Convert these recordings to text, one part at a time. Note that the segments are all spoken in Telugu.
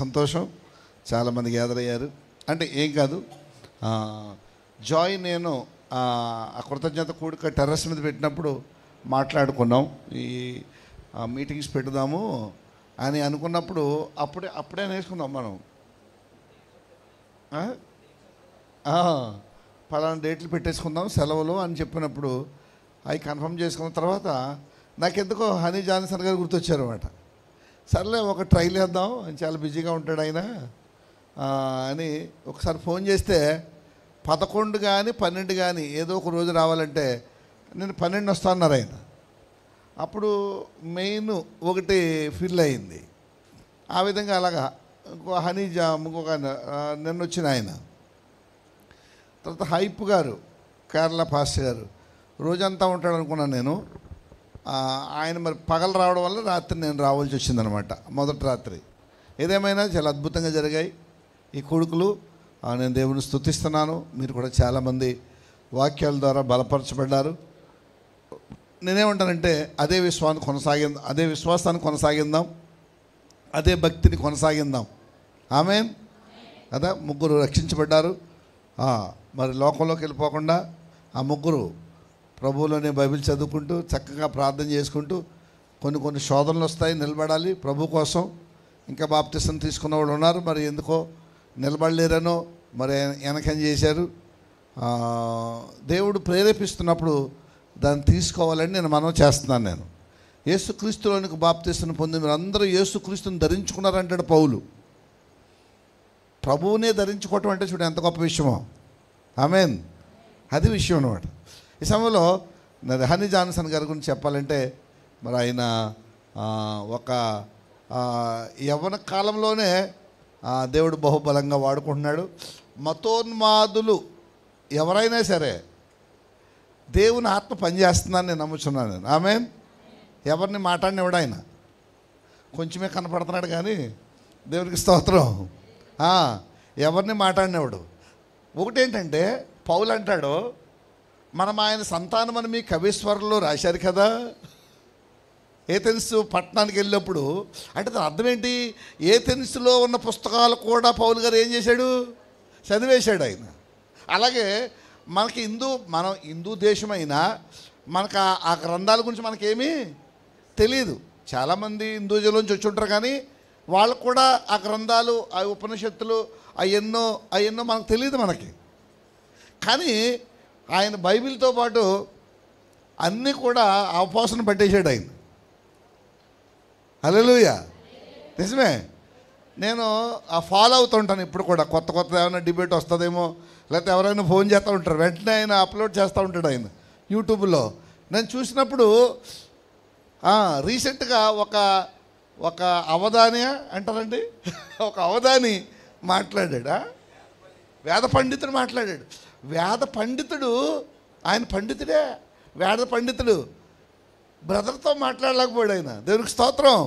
సంతోషం చాలామంది గ్యాదర్ అయ్యారు అంటే ఏం కాదు జాయ్ నేను ఆ కృతజ్ఞత కూడిక టెర్రస్ మీద పెట్టినప్పుడు మాట్లాడుకున్నాం ఈ మీటింగ్స్ పెడదాము అని అనుకున్నప్పుడు అప్పుడే అప్పుడే నేర్చుకున్నాం మనం పలానా డేట్లు పెట్టేసుకుందాం సెలవులు అని చెప్పినప్పుడు అవి కన్ఫర్మ్ చేసుకున్న తర్వాత నాకెందుకో హనీ జాన్సన్ గారు గుర్తొచ్చారన్నమాట సర్లే ఒక ట్రైల్ వేద్దాం చాలా బిజీగా ఉంటాడు ఆయన అని ఒకసారి ఫోన్ చేస్తే పదకొండు కానీ పన్నెండు కానీ ఏదో ఒక రోజు రావాలంటే నేను పన్నెండు వస్తాన్నారు ఆయన అప్పుడు మెయిన్ ఒకటి ఫిల్ అయింది ఆ విధంగా అలాగా ఇంకో హనీ జామ్ ఇంకొక నిన్న వచ్చిన ఆయన తర్వాత హైప్ గారు కేరళ పాస్ గారు రోజంతా ఉంటాడు అనుకున్నాను నేను ఆయన మరి పగలు రావడం వల్ల రాత్రి నేను రావాల్సి వచ్చిందనమాట మొదటి రాత్రి ఏదేమైనా చాలా అద్భుతంగా జరిగాయి ఈ కొడుకులు నేను దేవుని స్థుతిస్తున్నాను మీరు కూడా చాలామంది వాక్యాల ద్వారా బలపరచబడ్డారు నేనేమంటానంటే అదే విశ్వాన్ని కొనసాగి అదే విశ్వాసాన్ని కొనసాగిందాం అదే భక్తిని కొనసాగిందాం ఆమె కదా ముగ్గురు రక్షించబడ్డారు మరి లోకంలోకి వెళ్ళిపోకుండా ఆ ముగ్గురు ప్రభువులోనే బైబిల్ చదువుకుంటూ చక్కగా ప్రార్థన చేసుకుంటూ కొన్ని కొన్ని శోధనలు వస్తాయి నిలబడాలి ప్రభు కోసం ఇంకా బాప్టిసం తీసుకున్న వాళ్ళు ఉన్నారు మరి ఎందుకో నిలబడలేరనో మరి వెనకం చేశారు దేవుడు ప్రేరేపిస్తున్నప్పుడు దాన్ని తీసుకోవాలని నేను మనం చేస్తున్నాను నేను యేసుక్రీస్తులోనికి బాప్తిస్తుని పొంది మీరు అందరూ యేసుక్రీస్తుని ధరించుకున్నారంటాడు పౌలు ప్రభువునే ధరించుకోవటం అంటే చూడు ఎంత గొప్ప విషయమో ఐ మీన్ అది విషయం అనమాట ఈ సమయంలో హనీ జాన్సన్ గారి గురించి చెప్పాలంటే మరి ఆయన ఒక యవన కాలంలోనే దేవుడు బహుబలంగా వాడుకుంటున్నాడు మతోన్మాదులు ఎవరైనా సరే దేవుని ఆత్మ పనిచేస్తుందని నేను నమ్ముచున్నాను నేను ఆమె ఎవరిని మాట్లాడినవిడ ఆయన కొంచెమే కనపడుతున్నాడు కానీ దేవునికి స్తోత్రం ఎవరిని మాట్లాడినవాడు ఒకటేంటంటే పౌలు అంటాడు మనం ఆయన సంతానం అని మీ కవేశ్వరంలో రాశారు కదా ఏథెన్సు పట్టణానికి వెళ్ళినప్పుడు అంటే దాని అర్థం ఏంటి ఏథెన్స్లో ఉన్న పుస్తకాలు కూడా పౌలు గారు ఏం చేశాడు చదివేశాడు ఆయన అలాగే మనకి హిందూ మనం హిందూ దేశమైనా మనకు ఆ గ్రంథాల గురించి మనకేమీ తెలియదు చాలామంది నుంచి వచ్చి ఉంటారు కానీ వాళ్ళకు కూడా ఆ గ్రంథాలు ఆ ఉపనిషత్తులు అవి అవి ఎన్నో మనకు తెలియదు మనకి కానీ ఆయన బైబిల్తో పాటు అన్నీ కూడా అపోసన పట్టేశాడు ఆయన అలెలుయ నిజమే నేను ఆ ఫాలో అవుతుంటాను ఇప్పుడు కూడా కొత్త కొత్త ఏమైనా డిబేట్ వస్తుందేమో లేకపోతే ఎవరైనా ఫోన్ చేస్తూ ఉంటారు వెంటనే ఆయన అప్లోడ్ చేస్తూ ఉంటాడు ఆయన యూట్యూబ్లో నేను చూసినప్పుడు రీసెంట్గా ఒక ఒక అవధాని అంటారండి ఒక అవధాని మాట్లాడాడా వేద పండితుడు మాట్లాడాడు వేద పండితుడు ఆయన పండితుడే వేద పండితుడు బ్రదర్తో మాట్లాడలేకపోయాడు ఆయన దేవునికి స్తోత్రం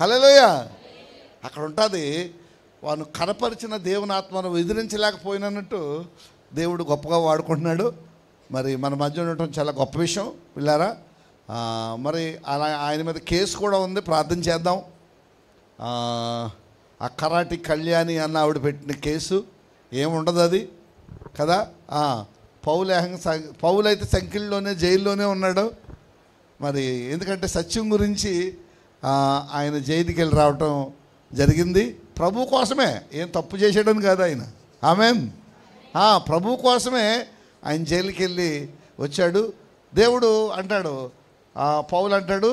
హలోయ అక్కడ ఉంటుంది వాను కనపరిచిన దేవుని ఆత్మను ఎదిరించలేకపోయినట్టు దేవుడు గొప్పగా వాడుకుంటున్నాడు మరి మన మధ్య ఉండటం చాలా గొప్ప విషయం పిల్లారా మరి అలా ఆయన మీద కేసు కూడా ఉంది ప్రార్థన చేద్దాం ఆ కరాటి కళ్యాణి అన్న ఆవిడ పెట్టిన కేసు ఏముండదు అది కదా పౌలు పౌలు అయితే సంఖ్యలోనే జైల్లోనే ఉన్నాడు మరి ఎందుకంటే సత్యం గురించి ఆయన జైలుకి వెళ్ళి రావటం జరిగింది ప్రభు కోసమే ఏం తప్పు చేసేయడం కాదు ఆయన ఆమెన్ ప్రభు కోసమే ఆయన జైలుకి వెళ్ళి వచ్చాడు దేవుడు అంటాడు పౌలు అంటాడు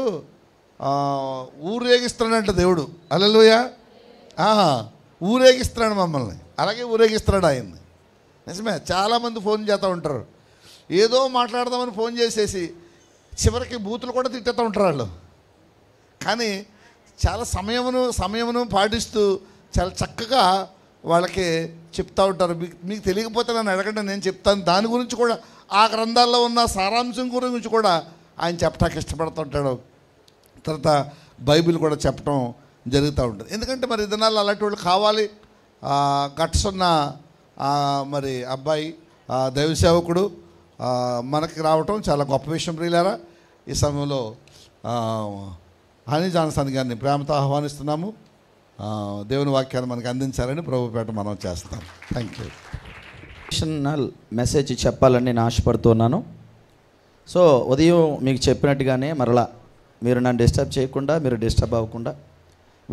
ఊరేగిస్తున్నాడంట దేవుడు అలలుయ ఊరేగిస్తున్నాడు మమ్మల్ని అలాగే ఊరేగిస్తున్నాడు ఆయన్ని నిజమే చాలామంది ఫోన్ చేస్తూ ఉంటారు ఏదో మాట్లాడదామని ఫోన్ చేసేసి చివరికి బూతులు కూడా తిట్టేస్తూ ఉంటారు వాళ్ళు కానీ చాలా సమయమును సమయమును పాటిస్తూ చాలా చక్కగా వాళ్ళకి చెప్తూ ఉంటారు మీకు మీకు తెలియకపోతే నన్ను అడగండి నేను చెప్తాను దాని గురించి కూడా ఆ గ్రంథాల్లో ఉన్న సారాంశం గురించి కూడా ఆయన చెప్పడానికి ఇష్టపడుతుంటాడు తర్వాత బైబిల్ కూడా చెప్పడం జరుగుతూ ఉంటుంది ఎందుకంటే మరి దినాలు అలాంటి వాళ్ళు కావాలి గట్స్ ఉన్న మరి అబ్బాయి దైవసేవకుడు మనకి రావటం చాలా గొప్ప విషయం ప్రియులారా ఈ సమయంలో హనీ జాన్సన్ గారిని ప్రేమతో ఆహ్వానిస్తున్నాము దేవుని వాక్యాన్ని మనకు అందించాలని ప్రభుపేట మనం చేస్తాం థ్యాంక్ యూ నేషనల్ మెసేజ్ చెప్పాలని నేను ఆశపడుతున్నాను సో ఉదయం మీకు చెప్పినట్టుగానే మరలా మీరు నన్ను డిస్టర్బ్ చేయకుండా మీరు డిస్టర్బ్ అవ్వకుండా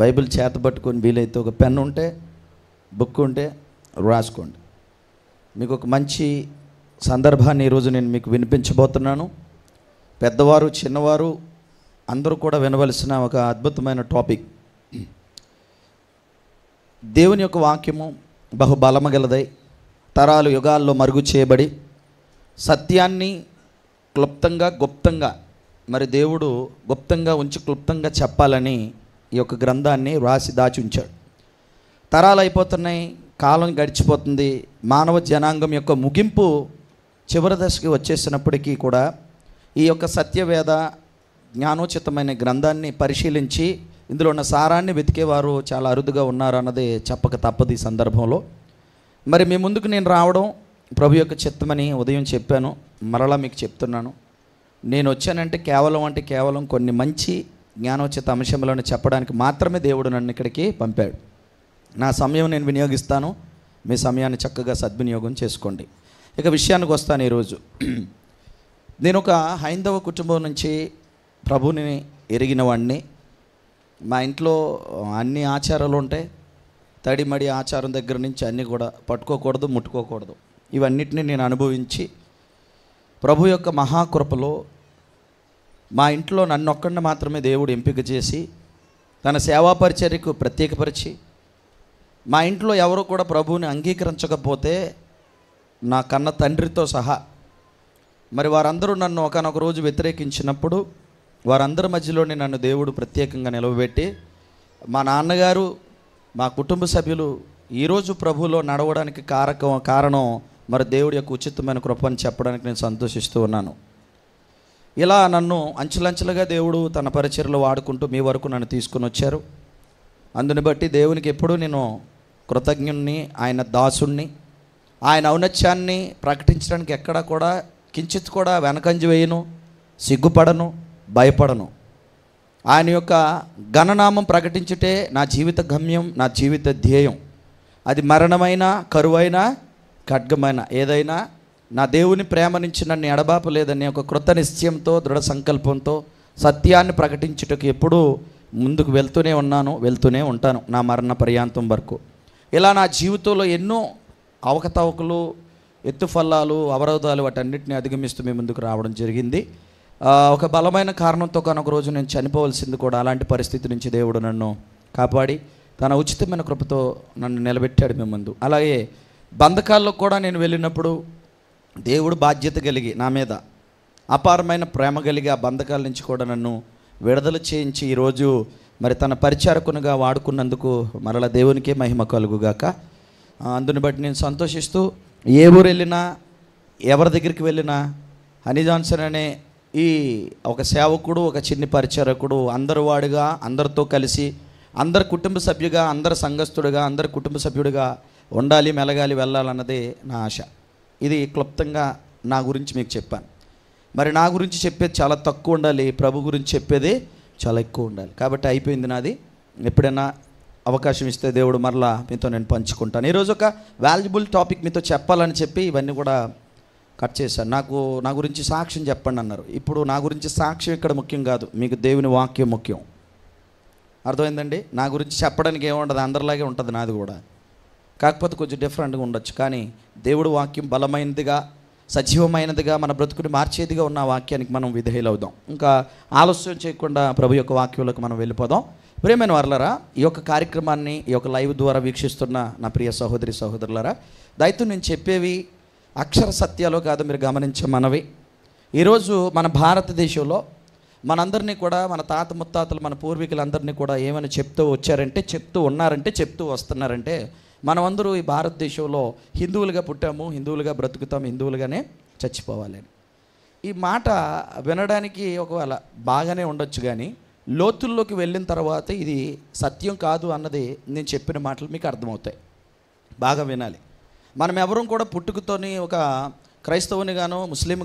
బైబిల్ చేత పట్టుకొని వీలైతే ఒక పెన్ ఉంటే బుక్ ఉంటే రాసుకోండి మీకు ఒక మంచి సందర్భాన్ని ఈరోజు నేను మీకు వినిపించబోతున్నాను పెద్దవారు చిన్నవారు అందరూ కూడా వినవలసిన ఒక అద్భుతమైన టాపిక్ దేవుని యొక్క వాక్యము బహుబలమగలదై తరాలు యుగాల్లో మరుగు చేయబడి సత్యాన్ని క్లుప్తంగా గుప్తంగా మరి దేవుడు గుప్తంగా ఉంచి క్లుప్తంగా చెప్పాలని ఈ యొక్క గ్రంథాన్ని రాసి దాచి ఉంచాడు తరాలు అయిపోతున్నాయి కాలం గడిచిపోతుంది మానవ జనాంగం యొక్క ముగింపు చివరి దశకి వచ్చేసినప్పటికీ కూడా ఈ యొక్క సత్యవేద జ్ఞానోచితమైన గ్రంథాన్ని పరిశీలించి ఇందులో ఉన్న సారాన్ని వెతికేవారు చాలా అరుదుగా ఉన్నారన్నది చెప్పక తప్పదు ఈ సందర్భంలో మరి మీ ముందుకు నేను రావడం ప్రభు యొక్క చిత్తమని ఉదయం చెప్పాను మరలా మీకు చెప్తున్నాను నేను వచ్చానంటే కేవలం అంటే కేవలం కొన్ని మంచి జ్ఞానోచిత అంశములను చెప్పడానికి మాత్రమే దేవుడు నన్ను ఇక్కడికి పంపాడు నా సమయం నేను వినియోగిస్తాను మీ సమయాన్ని చక్కగా సద్వినియోగం చేసుకోండి ఇక విషయానికి వస్తాను ఈరోజు నేను ఒక హైందవ కుటుంబం నుంచి ప్రభుని ఎరిగిన వాడిని మా ఇంట్లో అన్ని ఆచారాలు ఉంటాయి తడిమడి ఆచారం దగ్గర నుంచి అన్నీ కూడా పట్టుకోకూడదు ముట్టుకోకూడదు ఇవన్నిటిని నేను అనుభవించి ప్రభు యొక్క మహాకృపలో మా ఇంట్లో నన్ను ఒక్కడిని మాత్రమే దేవుడు ఎంపిక చేసి తన సేవా పరిచర్యకు ప్రత్యేకపరిచి మా ఇంట్లో ఎవరు కూడా ప్రభువుని అంగీకరించకపోతే నా కన్న తండ్రితో సహా మరి వారందరూ నన్ను ఒకనొక రోజు వ్యతిరేకించినప్పుడు వారందరి మధ్యలోనే నన్ను దేవుడు ప్రత్యేకంగా నిలవబెట్టి మా నాన్నగారు మా కుటుంబ సభ్యులు ఈరోజు ప్రభులో నడవడానికి కారకం కారణం మరి దేవుడి యొక్క ఉచితమైన కృపని చెప్పడానికి నేను సంతోషిస్తూ ఉన్నాను ఇలా నన్ను అంచెలంచెలుగా దేవుడు తన పరిచయలు వాడుకుంటూ మీ వరకు నన్ను తీసుకుని వచ్చారు అందుని బట్టి దేవునికి ఎప్పుడూ నేను కృతజ్ఞుణ్ణి ఆయన దాసుణ్ణి ఆయన ఔన్నత్యాన్ని ప్రకటించడానికి ఎక్కడ కూడా కించిత్ కూడా వెనకంజి వేయను సిగ్గుపడను భయపడను ఆయన యొక్క ఘననామం ప్రకటించుటే నా జీవిత గమ్యం నా జీవిత ధ్యేయం అది మరణమైన కరువైన ఖడ్గమైన ఏదైనా నా దేవుని ప్రేమ నుంచి నన్ను ఎడబాపు లేదని ఒక కృత నిశ్చయంతో దృఢ సంకల్పంతో సత్యాన్ని ప్రకటించుటకు ఎప్పుడూ ముందుకు వెళ్తూనే ఉన్నాను వెళ్తూనే ఉంటాను నా మరణ పర్యాంతం వరకు ఇలా నా జీవితంలో ఎన్నో అవకతవకలు ఎత్తుఫల్లాలు అవరోధాలు వాటన్నిటిని అధిగమిస్తూ మీ ముందుకు రావడం జరిగింది ఒక బలమైన కారణంతో కానీ రోజు నేను చనిపోవలసింది కూడా అలాంటి పరిస్థితి నుంచి దేవుడు నన్ను కాపాడి తన ఉచితమైన కృపతో నన్ను నిలబెట్టాడు మీ ముందు అలాగే బంధకాల్లో కూడా నేను వెళ్ళినప్పుడు దేవుడు బాధ్యత కలిగి నా మీద అపారమైన ప్రేమ కలిగి ఆ బంధకాల నుంచి కూడా నన్ను విడుదల చేయించి ఈరోజు మరి తన పరిచారకునిగా వాడుకున్నందుకు మరల దేవునికే మహిమ కలుగుగాక అందుని బట్టి నేను సంతోషిస్తూ ఏ ఊరు వెళ్ళినా ఎవరి దగ్గరికి వెళ్ళినా హనీజాన్సన్ జాన్సన్ అనే ఈ ఒక సేవకుడు ఒక చిన్ని పరిచారకుడు అందరు వాడుగా అందరితో కలిసి అందరి కుటుంబ సభ్యుగా అందరి సంఘస్థుడుగా అందరి కుటుంబ సభ్యుడిగా ఉండాలి మెలగాలి వెళ్ళాలన్నది నా ఆశ ఇది క్లుప్తంగా నా గురించి మీకు చెప్పాను మరి నా గురించి చెప్పేది చాలా తక్కువ ఉండాలి ప్రభు గురించి చెప్పేది చాలా ఎక్కువ ఉండాలి కాబట్టి అయిపోయింది నాది ఎప్పుడైనా అవకాశం ఇస్తే దేవుడు మరలా మీతో నేను పంచుకుంటాను ఈరోజు ఒక వాల్యుబుల్ టాపిక్ మీతో చెప్పాలని చెప్పి ఇవన్నీ కూడా కట్ చేశాను నాకు నా గురించి సాక్ష్యం చెప్పండి అన్నారు ఇప్పుడు నా గురించి సాక్ష్యం ఇక్కడ ముఖ్యం కాదు మీకు దేవుని వాక్యం ముఖ్యం అర్థమైందండి నా గురించి చెప్పడానికి ఏముండదు అందరిలాగే ఉంటుంది నాది కూడా కాకపోతే కొంచెం డిఫరెంట్గా ఉండొచ్చు కానీ దేవుడు వాక్యం బలమైనదిగా సజీవమైనదిగా మన బ్రతుకుని మార్చేదిగా ఉన్న వాక్యానికి మనం విధేయులవుదాం ఇంకా ఆలస్యం చేయకుండా ప్రభు యొక్క వాక్యంలోకి మనం వెళ్ళిపోదాం ప్రేమైన వర్లరా ఈ యొక్క కార్యక్రమాన్ని ఈ యొక్క లైవ్ ద్వారా వీక్షిస్తున్న నా ప్రియ సహోదరి సహోదరులరా దయతో నేను చెప్పేవి అక్షర సత్యాలు కాదు మీరు గమనించే మనవి ఈరోజు మన భారతదేశంలో మనందరినీ కూడా మన తాత ముత్తాతలు మన పూర్వీకులందరినీ కూడా ఏమని చెప్తూ వచ్చారంటే చెప్తూ ఉన్నారంటే చెప్తూ వస్తున్నారంటే మనమందరూ ఈ భారతదేశంలో హిందువులుగా పుట్టాము హిందువులుగా బ్రతుకుతాం హిందువులుగానే చచ్చిపోవాలని ఈ మాట వినడానికి ఒకవేళ బాగానే ఉండొచ్చు కానీ లోతుల్లోకి వెళ్ళిన తర్వాత ఇది సత్యం కాదు అన్నది నేను చెప్పిన మాటలు మీకు అర్థమవుతాయి బాగా వినాలి మనం ఎవరూ కూడా పుట్టుకతోని ఒక క్రైస్తవుని గాను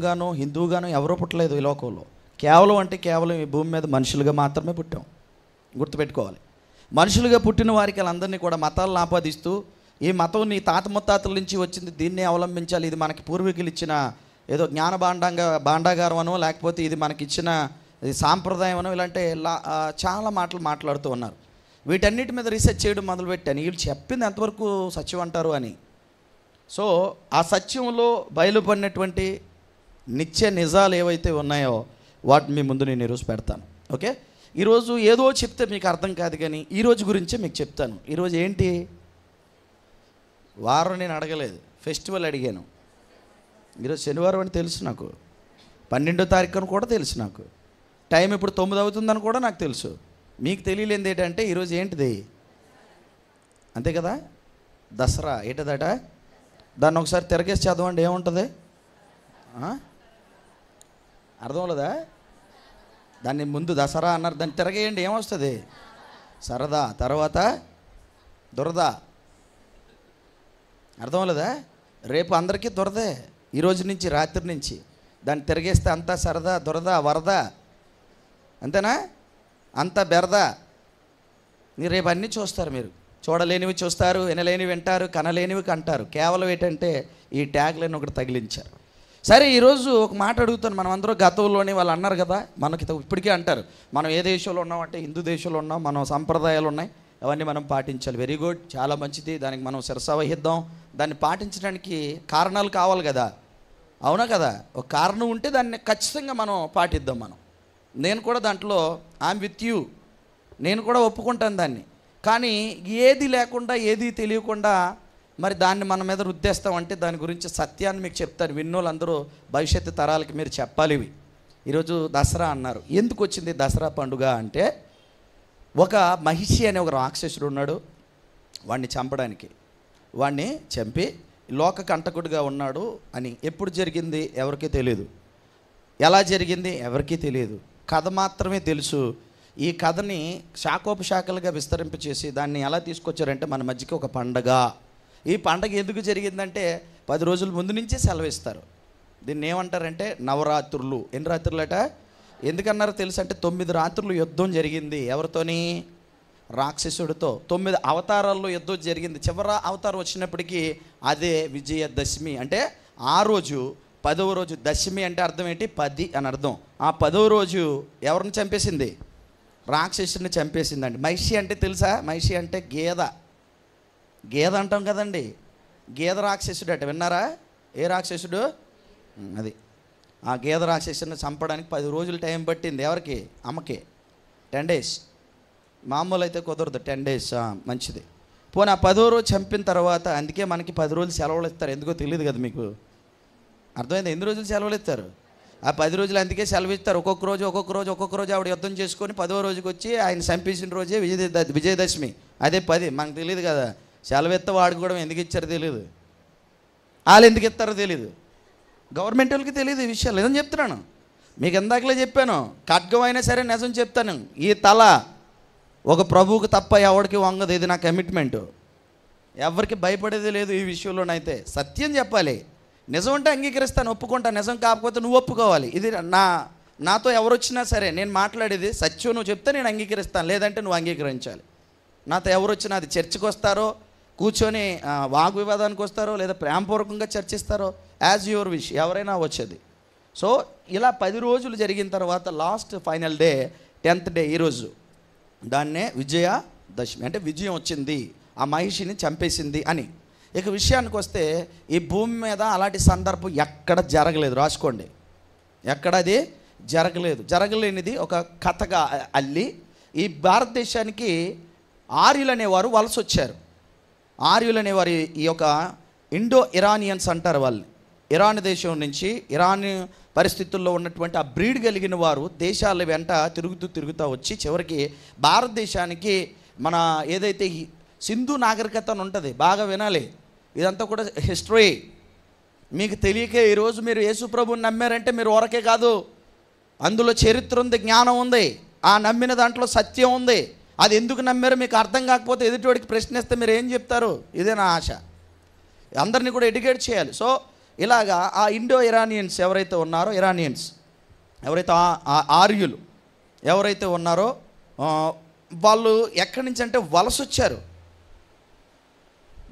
గాను హిందువు గాను ఎవరో పుట్టలేదు ఈ లోకంలో కేవలం అంటే కేవలం ఈ భూమి మీద మనుషులుగా మాత్రమే పుట్టాం గుర్తుపెట్టుకోవాలి మనుషులుగా పుట్టిన వారికి వాళ్ళందరినీ కూడా మతాలను ఆపాదిస్తూ ఈ మతం నీ తాత ముత్తాతల నుంచి వచ్చింది దీన్నే అవలంబించాలి ఇది మనకి పూర్వీకులు ఇచ్చిన ఏదో జ్ఞాన భాండంగా భాండాగారమనో లేకపోతే ఇది మనకిచ్చిన ఇది సాంప్రదాయం అనో ఇలాంటి చాలా మాటలు మాట్లాడుతూ ఉన్నారు వీటన్నిటి మీద రీసెర్చ్ చేయడం మొదలుపెట్టాను వీళ్ళు చెప్పింది ఎంతవరకు సత్యం అంటారు అని సో ఆ సత్యంలో బయలుపడినటువంటి నిత్య నిజాలు ఏవైతే ఉన్నాయో వాటిని మీ ముందు నేను ఈరోజు పెడతాను ఓకే ఈరోజు ఏదో చెప్తే మీకు అర్థం కాదు కానీ ఈరోజు గురించే మీకు చెప్తాను ఈరోజు ఏంటి వారం నేను అడగలేదు ఫెస్టివల్ అడిగాను ఈరోజు శనివారం అని తెలుసు నాకు పన్నెండో తారీఖు అని కూడా తెలుసు నాకు టైం ఇప్పుడు తొమ్మిది అవుతుందని కూడా నాకు తెలుసు మీకు తెలియలేంది ఏంటంటే ఈరోజు ఏంటిది అంతే కదా దసరా ఏంటదట దాన్ని ఒకసారి తిరగేసి చదవండి ఏముంటుంది అర్థం లేదా దాన్ని ముందు దసరా అన్నారు దాన్ని తిరగేయండి ఏమొస్తుంది సరదా తర్వాత దురద అర్థం లేదా రేపు అందరికీ దురదే ఈరోజు నుంచి రాత్రి నుంచి దాన్ని తిరిగేస్తే అంతా సరదా దురద వరద అంతేనా అంత బెరద మీరు రేపు అన్నీ చూస్తారు మీరు చూడలేనివి చూస్తారు వినలేనివి వింటారు కనలేనివి కంటారు కేవలం ఏంటంటే ఈ ట్యాగ్లను ఒకటి తగిలించారు సరే ఈరోజు ఒక మాట అడుగుతాను మనం అందరూ గతంలోనే వాళ్ళు అన్నారు కదా మనకి ఇప్పటికే అంటారు మనం ఏ దేశంలో ఉన్నామంటే హిందూ దేశంలో ఉన్నాం మనం సంప్రదాయాలు ఉన్నాయి అవన్నీ మనం పాటించాలి వెరీ గుడ్ చాలా మంచిది దానికి మనం వహిద్దాం దాన్ని పాటించడానికి కారణాలు కావాలి కదా అవునా కదా ఒక కారణం ఉంటే దాన్ని ఖచ్చితంగా మనం పాటిద్దాం మనం నేను కూడా దాంట్లో ఐఎమ్ విత్ యూ నేను కూడా ఒప్పుకుంటాను దాన్ని కానీ ఏది లేకుండా ఏది తెలియకుండా మరి దాన్ని మన మీద అంటే దాని గురించి సత్యాన్ని మీకు చెప్తాను విన్నోళ్ళందరూ భవిష్యత్తు తరాలకి మీరు చెప్పాలి ఇవి ఈరోజు దసరా అన్నారు ఎందుకు వచ్చింది దసరా పండుగ అంటే ఒక మహిషి అనే ఒక రాక్షసుడు ఉన్నాడు వాడిని చంపడానికి వాడిని చంపి లోక కంటకుడిగా ఉన్నాడు అని ఎప్పుడు జరిగింది ఎవరికీ తెలియదు ఎలా జరిగింది ఎవరికీ తెలియదు కథ మాత్రమే తెలుసు ఈ కథని శాఖోపశాఖలుగా విస్తరింపచేసి చేసి దాన్ని ఎలా తీసుకొచ్చారంటే మన మధ్యకి ఒక పండగ ఈ పండగ ఎందుకు జరిగిందంటే పది రోజుల ముందు నుంచే సెలవు ఇస్తారు దీన్ని ఏమంటారంటే నవరాత్రులు ఎన్ని రాత్రులట ఎందుకన్నారు తెలుసు అంటే తొమ్మిది రాత్రులు యుద్ధం జరిగింది ఎవరితోని రాక్షసుడితో తొమ్మిది అవతారాల్లో యుద్ధం జరిగింది చివర అవతారం వచ్చినప్పటికీ అదే విజయదశమి అంటే ఆ రోజు పదవ రోజు దశమి అంటే అర్థం ఏంటి పది అని అర్థం ఆ పదవ రోజు ఎవరిని చంపేసింది రాక్షసుని చంపేసిందండి మహిషి అంటే తెలుసా మహిషి అంటే గేద గేద అంటాం కదండి గేద రాక్షసుడు అట విన్నారా ఏ రాక్షసుడు అది ఆ గేద రాక్షసుని చంపడానికి పది రోజులు టైం పట్టింది ఎవరికి అమ్మకి టెన్ డేస్ మామూలు అయితే కుదరదు టెన్ డేస్ మంచిది పోనీ ఆ పదో రోజు చంపిన తర్వాత అందుకే మనకి పది రోజులు సెలవులు ఇస్తారు ఎందుకో తెలియదు కదా మీకు అర్థమైంది ఎన్ని రోజులు సెలవులు ఇస్తారు ఆ పది రోజులు అందుకే సెలవు ఇస్తారు ఒక్కొక్క రోజు ఒక్కొక్క రోజు ఒక్కొక్క రోజు ఆవిడ యుద్ధం చేసుకొని పదో రోజుకి వచ్చి ఆయన చంపించిన రోజే విజయ విజయదశమి అదే పది మనకు తెలియదు కదా వాడికి వాడుకోవడం ఎందుకు ఇచ్చారో తెలియదు వాళ్ళు ఎందుకు ఇస్తారో తెలియదు గవర్నమెంట్ వాళ్ళకి తెలియదు ఈ విషయాలు ఏదని చెప్తున్నాను మీకు ఇందాకలే చెప్పాను ఖడ్గం అయినా సరే నిజం చెప్తాను ఈ తల ఒక ప్రభువుకి తప్ప ఎవరికి వంగదు ఇది నా కమిట్మెంటు ఎవరికి భయపడేది లేదు ఈ విషయంలోనైతే సత్యం చెప్పాలి నిజం అంటే అంగీకరిస్తాను ఒప్పుకుంటా నిజం కాకపోతే నువ్వు ఒప్పుకోవాలి ఇది నా నాతో ఎవరు వచ్చినా సరే నేను మాట్లాడేది సత్యం నువ్వు చెప్తే నేను అంగీకరిస్తాను లేదంటే నువ్వు అంగీకరించాలి నాతో ఎవరు వచ్చినా అది చర్చకు వస్తారో కూర్చొని వాగ్వివాదానికి వస్తారో లేదా ప్రేమపూర్వకంగా చర్చిస్తారో యాజ్ యువర్ విష్ ఎవరైనా వచ్చేది సో ఇలా పది రోజులు జరిగిన తర్వాత last final day tenth day ఈరోజు దాన్నే విజయ దశమి అంటే విజయం వచ్చింది ఆ మహిషిని చంపేసింది అని ఇక విషయానికి వస్తే ఈ భూమి మీద అలాంటి సందర్భం ఎక్కడ జరగలేదు రాసుకోండి ఎక్కడ అది జరగలేదు జరగలేనిది ఒక కథగా అల్లి ఈ భారతదేశానికి ఆర్యులు అనేవారు వలస వచ్చారు ఆర్యులనే వారి ఈ యొక్క ఇండో ఇరానియన్స్ అంటారు వాళ్ళు ఇరాన్ దేశం నుంచి ఇరాన్ పరిస్థితుల్లో ఉన్నటువంటి ఆ బ్రీడ్ కలిగిన వారు దేశాల వెంట తిరుగుతూ తిరుగుతూ వచ్చి చివరికి భారతదేశానికి మన ఏదైతే సింధు నాగరికత ఉంటుంది బాగా వినాలి ఇదంతా కూడా హిస్టరీ మీకు తెలియక ఈరోజు మీరు యేసుప్రభుని నమ్మారంటే మీరు ఓరకే కాదు అందులో చరిత్ర ఉంది జ్ఞానం ఉంది ఆ నమ్మిన దాంట్లో సత్యం ఉంది అది ఎందుకు నమ్మారో మీకు అర్థం కాకపోతే ఎదుటివాడికి ప్రశ్నిస్తే మీరు ఏం చెప్తారు ఇదే నా ఆశ అందరినీ కూడా ఎడ్యుకేట్ చేయాలి సో ఇలాగా ఆ ఇండో ఇరానియన్స్ ఎవరైతే ఉన్నారో ఇరానియన్స్ ఎవరైతే ఆర్యులు ఎవరైతే ఉన్నారో వాళ్ళు ఎక్కడి నుంచి అంటే వలస వచ్చారు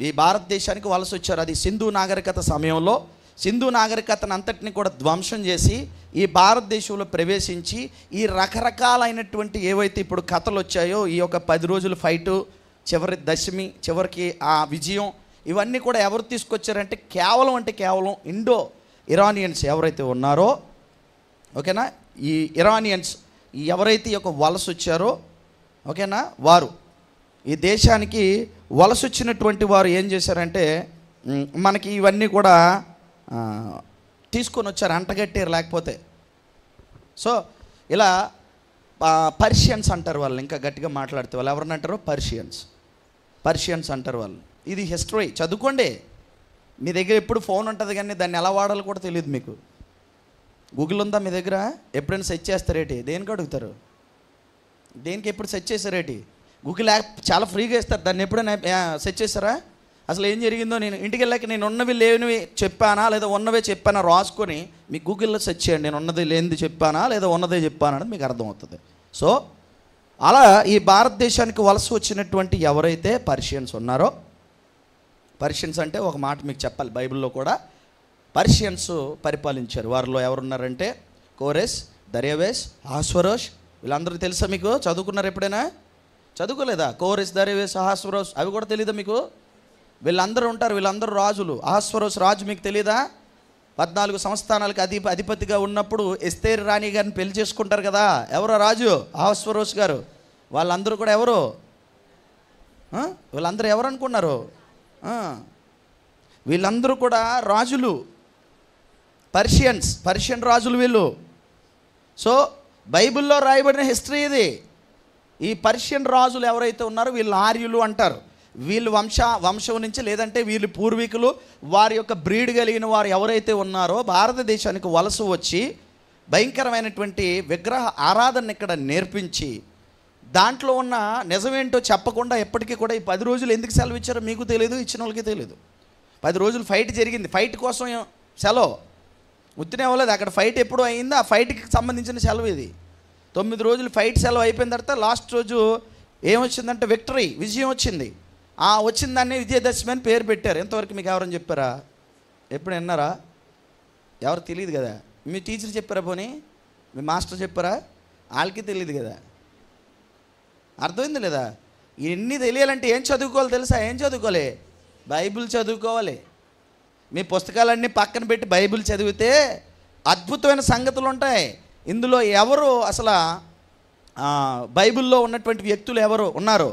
ఈ భారతదేశానికి వలస వచ్చారు అది సింధు నాగరికత సమయంలో సింధు నాగరికతను అంతటిని కూడా ధ్వంసం చేసి ఈ భారతదేశంలో ప్రవేశించి ఈ రకరకాలైనటువంటి ఏవైతే ఇప్పుడు కథలు వచ్చాయో ఈ యొక్క పది రోజుల ఫైటు చివరి దశమి చివరికి ఆ విజయం ఇవన్నీ కూడా ఎవరు తీసుకొచ్చారంటే కేవలం అంటే కేవలం ఇండో ఇరానియన్స్ ఎవరైతే ఉన్నారో ఓకేనా ఈ ఇరానియన్స్ ఎవరైతే ఈ యొక్క వలస వచ్చారో ఓకేనా వారు ఈ దేశానికి వలస వచ్చినటువంటి వారు ఏం చేశారంటే మనకి ఇవన్నీ కూడా తీసుకొని వచ్చారు అంటగట్టారు లేకపోతే సో ఇలా పర్షియన్స్ అంటారు వాళ్ళు ఇంకా గట్టిగా మాట్లాడితే వాళ్ళు ఎవరిని అంటారో పర్షియన్స్ పర్షియన్స్ అంటారు వాళ్ళు ఇది హిస్టరీ చదువుకోండి మీ దగ్గర ఎప్పుడు ఫోన్ ఉంటుంది కానీ దాన్ని ఎలా వాడాలో కూడా తెలియదు మీకు గూగుల్ ఉందా మీ దగ్గర ఎప్పుడైనా సెర్చ్ చేస్తారేటి దేనికి అడుగుతారు దేనికి ఎప్పుడు సెర్చ్ చేశారేటి గూగుల్ యాప్ చాలా ఫ్రీగా ఇస్తారు దాన్ని ఎప్పుడైనా సెర్చ్ చేశారా అసలు ఏం జరిగిందో నేను ఇంటికి వెళ్ళాక నేను ఉన్నవి లేనివి చెప్పానా లేదా ఉన్నవే చెప్పానా రాసుకొని మీ గూగుల్లో సెర్చ్ చేయండి నేను ఉన్నది లేనిది చెప్పానా లేదా ఉన్నదే చెప్పానా అనేది మీకు అర్థమవుతుంది సో అలా ఈ భారతదేశానికి వలస వచ్చినటువంటి ఎవరైతే పర్షియన్స్ ఉన్నారో పర్షియన్స్ అంటే ఒక మాట మీకు చెప్పాలి బైబిల్లో కూడా పర్షియన్స్ పరిపాలించారు వారిలో ఎవరున్నారంటే కోరెస్ దర్యవేష్ ఆశ్వరోష్ వీళ్ళందరూ తెలుసా మీకు చదువుకున్నారు ఎప్పుడైనా చదువుకోలేదా కోరెస్ దర్యవేష్ హాస్వరోష్ అవి కూడా తెలీదా మీకు వీళ్ళందరూ ఉంటారు వీళ్ళందరూ రాజులు అహస్వరోస్ రాజు మీకు తెలీదా పద్నాలుగు సంస్థానాలకు అధి అధిపతిగా ఉన్నప్పుడు ఎస్తేరి రాణి గారిని పెళ్లి చేసుకుంటారు కదా ఎవరో రాజు అహస్వరోస్ గారు వాళ్ళందరూ కూడా ఎవరు వీళ్ళందరూ ఎవరు అనుకున్నారు వీళ్ళందరూ కూడా రాజులు పర్షియన్స్ పర్షియన్ రాజులు వీళ్ళు సో బైబిల్లో రాయబడిన హిస్టరీ ఇది ఈ పర్షియన్ రాజులు ఎవరైతే ఉన్నారో వీళ్ళు ఆర్యులు అంటారు వీళ్ళు వంశ వంశం నుంచి లేదంటే వీళ్ళు పూర్వీకులు వారి యొక్క బ్రీడ్ కలిగిన వారు ఎవరైతే ఉన్నారో భారతదేశానికి వలస వచ్చి భయంకరమైనటువంటి విగ్రహ ఆరాధన ఇక్కడ నేర్పించి దాంట్లో ఉన్న నిజమేంటో చెప్పకుండా ఎప్పటికీ కూడా ఈ పది రోజులు ఎందుకు సెలవు ఇచ్చారో మీకు తెలియదు ఇచ్చిన వాళ్ళకి తెలియదు పది రోజులు ఫైట్ జరిగింది ఫైట్ కోసం సెలవు ఉత్తినే అవ్వలేదు అక్కడ ఫైట్ ఎప్పుడు అయిందో ఆ ఫైట్కి సంబంధించిన సెలవు ఇది తొమ్మిది రోజులు ఫైట్ సెలవు అయిపోయిన తర్వాత లాస్ట్ రోజు ఏమొచ్చిందంటే విక్టరీ విజయం వచ్చింది వచ్చిన దాన్ని విజయదశమి అని పేరు పెట్టారు ఎంతవరకు మీకు ఎవరని చెప్పారా ఎప్పుడు విన్నారా ఎవరు తెలియదు కదా మీ టీచర్ చెప్పారా పోనీ మీ మాస్టర్ చెప్పారా వాళ్ళకి తెలియదు కదా అర్థమైంది లేదా ఇన్ని తెలియాలంటే ఏం చదువుకోవాలి తెలుసా ఏం చదువుకోవాలి బైబిల్ చదువుకోవాలి మీ పుస్తకాలన్నీ పక్కన పెట్టి బైబిల్ చదివితే అద్భుతమైన సంగతులు ఉంటాయి ఇందులో ఎవరు అసలు బైబిల్లో ఉన్నటువంటి వ్యక్తులు ఎవరు ఉన్నారు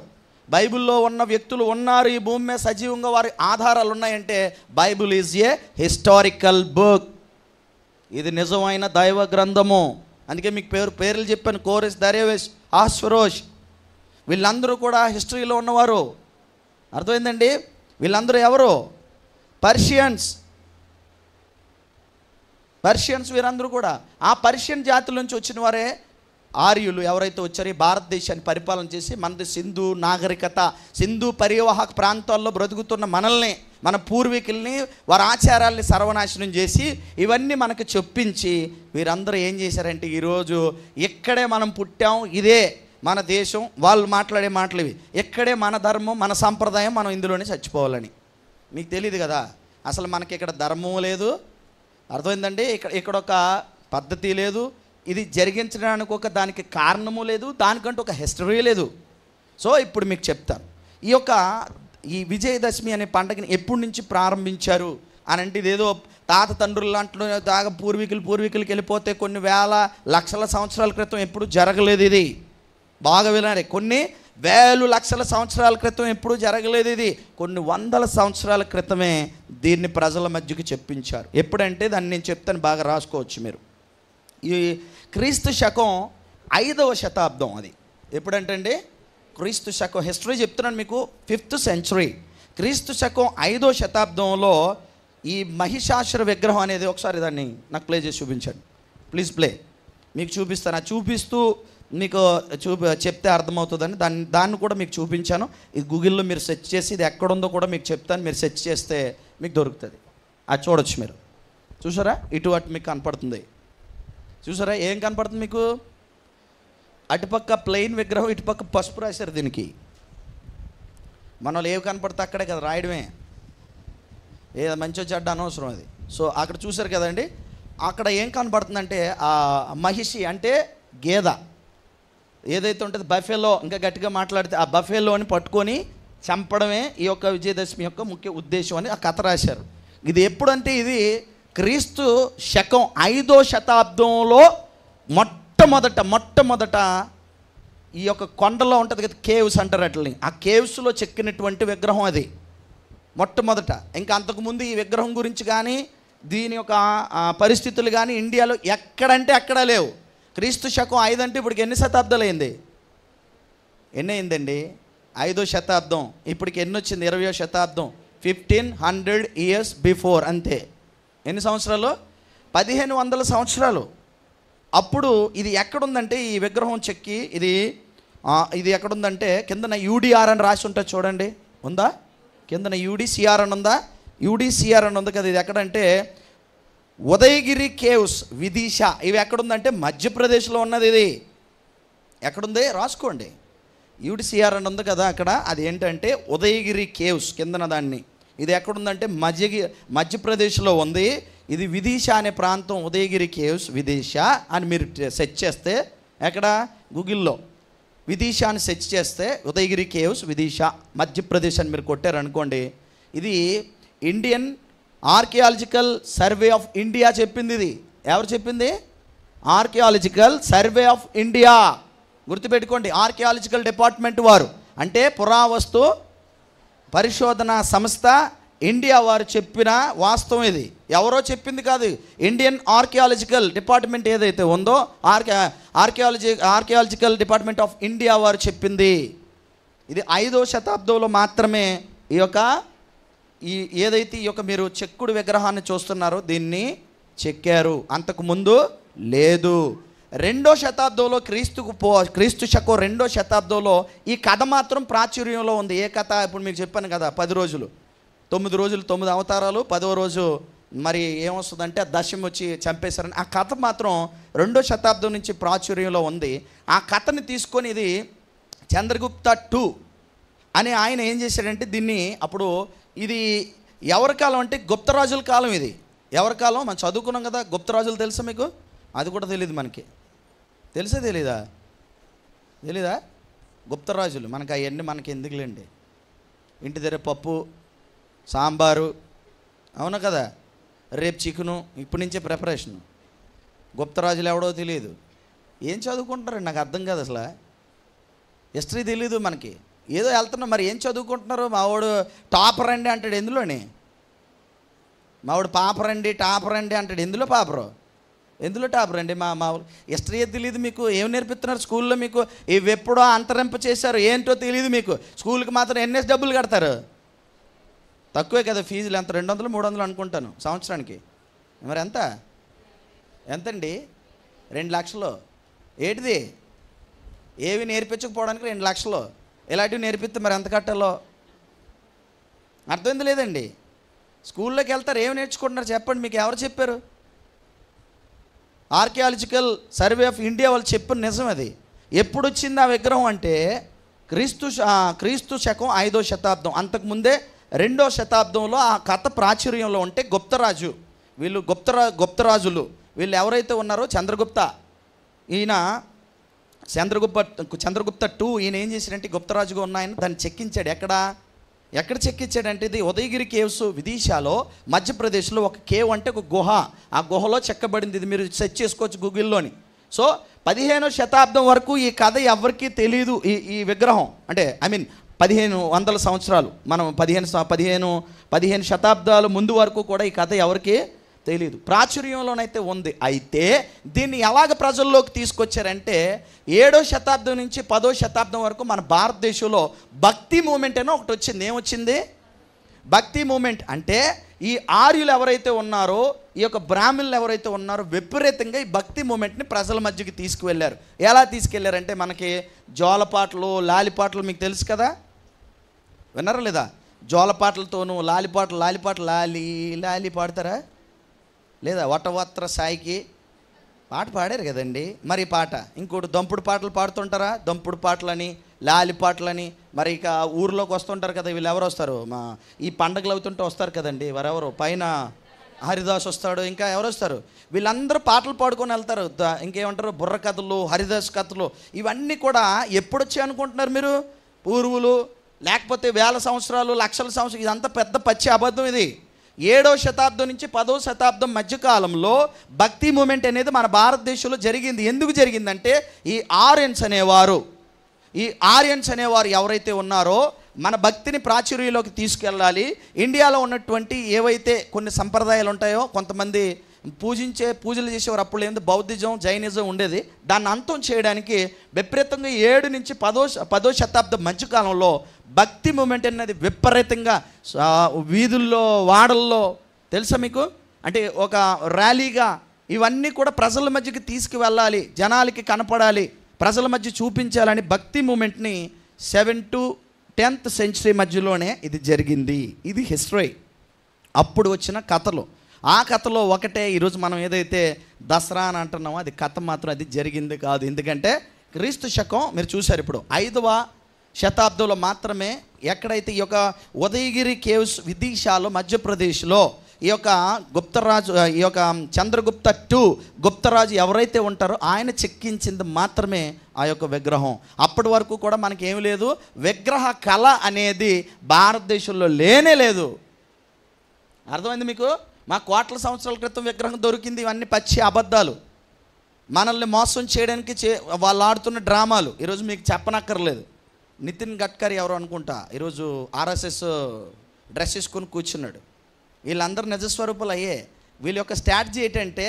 బైబిల్లో ఉన్న వ్యక్తులు ఉన్నారు ఈ భూమి మీద సజీవంగా వారి ఆధారాలు ఉన్నాయంటే Bible is a historical book ఇది నిజమైన దైవ గ్రంథము అందుకే మీకు పేరు పేర్లు చెప్పాను కోరిస్ దర్యవేష్ ఆశ్వరోష్ వీళ్ళందరూ కూడా హిస్టరీలో ఉన్నవారు అర్థమైందండి వీళ్ళందరూ ఎవరు పర్షియన్స్ పర్షియన్స్ వీరందరూ కూడా ఆ పర్షియన్ జాతుల నుంచి వచ్చిన వారే ఆర్యులు ఎవరైతే వచ్చారో భారతదేశాన్ని పరిపాలన చేసి మనది సింధు నాగరికత సింధు పరివాహక ప్రాంతాల్లో బ్రతుకుతున్న మనల్ని మన పూర్వీకుల్ని వారి ఆచారాల్ని సర్వనాశనం చేసి ఇవన్నీ మనకు చెప్పించి వీరందరూ ఏం చేశారంటే ఈరోజు ఇక్కడే మనం పుట్టాం ఇదే మన దేశం వాళ్ళు మాట్లాడే మాటలు ఇవి ఇక్కడే మన ధర్మం మన సంప్రదాయం మనం ఇందులోనే చచ్చిపోవాలని మీకు తెలియదు కదా అసలు మనకి ఇక్కడ ధర్మం లేదు అర్థమైందండి ఇక్కడ ఇక్కడ ఒక పద్ధతి లేదు ఇది జరిగించడానికి ఒక దానికి కారణము లేదు దానికంటే ఒక హిస్టరీ లేదు సో ఇప్పుడు మీకు చెప్తాను ఈ యొక్క ఈ విజయదశమి అనే పండగని ఎప్పటి నుంచి ప్రారంభించారు అని అంటే ఇదేదో తాత తండ్రుల లాంటి దాకా పూర్వీకులు పూర్వీకులకి వెళ్ళిపోతే కొన్ని వేల లక్షల సంవత్సరాల క్రితం ఎప్పుడు జరగలేదు ఇది బాగా వినాలి కొన్ని వేలు లక్షల సంవత్సరాల క్రితం ఎప్పుడూ జరగలేదు ఇది కొన్ని వందల సంవత్సరాల క్రితమే దీన్ని ప్రజల మధ్యకి చెప్పించారు ఎప్పుడంటే దాన్ని నేను చెప్తాను బాగా రాసుకోవచ్చు మీరు ఈ క్రీస్తు శకం ఐదవ శతాబ్దం అది ఎప్పుడంటే అండి క్రీస్తు శకం హిస్టరీ చెప్తున్నాను మీకు ఫిఫ్త్ సెంచరీ క్రీస్తు శకం ఐదో శతాబ్దంలో ఈ మహిషాసుర విగ్రహం అనేది ఒకసారి దాన్ని నాకు ప్లే చేసి చూపించండి ప్లీజ్ ప్లే మీకు చూపిస్తాను చూపిస్తూ మీకు చూపి చెప్తే అర్థమవుతుందని దాన్ని దాన్ని కూడా మీకు చూపించాను ఈ గూగుల్లో మీరు సెర్చ్ చేసి ఇది ఎక్కడుందో కూడా మీకు చెప్తాను మీరు సెర్చ్ చేస్తే మీకు దొరుకుతుంది అది చూడొచ్చు మీరు చూసారా ఇటు అటు మీకు కనపడుతుంది చూసారా ఏం కనపడుతుంది మీకు అటుపక్క ప్లెయిన్ విగ్రహం ఇటుపక్క పసుపు రాశారు దీనికి మనలో ఏవి కనపడితే అక్కడే కదా రాయడమే ఏదో మంచి చెడ్డ అనవసరం అది సో అక్కడ చూసారు కదండి అక్కడ ఏం కనబడుతుందంటే ఆ మహిషి అంటే గేద ఏదైతే ఉంటుంది బఫేలో ఇంకా గట్టిగా మాట్లాడితే ఆ బఫేలోని పట్టుకొని చంపడమే ఈ యొక్క విజయదశమి యొక్క ముఖ్య ఉద్దేశం అని ఆ కథ రాశారు ఇది ఎప్పుడంటే ఇది క్రీస్తు శకం ఐదో శతాబ్దంలో మొట్టమొదట మొట్టమొదట ఈ యొక్క కొండలో ఉంటుంది కదా కేవ్స్ అంటారు అట్లని ఆ కేవ్స్లో చెక్కినటువంటి విగ్రహం అది మొట్టమొదట ఇంకా అంతకుముందు ఈ విగ్రహం గురించి కానీ దీని యొక్క పరిస్థితులు కానీ ఇండియాలో ఎక్కడంటే అక్కడ లేవు క్రీస్తు శకం ఐదు అంటే ఇప్పటికి ఎన్ని శతాబ్దాలు అయింది ఎన్ని అయిందండి ఐదో శతాబ్దం ఇప్పటికి ఎన్ని వచ్చింది ఇరవయో శతాబ్దం ఫిఫ్టీన్ హండ్రెడ్ ఇయర్స్ బిఫోర్ అంతే ఎన్ని సంవత్సరాలు పదిహేను వందల సంవత్సరాలు అప్పుడు ఇది ఎక్కడుందంటే ఈ విగ్రహం చెక్కి ఇది ఇది ఎక్కడుందంటే కిందన యూడిఆర్ అని రాసి ఉంటుంది చూడండి ఉందా కిందన యూడిసిఆర్ అని ఉందా యూడిసిఆర్ అని ఉంది కదా ఇది ఎక్కడంటే ఉదయగిరి కేవ్స్ విదిశ ఇవి ఎక్కడుందంటే మధ్యప్రదేశ్లో ఉన్నది ఇది ఎక్కడుంది రాసుకోండి యూడిసిఆర్ అని ఉంది కదా అక్కడ అది ఏంటంటే ఉదయగిరి కేవ్స్ కిందన దాన్ని ఇది ఎక్కడుందంటే మధ్య మధ్యప్రదేశ్లో ఉంది ఇది విదిశ అనే ప్రాంతం ఉదయగిరి కేవ్స్ విదిశ అని మీరు సెర్చ్ చేస్తే ఎక్కడ గూగుల్లో విదిశ అని సెర్చ్ చేస్తే ఉదయగిరి కేవ్స్ విదిశ మధ్యప్రదేశ్ అని మీరు కొట్టారనుకోండి ఇది Indian archaeological survey of India చెప్పింది ఇది ఎవరు చెప్పింది ఆర్కియాలజికల్ సర్వే ఆఫ్ ఇండియా గుర్తుపెట్టుకోండి ఆర్కియాలజికల్ డిపార్ట్మెంట్ వారు అంటే పురావస్తు పరిశోధన సంస్థ ఇండియా వారు చెప్పిన వాస్తవం ఇది ఎవరో చెప్పింది కాదు ఇండియన్ ఆర్కియాలజికల్ డిపార్ట్మెంట్ ఏదైతే ఉందో archi archaeology archaeological department of India వారు చెప్పింది ఇది ఐదో శతాబ్దంలో మాత్రమే ఈ యొక్క ఈ ఏదైతే ఈ యొక్క మీరు చెక్కుడు విగ్రహాన్ని చూస్తున్నారో దీన్ని చెక్కారు అంతకుముందు లేదు రెండో శతాబ్దంలో క్రీస్తుకు పో క్రీస్తు శకో రెండో శతాబ్దంలో ఈ కథ మాత్రం ప్రాచుర్యంలో ఉంది ఏ కథ ఇప్పుడు మీకు చెప్పాను కదా పది రోజులు తొమ్మిది రోజులు తొమ్మిది అవతారాలు పదవ రోజు మరి ఏమొస్తుందంటే దశం వచ్చి చంపేశారని ఆ కథ మాత్రం రెండో శతాబ్దం నుంచి ప్రాచుర్యంలో ఉంది ఆ కథని తీసుకొని ఇది చంద్రగుప్త టూ అని ఆయన ఏం చేశాడంటే దీన్ని అప్పుడు ఇది ఎవరి కాలం అంటే గుప్తరాజుల కాలం ఇది ఎవరి కాలం మనం చదువుకున్నాం కదా గుప్తరాజులు తెలుసా మీకు అది కూడా తెలియదు మనకి తెలుసా తెలీదా తెలీదా గుప్తరాజులు మనకు అవన్నీ మనకి ఎందుకులేండి ఇంటి దగ్గర పప్పు సాంబారు అవును కదా రేపు చికెను ఇప్పటి నుంచే ప్రిపరేషను గుప్తరాజులు ఎవడో తెలియదు ఏం చదువుకుంటున్నారండి నాకు అర్థం కాదు అసలు హిస్టరీ తెలీదు మనకి ఏదో వెళ్తున్నాం మరి ఏం చదువుకుంటున్నారు మావాడు టాపర్ అండి అంటాడు ఎందులోని మావాడు పాపరండి టాపర్ అండి అంటాడు ఎందులో పాపరు ఎందులో టాపర్ అండి మా మా హిస్టరీ తెలియదు మీకు ఏం నేర్పిస్తున్నారు స్కూల్లో మీకు ఇవి ఎప్పుడో అంతరింప చేశారు ఏంటో తెలియదు మీకు స్కూల్కి మాత్రం ఎన్ఎస్ డబ్బులు కడతారు తక్కువే కదా ఫీజులు ఎంత రెండు వందలు మూడు వందలు అనుకుంటాను సంవత్సరానికి మరి ఎంత ఎంతండి రెండు లక్షలు ఏంటిది ఏవి నేర్పించకపోవడానికి రెండు లక్షలు ఇలాంటివి నేర్పిస్తే మరి ఎంత కట్టాలో అర్థమైంది లేదండి స్కూల్లోకి వెళ్తారు ఏమి నేర్చుకుంటున్నారు చెప్పండి మీకు ఎవరు చెప్పారు ఆర్కియాలజికల్ సర్వే ఆఫ్ ఇండియా వాళ్ళు చెప్పిన నిజం అది ఎప్పుడు వచ్చింది ఆ విగ్రహం అంటే క్రీస్తు క్రీస్తు శకం ఐదో శతాబ్దం అంతకుముందే రెండో శతాబ్దంలో ఆ కథ ప్రాచుర్యంలో ఉంటే గుప్తరాజు వీళ్ళు గుప్తరా గుప్తరాజులు వీళ్ళు ఎవరైతే ఉన్నారో చంద్రగుప్త ఈయన చంద్రగుప్త చంద్రగుప్త టూ ఈయన ఏం చేశాడంటే గుప్తరాజుగా ఉన్నాయని దాన్ని చెక్కించాడు ఎక్కడా ఎక్కడ చెక్కిచ్చాడంటే ఇది ఉదయగిరి కేవ్స్ విదేశాలో మధ్యప్రదేశ్లో ఒక కేవ్ అంటే ఒక గుహ ఆ గుహలో చెక్కబడింది ఇది మీరు సెర్చ్ చేసుకోవచ్చు గూగుల్లోని సో పదిహేను శతాబ్దం వరకు ఈ కథ ఎవరికీ తెలియదు ఈ ఈ విగ్రహం అంటే ఐ మీన్ పదిహేను వందల సంవత్సరాలు మనం పదిహేను పదిహేను పదిహేను శతాబ్దాలు ముందు వరకు కూడా ఈ కథ ఎవరికీ తెలియదు ప్రాచుర్యంలోనైతే ఉంది అయితే దీన్ని ఎలాగ ప్రజల్లోకి తీసుకొచ్చారంటే ఏడో శతాబ్దం నుంచి పదో శతాబ్దం వరకు మన భారతదేశంలో భక్తి మూమెంట్ అని ఒకటి వచ్చింది ఏమొచ్చింది భక్తి మూమెంట్ అంటే ఈ ఆర్యులు ఎవరైతే ఉన్నారో ఈ యొక్క బ్రాహ్మణులు ఎవరైతే ఉన్నారో విపరీతంగా ఈ భక్తి మూమెంట్ని ప్రజల మధ్యకి తీసుకువెళ్ళారు ఎలా తీసుకెళ్లారంటే మనకి జోలపాటలు లాలిపాటలు మీకు తెలుసు కదా విన్నారా లేదా జోలపాట్లతోనూ లాలిపాటలు లాలిపాటలు లాలి లాలి పాడతారా లేదా వటవత్ర సాయికి పాట పాడారు కదండి మరి పాట ఇంకోటి దంపుడు పాటలు పాడుతుంటారా దంపుడు పాటలని లాలి పాటలని మరి ఇక ఊర్లోకి వస్తుంటారు కదా వీళ్ళు ఎవరు వస్తారు మా ఈ పండగలు అవుతుంటే వస్తారు కదండి వారెవరు పైన హరిదాస్ వస్తాడు ఇంకా ఎవరు వస్తారు వీళ్ళందరూ పాటలు పాడుకొని వెళ్తారు ఇంకేమంటారు బుర్ర కథలు హరిదాస్ కథలు ఇవన్నీ కూడా ఎప్పుడు వచ్చాయి అనుకుంటున్నారు మీరు పూర్వులు లేకపోతే వేల సంవత్సరాలు లక్షల సంవత్సరాలు ఇదంతా పెద్ద పచ్చి అబద్ధం ఇది ఏడో శతాబ్దం నుంచి పదో శతాబ్దం మధ్యకాలంలో భక్తి మూమెంట్ అనేది మన భారతదేశంలో జరిగింది ఎందుకు జరిగిందంటే ఈ ఆర్యన్స్ అనేవారు ఈ ఆర్యన్స్ అనేవారు ఎవరైతే ఉన్నారో మన భక్తిని ప్రాచుర్యంలోకి తీసుకెళ్ళాలి ఇండియాలో ఉన్నటువంటి ఏవైతే కొన్ని సంప్రదాయాలు ఉంటాయో కొంతమంది పూజించే పూజలు చేసేవారు అప్పుడు ఏంది బౌద్ధిజం జైనిజం ఉండేది దాన్ని అంతం చేయడానికి విపరీతంగా ఏడు నుంచి పదో పదో శతాబ్దం మధ్యకాలంలో భక్తి మూమెంట్ అనేది విపరీతంగా వీధుల్లో వాడల్లో తెలుసా మీకు అంటే ఒక ర్యాలీగా ఇవన్నీ కూడా ప్రజల మధ్యకి తీసుకువెళ్ళాలి జనాలకి కనపడాలి ప్రజల మధ్య చూపించాలని భక్తి మూమెంట్ని సెవెన్ టు టెన్త్ సెంచరీ మధ్యలోనే ఇది జరిగింది ఇది హిస్టరీ అప్పుడు వచ్చిన కథలు ఆ కథలో ఒకటే ఈరోజు మనం ఏదైతే దసరా అని అంటున్నామో అది కథ మాత్రం అది జరిగింది కాదు ఎందుకంటే క్రీస్తు శకం మీరు చూశారు ఇప్పుడు ఐదవ శతాబ్దంలో మాత్రమే ఎక్కడైతే ఈ యొక్క ఉదయగిరి కేవ్స్ విదిశాలో మధ్యప్రదేశ్లో ఈ యొక్క గుప్తరాజు ఈ యొక్క చంద్రగుప్త టూ గుప్తరాజు ఎవరైతే ఉంటారో ఆయన చెక్కించింది మాత్రమే ఆ యొక్క విగ్రహం అప్పటి వరకు కూడా మనకేం లేదు విగ్రహ కళ అనేది భారతదేశంలో లేనే లేదు అర్థమైంది మీకు మా కోట్ల సంవత్సరాల క్రితం విగ్రహం దొరికింది ఇవన్నీ పచ్చి అబద్ధాలు మనల్ని మోసం చేయడానికి చే వాళ్ళు ఆడుతున్న డ్రామాలు ఈరోజు మీకు చెప్పనక్కర్లేదు నితిన్ గడ్కరీ ఎవరు అనుకుంటా ఈరోజు ఆర్ఎస్ఎస్ డ్రెస్ వేసుకొని కూర్చున్నాడు వీళ్ళందరూ నిజస్వరూపులు అయ్యే వీళ్ళ యొక్క స్ట్రాటజీ ఏంటంటే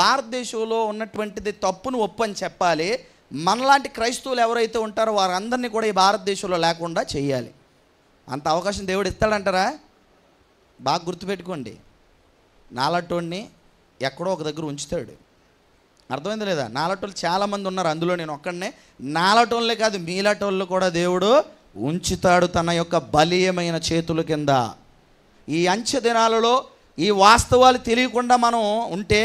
భారతదేశంలో ఉన్నటువంటిది తప్పును ఒప్పని చెప్పాలి మనలాంటి క్రైస్తవులు ఎవరైతే ఉంటారో వారందరినీ కూడా ఈ భారతదేశంలో లేకుండా చేయాలి అంత అవకాశం దేవుడు ఇస్తాడంటారా బాగా గుర్తుపెట్టుకోండి నాలాటోడిని ఎక్కడో ఒక దగ్గర ఉంచుతాడు అర్థమైంది లేదా నాలటోళ్ళు చాలామంది ఉన్నారు అందులో నేను ఒక్కడనే నాలటోళ్ళే కాదు మీలాటోళ్ళు కూడా దేవుడు ఉంచుతాడు తన యొక్క బలీయమైన చేతుల కింద ఈ అంచె దినాలలో ఈ వాస్తవాలు తెలియకుండా మనం ఉంటే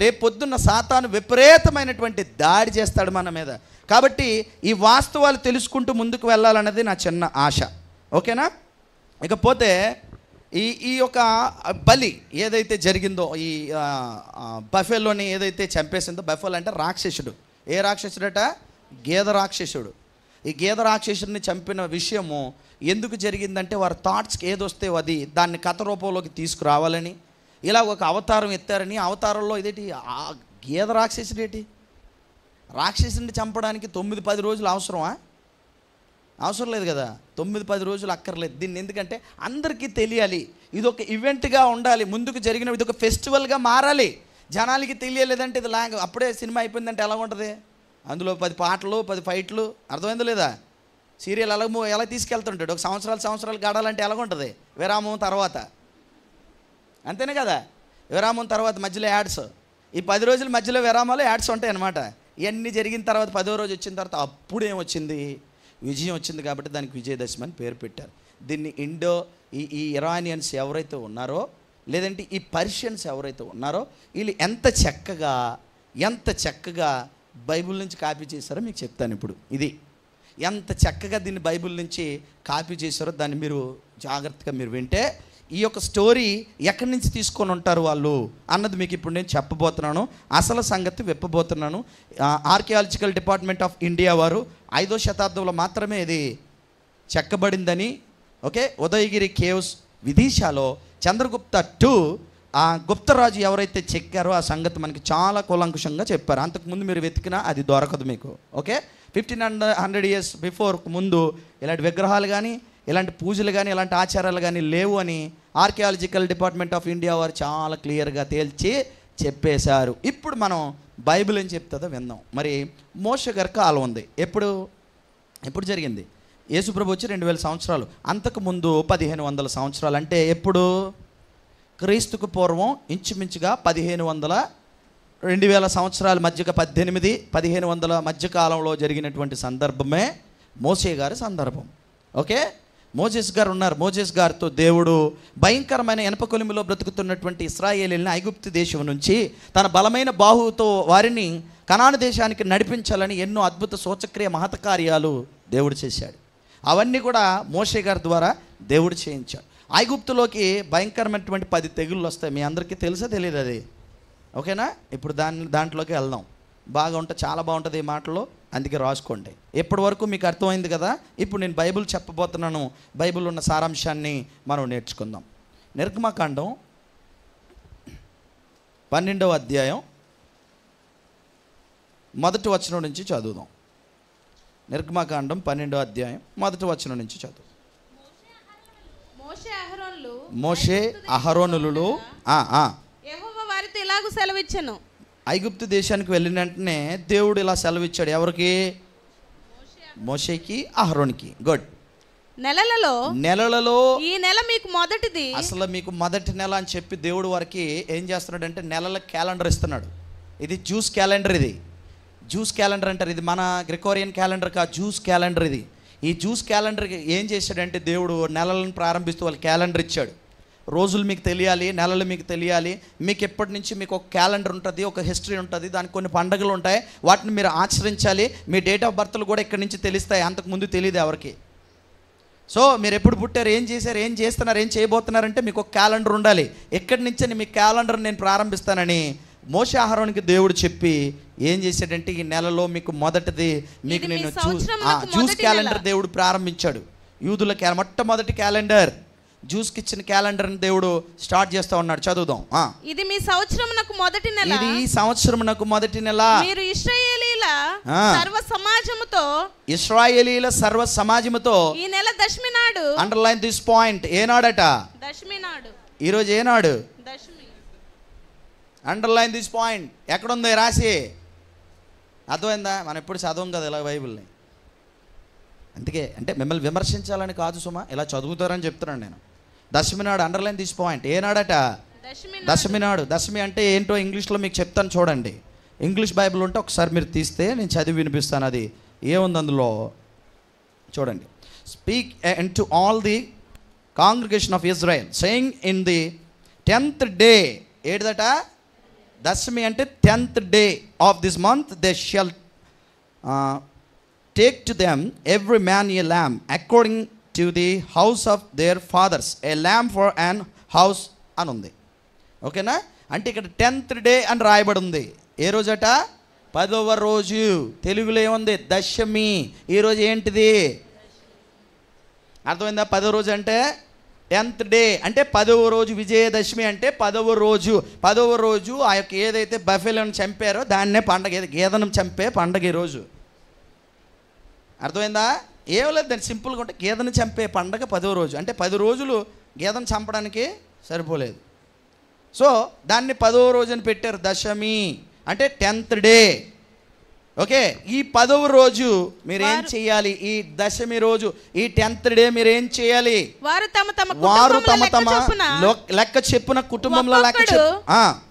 రేపొద్దున్న సాతాను విపరీతమైనటువంటి దాడి చేస్తాడు మన మీద కాబట్టి ఈ వాస్తవాలు తెలుసుకుంటూ ముందుకు వెళ్ళాలన్నది నా చిన్న ఆశ ఓకేనా ఇకపోతే ఈ ఈ యొక్క బలి ఏదైతే జరిగిందో ఈ బఫెలోని ఏదైతే చంపేసిందో బఫెల్ అంటే రాక్షసుడు ఏ రాక్షసుడట గేద రాక్షసుడు ఈ గేద రాక్షసుడిని చంపిన విషయము ఎందుకు జరిగిందంటే వారి థాట్స్కి ఏదొస్తే అది దాన్ని కథ రూపంలోకి తీసుకురావాలని ఇలా ఒక అవతారం ఎత్తారని అవతారంలో ఇదేంటి గేద రాక్షసుడేటి రాక్షసుని చంపడానికి తొమ్మిది పది రోజులు అవసరమా అవసరం లేదు కదా తొమ్మిది పది రోజులు అక్కర్లేదు దీన్ని ఎందుకంటే అందరికీ తెలియాలి ఇది ఒక ఈవెంట్గా ఉండాలి ముందుకు జరిగిన ఇది ఒక ఫెస్టివల్గా మారాలి జనాలకి తెలియలేదంటే ఇది లాంగ్ అప్పుడే సినిమా అయిపోయిందంటే ఎలా ఉంటుంది అందులో పది పాటలు పది ఫైట్లు అర్థమైందో లేదా సీరియల్ ఎలా ఎలా తీసుకెళ్తుంటాడు ఒక సంవత్సరాలు సంవత్సరాలు గడాలంటే ఎలాగుంటుంది విరామం తర్వాత అంతేనే కదా విరామం తర్వాత మధ్యలో యాడ్స్ ఈ పది రోజుల మధ్యలో విరామాలు యాడ్స్ ఉంటాయి అన్నమాట ఇవన్నీ జరిగిన తర్వాత పదో రోజు వచ్చిన తర్వాత అప్పుడేమొచ్చింది విజయం వచ్చింది కాబట్టి దానికి విజయదశమి అని పేరు పెట్టారు దీన్ని ఇండో ఈ ఈ ఇరానియన్స్ ఎవరైతే ఉన్నారో లేదంటే ఈ పర్షియన్స్ ఎవరైతే ఉన్నారో వీళ్ళు ఎంత చక్కగా ఎంత చక్కగా బైబుల్ నుంచి కాపీ చేశారో మీకు చెప్తాను ఇప్పుడు ఇది ఎంత చక్కగా దీన్ని బైబిల్ నుంచి కాపీ చేశారో దాన్ని మీరు జాగ్రత్తగా మీరు వింటే ఈ యొక్క స్టోరీ ఎక్కడి నుంచి తీసుకొని ఉంటారు వాళ్ళు అన్నది మీకు ఇప్పుడు నేను చెప్పబోతున్నాను అసలు సంగతి విప్పబోతున్నాను ఆర్కియాలజికల్ డిపార్ట్మెంట్ ఆఫ్ ఇండియా వారు ఐదో శతాబ్దంలో మాత్రమే ఇది చెక్కబడిందని ఓకే ఉదయగిరి కేవ్స్ విదేశాలో చంద్రగుప్త టూ ఆ గుప్తరాజు ఎవరైతే చెక్కారో ఆ సంగతి మనకి చాలా కూలంకుషంగా చెప్పారు అంతకుముందు మీరు వెతికినా అది దొరకదు మీకు okay fifteen hundred hundred years before ముందు ఇలాంటి విగ్రహాలు కానీ ఇలాంటి పూజలు కానీ ఇలాంటి ఆచారాలు కానీ లేవు అని ఆర్కియాలజికల్ డిపార్ట్మెంట్ ఆఫ్ ఇండియా వారు చాలా క్లియర్గా తేల్చి చెప్పేశారు ఇప్పుడు మనం బైబిల్ ఏం చెప్తుందో విందాం మరి మోస గారి కాలం ఉంది ఎప్పుడు ఎప్పుడు జరిగింది యేసుప్రభు వచ్చి రెండు వేల సంవత్సరాలు అంతకుముందు పదిహేను వందల సంవత్సరాలు అంటే ఎప్పుడు క్రీస్తుకు పూర్వం ఇంచుమించుగా పదిహేను వందల రెండు వేల సంవత్సరాల మధ్యగా పద్దెనిమిది పదిహేను వందల మధ్యకాలంలో జరిగినటువంటి సందర్భమే మోసే గారి సందర్భం ఓకే మోజెస్ గారు ఉన్నారు మోజెస్ గారితో దేవుడు భయంకరమైన ఎనపకొలిమిలో బ్రతుకుతున్నటువంటి ఇస్రాయేలీని ఐగుప్తి దేశం నుంచి తన బలమైన బాహువుతో వారిని కనాను దేశానికి నడిపించాలని ఎన్నో అద్భుత సూచక్రియ మహతకార్యాలు దేవుడు చేశాడు అవన్నీ కూడా మోషే గారి ద్వారా దేవుడు చేయించాడు ఐగుప్తులోకి భయంకరమైనటువంటి పది తెగుళ్ళు వస్తాయి మీ అందరికీ తెలుసా తెలియదు అది ఓకేనా ఇప్పుడు దాని దాంట్లోకి వెళ్దాం బాగా ఉంటే చాలా బాగుంటుంది ఈ మాటలో అందుకే రాసుకోండి ఇప్పటి వరకు మీకు అర్థమైంది కదా ఇప్పుడు నేను బైబిల్ చెప్పబోతున్నాను బైబిల్ ఉన్న సారాంశాన్ని మనం నేర్చుకుందాం నిర్గమాకాండం పన్నెండవ అధ్యాయం మొదటి వచనం నుంచి చదువుదాం నిర్గమాకాండం పన్నెండవ అధ్యాయం మొదటి వచనం నుంచి చదువు మోషే అహరోనులు వారితో ఇలాగూ ఐగుప్తు దేశానికి వెళ్ళిన వెంటనే దేవుడు ఇలా సెలవిచ్చాడు ఎవరికి మోషేకి అహరోనికి గుడ్ నెలలలో నెలలలో ఈ నెల మీకు మొదటిది అసలు మీకు మొదటి నెల అని చెప్పి దేవుడు వారికి ఏం చేస్తున్నాడు అంటే నెలల క్యాలెండర్ ఇస్తున్నాడు ఇది జ్యూస్ క్యాలెండర్ ఇది జ్యూస్ క్యాలెండర్ అంటారు ఇది మన గ్రికోరియన్ క్యాలెండర్ కా జ్యూస్ క్యాలెండర్ ఇది ఈ జ్యూస్ క్యాలెండర్ ఏం చేశాడంటే దేవుడు నెలలను ప్రారంభిస్తూ వాళ్ళు క్యాలెండర్ ఇచ్చాడు రోజులు మీకు తెలియాలి నెలలు మీకు తెలియాలి మీకు ఎప్పటి నుంచి మీకు ఒక క్యాలెండర్ ఉంటుంది ఒక హిస్టరీ ఉంటుంది దానికి కొన్ని పండుగలు ఉంటాయి వాటిని మీరు ఆచరించాలి మీ డేట్ ఆఫ్ బర్త్లు కూడా ఇక్కడి నుంచి తెలుస్తాయి అంతకుముందు తెలియదు ఎవరికి సో మీరు ఎప్పుడు పుట్టారు ఏం చేశారు ఏం చేస్తున్నారు ఏం చేయబోతున్నారంటే మీకు ఒక క్యాలెండర్ ఉండాలి ఎక్కడి నుంచే మీ క్యాలెండర్ నేను ప్రారంభిస్తానని మోసాహారానికి దేవుడు చెప్పి ఏం చేశాడంటే ఈ నెలలో మీకు మొదటిది మీకు నేను చూస్ క్యాలెండర్ దేవుడు ప్రారంభించాడు యూదుల మొట్టమొదటి క్యాలెండర్ జ్యూస్కి ఇచ్చిన క్యాలెండర్ దేవుడు స్టార్ట్ చేస్తా ఉన్నాడు చదువుదాం ఇది మీ సంవత్సరమునకు మొదటి నెల ఇది సంవత్సరమునకు మొదటి నెల మీరు ఇస్రాయేలీల సర్వ సమాజముతో ఇస్రాయేలీల సర్వ సమాజముతో ఈ నెల దశమి నాడు అండర్లైన్ దిస్ పాయింట్ ఏనాడట దశమి నాడు ఈ రోజు ఏనాడు దశమి అండర్లైన్ దిస్ పాయింట్ ఉంది రాసి అర్థమైందా మనం ఎప్పుడు చదవం కదా ఇలా బైబిల్ని అందుకే అంటే మిమ్మల్ని విమర్శించాలని కాదు సుమా ఇలా చదువుతారని చెప్తున్నాను నేను దశమి నాడు అండర్లైన్ తీసిపోయింట్ ఏనాడట దశమి నాడు దశమి అంటే ఏంటో ఇంగ్లీష్లో మీకు చెప్తాను చూడండి ఇంగ్లీష్ బైబిల్ ఉంటే ఒకసారి మీరు తీస్తే నేను చదివి వినిపిస్తాను అది ఏముంది అందులో చూడండి speak and to all the congregation of Israel saying in the tenth day ఏడదట దశమి అంటే tenth day of this month they shall take to them every man a lamb according to the house of their fathers a lamp for an house అని ఉంది ఓకేనా అంటే ఇక్కడ టెన్త్ డే అని రాయబడి ఉంది ఏ రోజట పదవ రోజు తెలుగులో ఏముంది దశమి ఈరోజు ఏంటిది అర్థమైందా పదవ రోజు అంటే టెన్త్ డే అంటే పదవ రోజు విజయదశమి అంటే పదవ రోజు పదవ రోజు ఆ యొక్క ఏదైతే బఫెలను చంపారో దాన్నే పండగ గీదనం చంపే పండగ ఈరోజు అర్థమైందా ఏం లేదు దాన్ని సింపుల్గా ఉంటే గీదను చంపే పండగ పదో రోజు అంటే పది రోజులు గీదను చంపడానికి సరిపోలేదు సో దాన్ని పదో రోజున పెట్టారు దశమి అంటే టెన్త్ డే ఓకే ఈ పదవ రోజు మీరేం చేయాలి ఈ దశమి రోజు ఈ టెన్త్ డే మీరేం చేయాలి వారు తమ తమ వారు తమ తమ లెక్క చెప్పున కుటుంబంలో లెక్క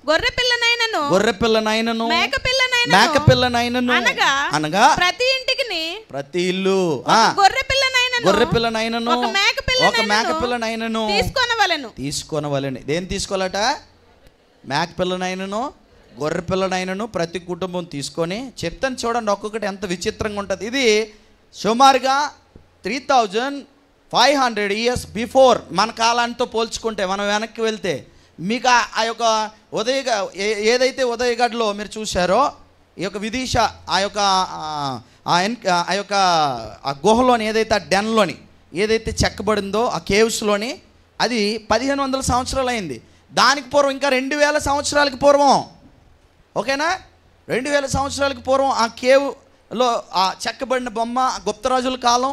గొర్రె పిల్లనైనను గొర్రె పిల్లనైనను మేక పిల్లనైనను మేక పిల్లనైనను అనగా అనగా ప్రతి ఇంటికి ప్రతి ఇల్లు గొర్రె పిల్లనైనను గొర్రె పిల్లనైనను ఒక మేక పిల్లనైనను ఒక మేక పిల్లనైనను తీసుకొనవలెను తీసుకొనవలెను దేని తీసుకోవాలట మేక పిల్లనైనను గొర్రెపిల్లనైనను ప్రతి కుటుంబం తీసుకొని చెప్తాను చూడండి ఒక్కొక్కటి ఎంత విచిత్రంగా ఉంటుంది ఇది సుమారుగా three thousand five hundred years before మన కాలానితో పోల్చుకుంటే మనం వెనక్కి వెళ్తే మీకు ఆ యొక్క ఉదయ ఏదైతే ఉదయగడ్లో మీరు చూశారో ఈ యొక్క విదీష ఆ యొక్క ఆ యొక్క ఆ గుహలోని ఏదైతే ఆ డెన్లోని ఏదైతే చెక్కబడిందో ఆ కేవ్స్లోని అది పదిహేను వందల సంవత్సరాలు అయింది దానికి పూర్వం ఇంకా రెండు వేల సంవత్సరాలకి పూర్వం ఓకేనా రెండు వేల సంవత్సరాలకు పూర్వం ఆ కేవ్లో ఆ చెక్కబడిన బొమ్మ గుప్తరాజుల కాలం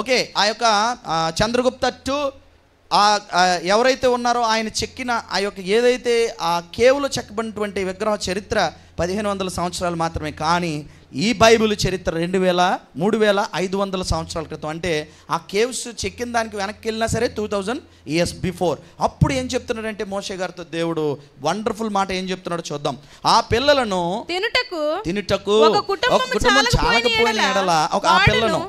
ఓకే ఆ యొక్క చంద్రగుప్త టూ ఎవరైతే ఉన్నారో ఆయన చెక్కిన ఆ యొక్క ఏదైతే ఆ కేవులు చెక్కబడినటువంటి విగ్రహ చరిత్ర పదిహేను వందల సంవత్సరాలు మాత్రమే కానీ ఈ బైబిల్ చరిత్ర రెండు వేల మూడు వేల ఐదు వందల సంవత్సరాల క్రితం అంటే ఆ కేవ్స్ చెక్కిన దానికి వెనక్కి వెళ్ళినా సరే టూ థౌజండ్ ఇయర్స్ బిఫోర్ అప్పుడు ఏం చెప్తున్నాడంటే మోషే గారితో దేవుడు వండర్ఫుల్ మాట ఏం చెప్తున్నాడు చూద్దాం ఆ పిల్లలను తినుటకు తినుటకు కుటుంబం చాలకపోయిన ఎడల ఒక ఆ పిల్లను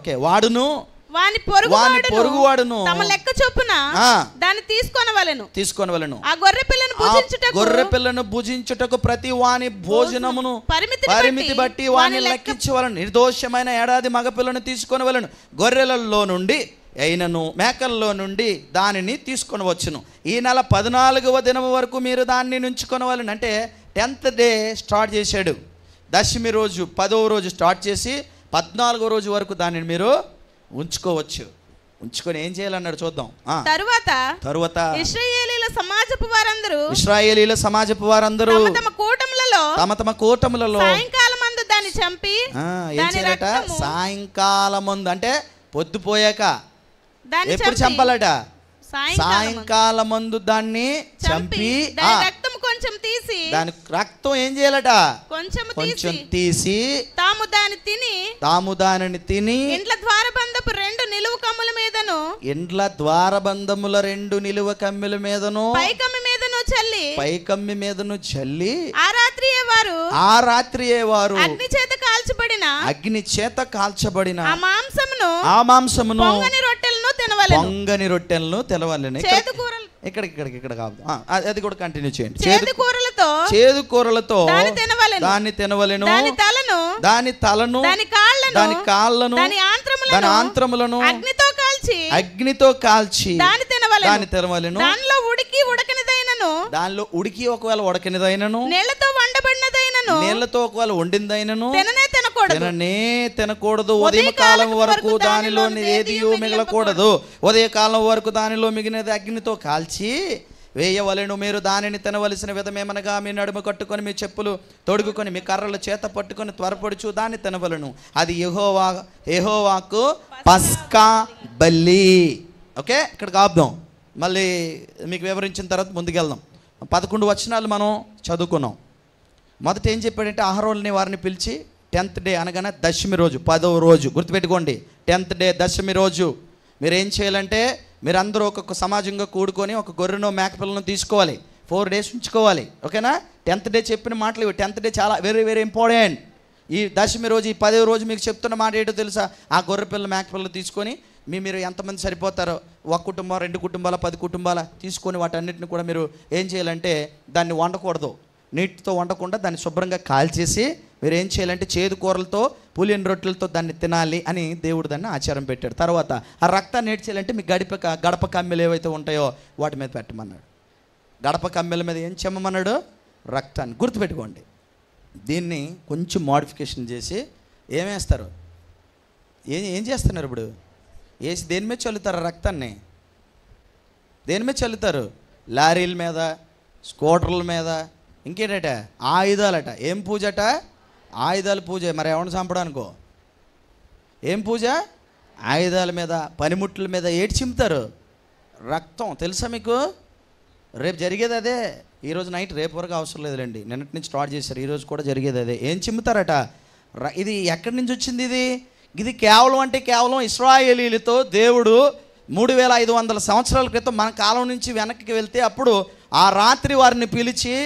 ఓకే వాడును వాని పొరుగువాడును పొరుగువాడును తమ లెక్క చొప్పున దాన్ని తీసుకొనవలెను తీసుకొనవలెను ఆ గొర్రె పిల్లను భుజించుటకు గొర్రె పిల్లను భుజించుటకు ప్రతి వాని భోజనమును పరిమితి పరిమితి బట్టి వాని లెక్కించవలను నిర్దోషమైన ఏడాది మగపిల్లను తీసుకొనవలను గొర్రెలలో నుండి అయినను మేకల్లో నుండి దానిని తీసుకొనవచ్చును ఈ నెల పద్నాలుగవ దినం వరకు మీరు దాన్ని నుంచుకొనవలను అంటే టెన్త్ డే స్టార్ట్ చేశాడు దశమి రోజు పదవ రోజు స్టార్ట్ చేసి పద్నాలుగో రోజు వరకు దానిని మీరు ఉంచుకోవచ్చు ఉంచుకొని ఏం చేయాలన్నాడు చూద్దాం తరువాత తరువాత ఇస్రాయేలీల సమాజపు వారందరూ ఇస్రాయేలీల సమాజపు వారందరూ తమ కూటములలో తమ తమ కూటములలో సాయంకాలం అందు దాన్ని చంపి ఏం చేయాలట సాయంకాలం అంటే పొద్దుపోయాక ఎప్పుడు చంపాలట సాయంకాలమందు దాన్ని చంపి రక్తం కొంచెం తీసి దాని రక్తం ఏం చేయాలట కొంచెం కొంచెం తీసి తాము దాని తిని తాము దానిని తిని ఇండ్ల ద్వారబంధపు రెండు నిలువు కమ్ముల మీదను ఇండ్ల ద్వారబంధముల రెండు నిలువ కమ్ముల మీదను పైకమ్మి మీదను మీదను చల్లి మీదను చల్లి ఆ రాత్రియే వారు ఆ రాత్రియే వారు అగ్ని చేత కాల్చబడిన అగ్ని చేత కాల్చబడిన ఆ మాంసమును ఆ మాంసమును పొంగని రొట్టెలను తినవలెను పొంగని రొట్టెలను తినవలెను చేదు కూరలు ఇక్కడ ఇక్కడ ఇక్కడ కాదు అది కూడా కంటిన్యూ చేయండి చేదు కూరలతో చేదు కూరలతో దాన్ని తినవలెను దాన్ని తినవలెను దాని తలను దాని తలను దాని కాళ్ళను దాని కాళ్ళను దాని ఆంత్రములను దాని ఆంత్రములను అగ్నితో కాల్చి అగ్నితో కాల్చి దాని తినవలెను దాని తినవలెను దానిలో ఉడికి ఉడకనిదై అయినను దానిలో ఉడికి ఒకవేళ ఉడకనిదైనను నీళ్లతో వండబడినదైనను నీళ్లతో ఒకవేళ వండిందైనను తిననే తినకూడదు తిననే తినకూడదు కాలం వరకు దానిలో ఏది మిగలకూడదు కాలం వరకు దానిలో మిగిలినది అగ్నితో కాల్చి వేయవలను మీరు దానిని తినవలసిన విధమేమనగా మీ నడుము కట్టుకొని మీ చెప్పులు తొడుగుకొని మీ కర్రలు చేత పట్టుకొని త్వరపడుచు దాన్ని తినవలను అది యహోవా యహోవాకు పస్కా బల్లి ఓకే ఇక్కడ కాబ్దాం మళ్ళీ మీకు వివరించిన తర్వాత ముందుకెళ్దాం పదకొండు వచనాలు మనం చదువుకున్నాం మొదట ఏం చెప్పాడంటే ఆహారోల్ని వారిని పిలిచి టెన్త్ డే అనగానే దశమి రోజు పదవ రోజు గుర్తుపెట్టుకోండి టెన్త్ డే దశమి రోజు మీరు ఏం చేయాలంటే మీరందరూ ఒక్కొక్క సమాజంగా కూడుకొని ఒక గొర్రెనో మేకపిల్లను తీసుకోవాలి ఫోర్ డేస్ ఉంచుకోవాలి ఓకేనా టెన్త్ డే చెప్పిన మాటలు టెన్త్ డే చాలా వెరీ వెరీ ఇంపార్టెంట్ ఈ దశమి రోజు ఈ పదవ రోజు మీకు చెప్తున్న మాట ఏంటో తెలుసా ఆ గొర్రెపిల్ల మేకపిల్ల తీసుకొని మీ మీరు ఎంతమంది సరిపోతారో ఒక కుటుంబం రెండు కుటుంబాల పది కుటుంబాల తీసుకొని వాటన్నిటిని కూడా మీరు ఏం చేయాలంటే దాన్ని వండకూడదు నీటితో వండకుండా దాన్ని శుభ్రంగా కాల్చేసి మీరు ఏం చేయాలంటే చేదు కూరలతో పులియన్ రొట్టెలతో దాన్ని తినాలి అని దేవుడు దాన్ని ఆచారం పెట్టాడు తర్వాత ఆ రక్తాన్ని ఏం చేయాలంటే మీ గడిప గడప కమ్మెలు ఏవైతే ఉంటాయో వాటి మీద పెట్టమన్నాడు గడప కమ్మెల మీద ఏం చెమ్మమన్నాడు రక్తాన్ని గుర్తుపెట్టుకోండి దీన్ని కొంచెం మోడిఫికేషన్ చేసి ఏమేస్తారు ఏం ఏం చేస్తున్నారు ఇప్పుడు వేసి దేని మీద చల్లుతారు రక్తాన్ని దేని మీద చల్లుతారు లారీల మీద స్కూటర్ల మీద ఇంకేటట ఆయుధాలట ఏం అట ఆయుధాలు పూజ మరి ఎవరిని చంపడానికో ఏం పూజ ఆయుధాల మీద పనిముట్ల మీద ఏడ్చింపుతారు చింపుతారు రక్తం తెలుసా మీకు రేపు జరిగేది అదే ఈరోజు నైట్ రేపు వరకు అవసరం లేదులేండి నిన్నటి నుంచి స్టార్ట్ చేశారు ఈరోజు కూడా జరిగేది అదే ఏం చిమ్ముతారట ఇది ఎక్కడి నుంచి వచ్చింది ఇది ఇది కేవలం అంటే కేవలం ఇస్రాయేలీలతో దేవుడు మూడు వేల ఐదు వందల సంవత్సరాల క్రితం మన కాలం నుంచి వెనక్కి వెళ్తే అప్పుడు ఆ రాత్రి వారిని పిలిచి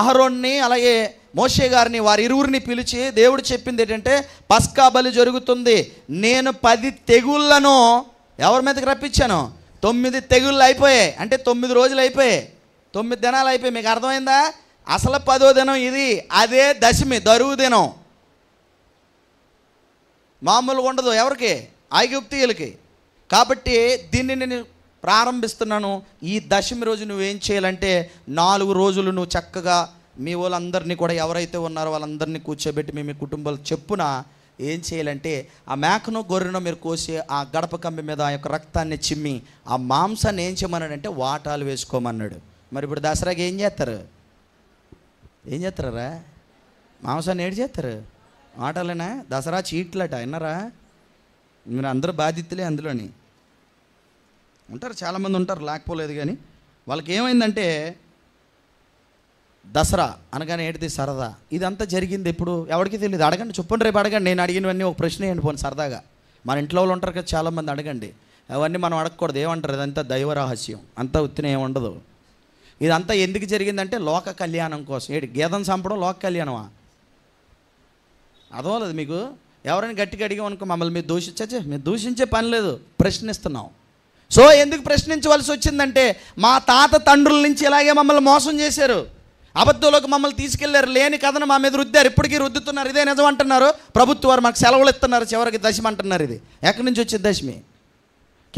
అహరోణ్ణి అలాగే మోషే గారిని వారి ఇరువురిని పిలిచి దేవుడు చెప్పింది ఏంటంటే పస్కా బలి జరుగుతుంది నేను పది తెగుళ్లను ఎవరి మీదకి రప్పించాను తొమ్మిది తెగుళ్ళు అయిపోయాయి అంటే తొమ్మిది రోజులు అయిపోయాయి తొమ్మిది దినాలు అయిపోయి మీకు అర్థమైందా అసలు పదో దినం ఇది అదే దశమి దరువు దినం మామూలుగా ఉండదు ఎవరికి ఐగుప్తీయులకి కాబట్టి దీన్ని నేను ప్రారంభిస్తున్నాను ఈ దశమి రోజు నువ్వేం చేయాలంటే నాలుగు రోజులు నువ్వు చక్కగా మీ వాళ్ళందరినీ కూడా ఎవరైతే ఉన్నారో వాళ్ళందరినీ కూర్చోబెట్టి మీ మీ కుటుంబాలు చెప్పున ఏం చేయాలంటే ఆ మేకను గొర్రెను మీరు కోసి ఆ గడప కమ్మి మీద ఆ యొక్క రక్తాన్ని చిమ్మి ఆ మాంసాన్ని ఏం చేయమన్నాడంటే వాటాలు వేసుకోమన్నాడు మరి ఇప్పుడు దసరాకి ఏం చేస్తారు ఏం చేస్తారా మాంసాన్ని ఏడు చేస్తారు ఆటలేనా దసరా చీట్లట విన్నారా మీరు అందరూ బాధితులే అందులోని ఉంటారు చాలామంది ఉంటారు లేకపోలేదు కానీ వాళ్ళకి ఏమైందంటే దసరా అనగానే ఏంటిది సరదా ఇదంతా జరిగింది ఇప్పుడు ఎవరికి తెలియదు అడగండి చెప్పండి రేపు అడగండి నేను అడిగినవన్నీ ఒక ప్రశ్న వేయండి పోను సరదాగా మన ఇంట్లో వాళ్ళు ఉంటారు కదా చాలామంది అడగండి అవన్నీ మనం అడగకూడదు ఏమంటారు ఇదంతా దైవ రహస్యం అంతా ఉత్తిన ఉండదు ఇదంతా ఎందుకు జరిగిందంటే లోక కళ్యాణం కోసం ఏడు గీతం చంపడం లోక కళ్యాణమా లేదు మీకు ఎవరైనా గట్టిగా అడిగా అనుకో మమ్మల్ని మీరు దూషించచ్చే మీరు దూషించే పని లేదు ప్రశ్నిస్తున్నాం సో ఎందుకు ప్రశ్నించవలసి వచ్చిందంటే మా తాత తండ్రుల నుంచి ఇలాగే మమ్మల్ని మోసం చేశారు అబద్ధంలోకి మమ్మల్ని తీసుకెళ్లారు లేని కథను మా మీద రుద్దారు ఇప్పటికీ రుద్దుతున్నారు ఇదే నిజం అంటున్నారు వారు మాకు సెలవులు ఇస్తున్నారు చివరికి దశమి అంటున్నారు ఇది ఎక్కడి నుంచి వచ్చింది దశమి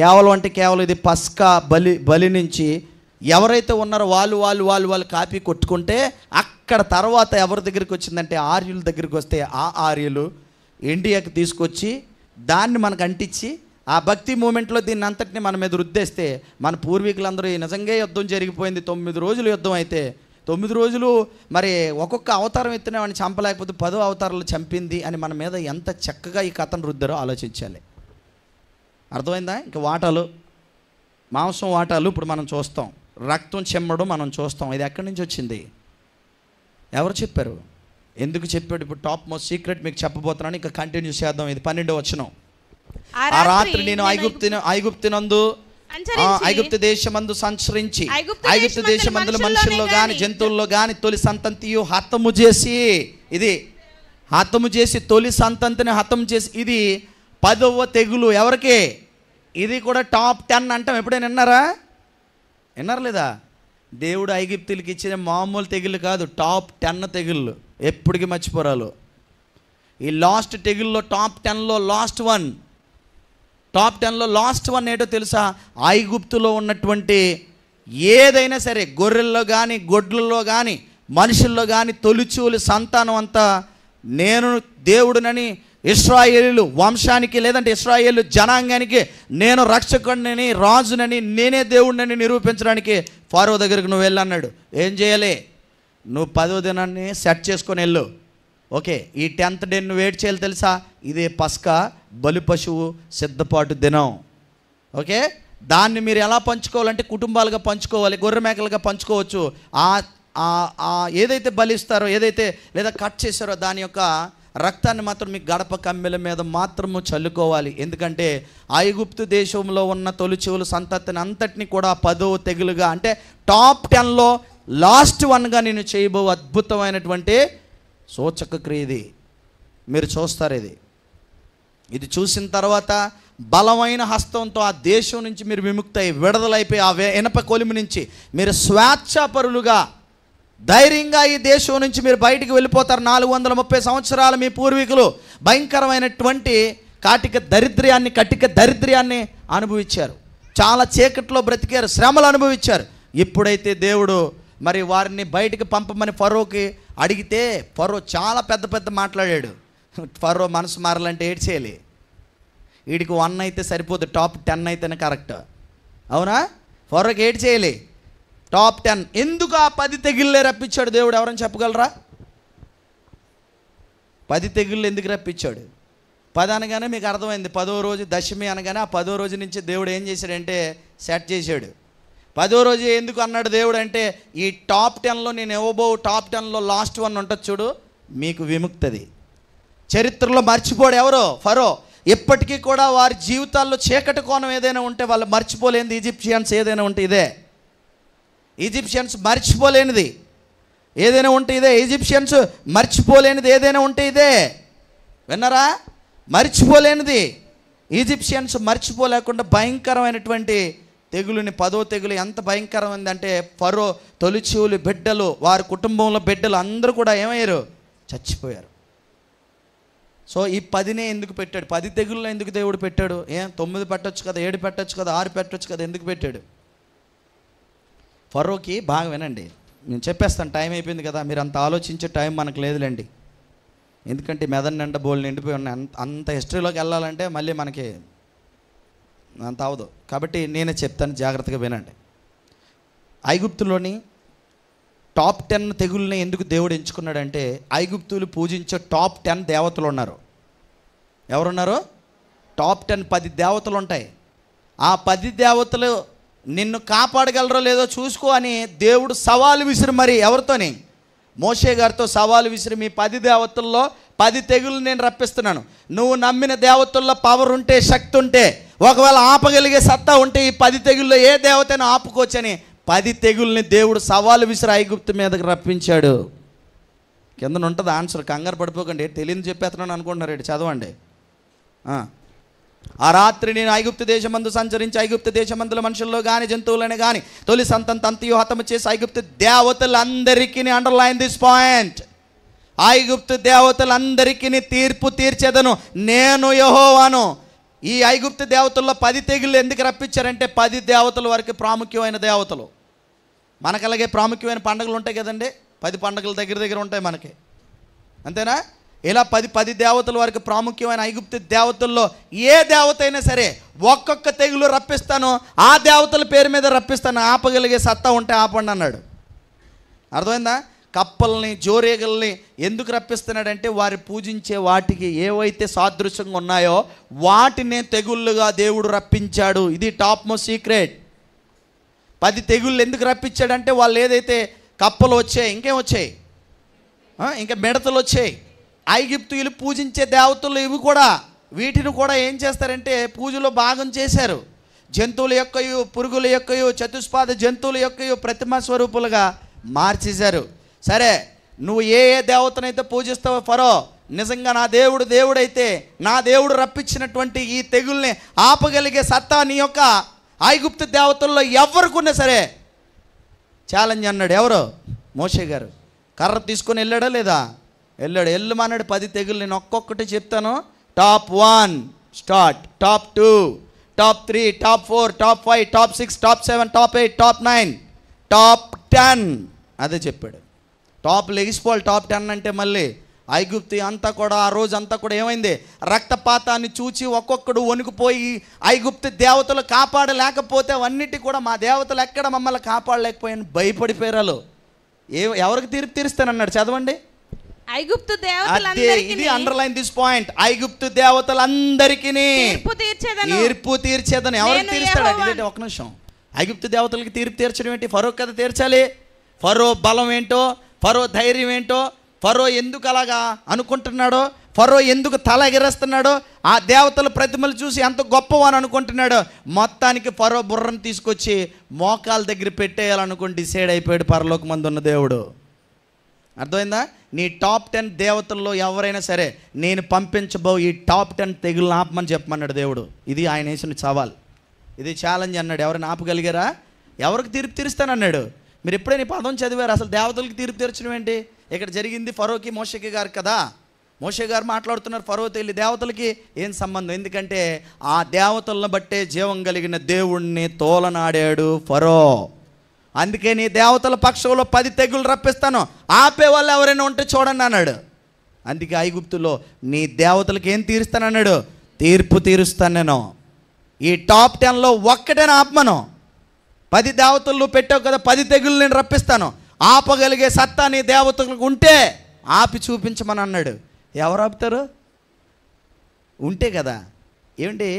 కేవలం అంటే కేవలం ఇది పస్కా బలి బలి నుంచి ఎవరైతే ఉన్నారో వాళ్ళు వాళ్ళు వాళ్ళు వాళ్ళు కాపీ కొట్టుకుంటే అక్కడ తర్వాత ఎవరి దగ్గరికి వచ్చిందంటే ఆర్యుల దగ్గరికి వస్తే ఆ ఆర్యులు ఇండియాకి తీసుకొచ్చి దాన్ని మనకు అంటించి ఆ భక్తి మూమెంట్లో దీన్ని అంతటిని మన మీద రుద్దేస్తే మన పూర్వీకులందరూ నిజంగా యుద్ధం జరిగిపోయింది తొమ్మిది రోజులు యుద్ధం అయితే తొమ్మిది రోజులు మరి ఒక్కొక్క అవతారం ఎత్తున వాడిని చంపలేకపోతే పదో అవతారాలు చంపింది అని మన మీద ఎంత చక్కగా ఈ కథను రుద్దారో ఆలోచించాలి అర్థమైందా ఇంకా వాటాలు మాంసం వాటాలు ఇప్పుడు మనం చూస్తాం రక్తం చెమ్మడం మనం చూస్తాం ఇది ఎక్కడి నుంచి వచ్చింది ఎవరు చెప్పారు ఎందుకు చెప్పాడు ఇప్పుడు టాప్ మోస్ట్ సీక్రెట్ మీకు చెప్పబోతున్నాను ఇంకా కంటిన్యూ చేద్దాం ఇది పన్నెండు వచ్చిన ఆ రాత్రి నేను ఐగుప్తి ఐగుప్తినందు ఐగుప్తు దేశమందు సంచరించి ఐగుప్తు దేశమందు మనుషుల్లో గాని జంతువుల్లో గాని తొలి సంతంతియు హతము చేసి ఇది హతము చేసి తొలి సంతంతిని హతము చేసి ఇది పదవ తెగులు ఎవరికి ఇది కూడా టాప్ టెన్ అంటాం ఎప్పుడైనా విన్నారా విన్నారు లేదా దేవుడు ఐగిప్తులకి ఇచ్చిన మామూలు తెగులు కాదు టాప్ టెన్ తెగుళ్ళు ఎప్పటికీ మర్చిపోరాలు ఈ లాస్ట్ తెగుల్లో టాప్ టెన్లో లాస్ట్ వన్ టాప్ టెన్లో లాస్ట్ వన్ ఏటో తెలుసా ఐగుప్తులో ఉన్నటువంటి ఏదైనా సరే గొర్రెల్లో కానీ గొడ్లలో కానీ మనుషుల్లో కానీ తొలిచూలి సంతానం అంతా నేను దేవుడినని ఇస్రాయేలు వంశానికి లేదంటే ఇస్రాయేలు జనాంగానికి నేను రక్షకుడిని రాజునని నేనే దేవుడినని నిరూపించడానికి ఫారో దగ్గరికి నువ్వు వెళ్ళన్నాడు ఏం చేయలే నువ్వు పదో దినాన్ని సెట్ చేసుకొని వెళ్ళు ఓకే ఈ టెన్త్ డే నువ్వు ఏడ్ చేయాలి తెలుసా ఇదే పస్కా బలి పశువు సిద్ధపాటు దినం ఓకే దాన్ని మీరు ఎలా పంచుకోవాలంటే కుటుంబాలుగా పంచుకోవాలి గొర్రె మేకలుగా పంచుకోవచ్చు ఆ ఏదైతే బలిస్తారో ఏదైతే లేదా కట్ చేశారో దాని యొక్క రక్తాన్ని మాత్రం మీ గడప కమ్మెల మీద మాత్రము చల్లుకోవాలి ఎందుకంటే ఐగుప్తు దేశంలో ఉన్న తొలి సంతతిని అంతటిని కూడా పదో తెగులుగా అంటే టాప్ టెన్లో లాస్ట్ వన్గా నేను చేయబో అద్భుతమైనటువంటి సూచక క్రియ ఇది మీరు చూస్తారు ఇది ఇది చూసిన తర్వాత బలమైన హస్తంతో ఆ దేశం నుంచి మీరు విముక్తయి విడుదలైపోయి ఆ వే ఇనప కొలిమి నుంచి మీరు స్వేచ్ఛాపరులుగా ధైర్యంగా ఈ దేశం నుంచి మీరు బయటికి వెళ్ళిపోతారు నాలుగు వందల ముప్పై సంవత్సరాలు మీ పూర్వీకులు భయంకరమైనటువంటి కాటిక దరిద్ర్యాన్ని కటిక దరిద్ర్యాన్ని అనుభవించారు చాలా చీకట్లో బ్రతికారు శ్రమలు అనుభవించారు ఇప్పుడైతే దేవుడు మరి వారిని బయటికి పంపమని ఫరోకి అడిగితే ఫరో చాలా పెద్ద పెద్ద మాట్లాడాడు ఫరో మనసు మారాలంటే ఏడ్ చేయాలి వీడికి వన్ అయితే సరిపోదు టాప్ టెన్ అయితేనే కరెక్ట్ అవునా ఫరోకి ఏడ్ చేయాలి టాప్ టెన్ ఎందుకు ఆ పది తెగిళ్ళే రప్పించాడు దేవుడు ఎవరైనా చెప్పగలరా పది తెగుళ్ళు ఎందుకు రప్పించాడు పది అనగానే మీకు అర్థమైంది పదో రోజు దశమి అనగానే ఆ పదో రోజు నుంచి దేవుడు ఏం చేశాడంటే సెట్ చేశాడు పదో రోజు ఎందుకు అన్నాడు దేవుడు అంటే ఈ టాప్ టెన్లో నేను ఇవ్వబో టాప్ టెన్లో లాస్ట్ వన్ ఉంటుంది చూడు మీకు విముక్తది చరిత్రలో మర్చిపోడు ఎవరో ఫరో ఇప్పటికీ కూడా వారి జీవితాల్లో చీకటి కోణం ఏదైనా ఉంటే వాళ్ళు మర్చిపోలేనిది ఈజిప్షియన్స్ ఏదైనా ఉంటే ఇదే ఈజిప్షియన్స్ మర్చిపోలేనిది ఏదైనా ఉంటే ఇదే ఈజిప్షియన్స్ మర్చిపోలేనిది ఏదైనా ఉంటే ఇదే విన్నారా మర్చిపోలేనిది ఈజిప్షియన్స్ మర్చిపోలేకుండా భయంకరమైనటువంటి తెగులుని పదో తెగులు ఎంత భయంకరమైందంటే ఫరో తొలిచూలు బిడ్డలు వారి కుటుంబంలో బిడ్డలు అందరూ కూడా ఏమయ్యారు చచ్చిపోయారు సో ఈ పదినే ఎందుకు పెట్టాడు పది తెగుల్లో ఎందుకు దేవుడు పెట్టాడు ఏం తొమ్మిది పెట్టచ్చు కదా ఏడు పెట్టచ్చు కదా ఆరు పెట్టచ్చు కదా ఎందుకు పెట్టాడు ఫరోకి బాగా వినండి నేను చెప్పేస్తాను టైం అయిపోయింది కదా మీరు అంత ఆలోచించే టైం మనకు లేదులేండి ఎందుకంటే మెదడు నిండ బోళ్ళు నిండిపోయి ఉన్నాయి అంత అంత హిస్టరీలోకి వెళ్ళాలంటే మళ్ళీ మనకి అంత అవదు కాబట్టి నేనే చెప్తాను జాగ్రత్తగా వినండి ఐగుప్తులోని టాప్ టెన్ తెగుల్ని ఎందుకు దేవుడు ఎంచుకున్నాడంటే ఐగుప్తులు పూజించే టాప్ టెన్ దేవతలు ఉన్నారు ఎవరున్నారు టాప్ టెన్ పది దేవతలు ఉంటాయి ఆ పది దేవతలు నిన్ను కాపాడగలరో లేదో చూసుకో అని దేవుడు సవాలు విసిరి మరి ఎవరితోని మోషే గారితో సవాలు విసిరి మీ పది దేవతల్లో పది తెగులు నేను రప్పిస్తున్నాను నువ్వు నమ్మిన దేవతల్లో పవర్ ఉంటే శక్తి ఉంటే ఒకవేళ ఆపగలిగే సత్తా ఉంటే ఈ పది తెగుల్లో ఏ దేవతను ఆపుకోవచ్చని పది తెగుల్ని దేవుడు సవాలు విసిరి ఐగుప్తు మీదకి రప్పించాడు కింద ఉంటుంది ఆన్సర్ కంగారు పడిపోకండి తెలియని చెప్పేస్తున్నాను అనుకుంటున్నారేడు చదవండి ఆ రాత్రి నేను ఐగుప్తు దేశమందు సంచరించి ఐగుప్త దేశమందుల మనుషుల్లో కానీ జంతువులను కానీ తొలి సంతం తంతియు హతము చేసి ఐగుప్తు దేవతలందరికీ అండర్లైన్ దిస్ పాయింట్ ఐగుప్తు దేవతలందరికీ తీర్పు తీర్చేదను నేను యహోవాను ఈ ఐగుప్తు దేవతల్లో పది తెగులు ఎందుకు రప్పించారంటే పది దేవతల వరకు ప్రాముఖ్యమైన దేవతలు మనకు అలాగే ప్రాముఖ్యమైన పండుగలు ఉంటాయి కదండి పది పండుగల దగ్గర దగ్గర ఉంటాయి మనకి అంతేనా ఇలా పది పది దేవతల వారికి ప్రాముఖ్యమైన ఐగుప్తి దేవతల్లో ఏ దేవత అయినా సరే ఒక్కొక్క తెగులు రప్పిస్తాను ఆ దేవతల పేరు మీద రప్పిస్తాను ఆపగలిగే సత్తా ఉంటే ఆపండి అన్నాడు అర్థమైందా కప్పల్ని జోరేగల్ని ఎందుకు రప్పిస్తున్నాడంటే వారు పూజించే వాటికి ఏవైతే సాదృశ్యంగా ఉన్నాయో వాటినే తెగుళ్ళుగా దేవుడు రప్పించాడు ఇది టాప్ మోస్ట్ సీక్రెట్ పది తెగుళ్ళు ఎందుకు రప్పించాడంటే వాళ్ళు ఏదైతే కప్పలు వచ్చాయి ఇంకేం వచ్చాయి ఇంకా మిడతలు వచ్చాయి ఐగిప్తులు పూజించే దేవతలు ఇవి కూడా వీటిని కూడా ఏం చేస్తారంటే పూజలో భాగం చేశారు జంతువుల యొక్కయు పురుగుల యొక్కయు చతుష్పాద జంతువుల యొక్కయు ప్రతిమ స్వరూపులుగా మార్చేశారు సరే నువ్వు ఏ ఏ దేవతనైతే పూజిస్తావో ఫరో నిజంగా నా దేవుడు దేవుడైతే నా దేవుడు రప్పించినటువంటి ఈ తెగుల్ని ఆపగలిగే సత్తా నీ యొక్క ఐగుప్తు దేవతల్లో ఎవరికున్నా సరే ఛాలెంజ్ అన్నాడు ఎవరు మోషే గారు కర్ర తీసుకొని వెళ్ళాడా లేదా వెళ్ళాడు మానాడు పది తెగులు నేను ఒక్కొక్కటి చెప్తాను top one start top two top three top four top five top six top seven top eight top nine top ten అదే చెప్పాడు టాప్ లెగిసిపోవాలి టాప్ టెన్ అంటే మళ్ళీ ఐగుప్తి అంతా కూడా ఆ రోజు అంతా కూడా ఏమైంది రక్తపాతాన్ని చూచి ఒక్కొక్కడు వణుకుపోయి ఐగుప్తి దేవతలు కాపాడలేకపోతే అన్నిటి కూడా మా దేవతలు ఎక్కడ మమ్మల్ని కాపాడలేకపోయాను భయపడిపోయారు ఏ ఎవరికి తీర్పు తీరుస్తానన్నాడు చదవండి ఐగుప్తు ఇది అండర్లైన్ దిస్ పాయింట్ ఐగుప్తు దేవతలందరికీ తీర్పు తీర్చేదను తీర్పు తీర్చేదను ఒక నిమిషం ఐగుప్తు దేవతలకి తీర్పు తీర్చడం ఏంటి ఫరో కథ తీర్చాలి ఫరో బలం ఏంటో ఫరో ధైర్యం ఏంటో ఫరో ఎందుకు అలాగా అనుకుంటున్నాడో ఫరో ఎందుకు తల ఎగిరేస్తున్నాడో ఆ దేవతల ప్రతిమలు చూసి ఎంత అని అనుకుంటున్నాడో మొత్తానికి ఫరో బుర్రను తీసుకొచ్చి మోకాల దగ్గర పెట్టేయాలనుకుని డిసైడ్ అయిపోయాడు ఉన్న దేవుడు అర్థమైందా నీ టాప్ టెన్ దేవతల్లో ఎవరైనా సరే నేను పంపించబో ఈ టాప్ టెన్ తెగులు ఆపమని చెప్పమన్నాడు దేవుడు ఇది ఆయన వేసిన సవాల్ ఇది ఛాలెంజ్ అన్నాడు ఎవరైనా ఆపగలిగారా ఎవరికి తీర్పు తీరుస్తానన్నాడు మీరు ఎప్పుడైనా పదం చదివారు అసలు దేవతలకు తీర్పు తీర్చడం ఏంటి ఇక్కడ జరిగింది ఫరోకి మోషకి గారు కదా మోషే గారు మాట్లాడుతున్నారు ఫరో తెలి దేవతలకి ఏం సంబంధం ఎందుకంటే ఆ దేవతలను బట్టే జీవం కలిగిన దేవుణ్ణి తోలనాడాడు ఫరో అందుకే నీ దేవతల పక్షంలో పది తెగులు రప్పిస్తాను ఆపే వాళ్ళు ఎవరైనా ఉంటే చూడండి అన్నాడు అందుకే ఐగుప్తులో నీ దేవతలకు ఏం తీరుస్తాను అన్నాడు తీర్పు తీరుస్తాను నేను ఈ టాప్ టెన్లో ఒక్కటేనా ఆపమను పది దేవతలు పెట్టావు కదా పది తెగులు నేను రప్పిస్తాను ఆపగలిగే సత్తా నీ దేవతలకు ఉంటే ఆపి చూపించమని అన్నాడు ఎవరు ఆపుతారు ఉంటే కదా ఏమిటి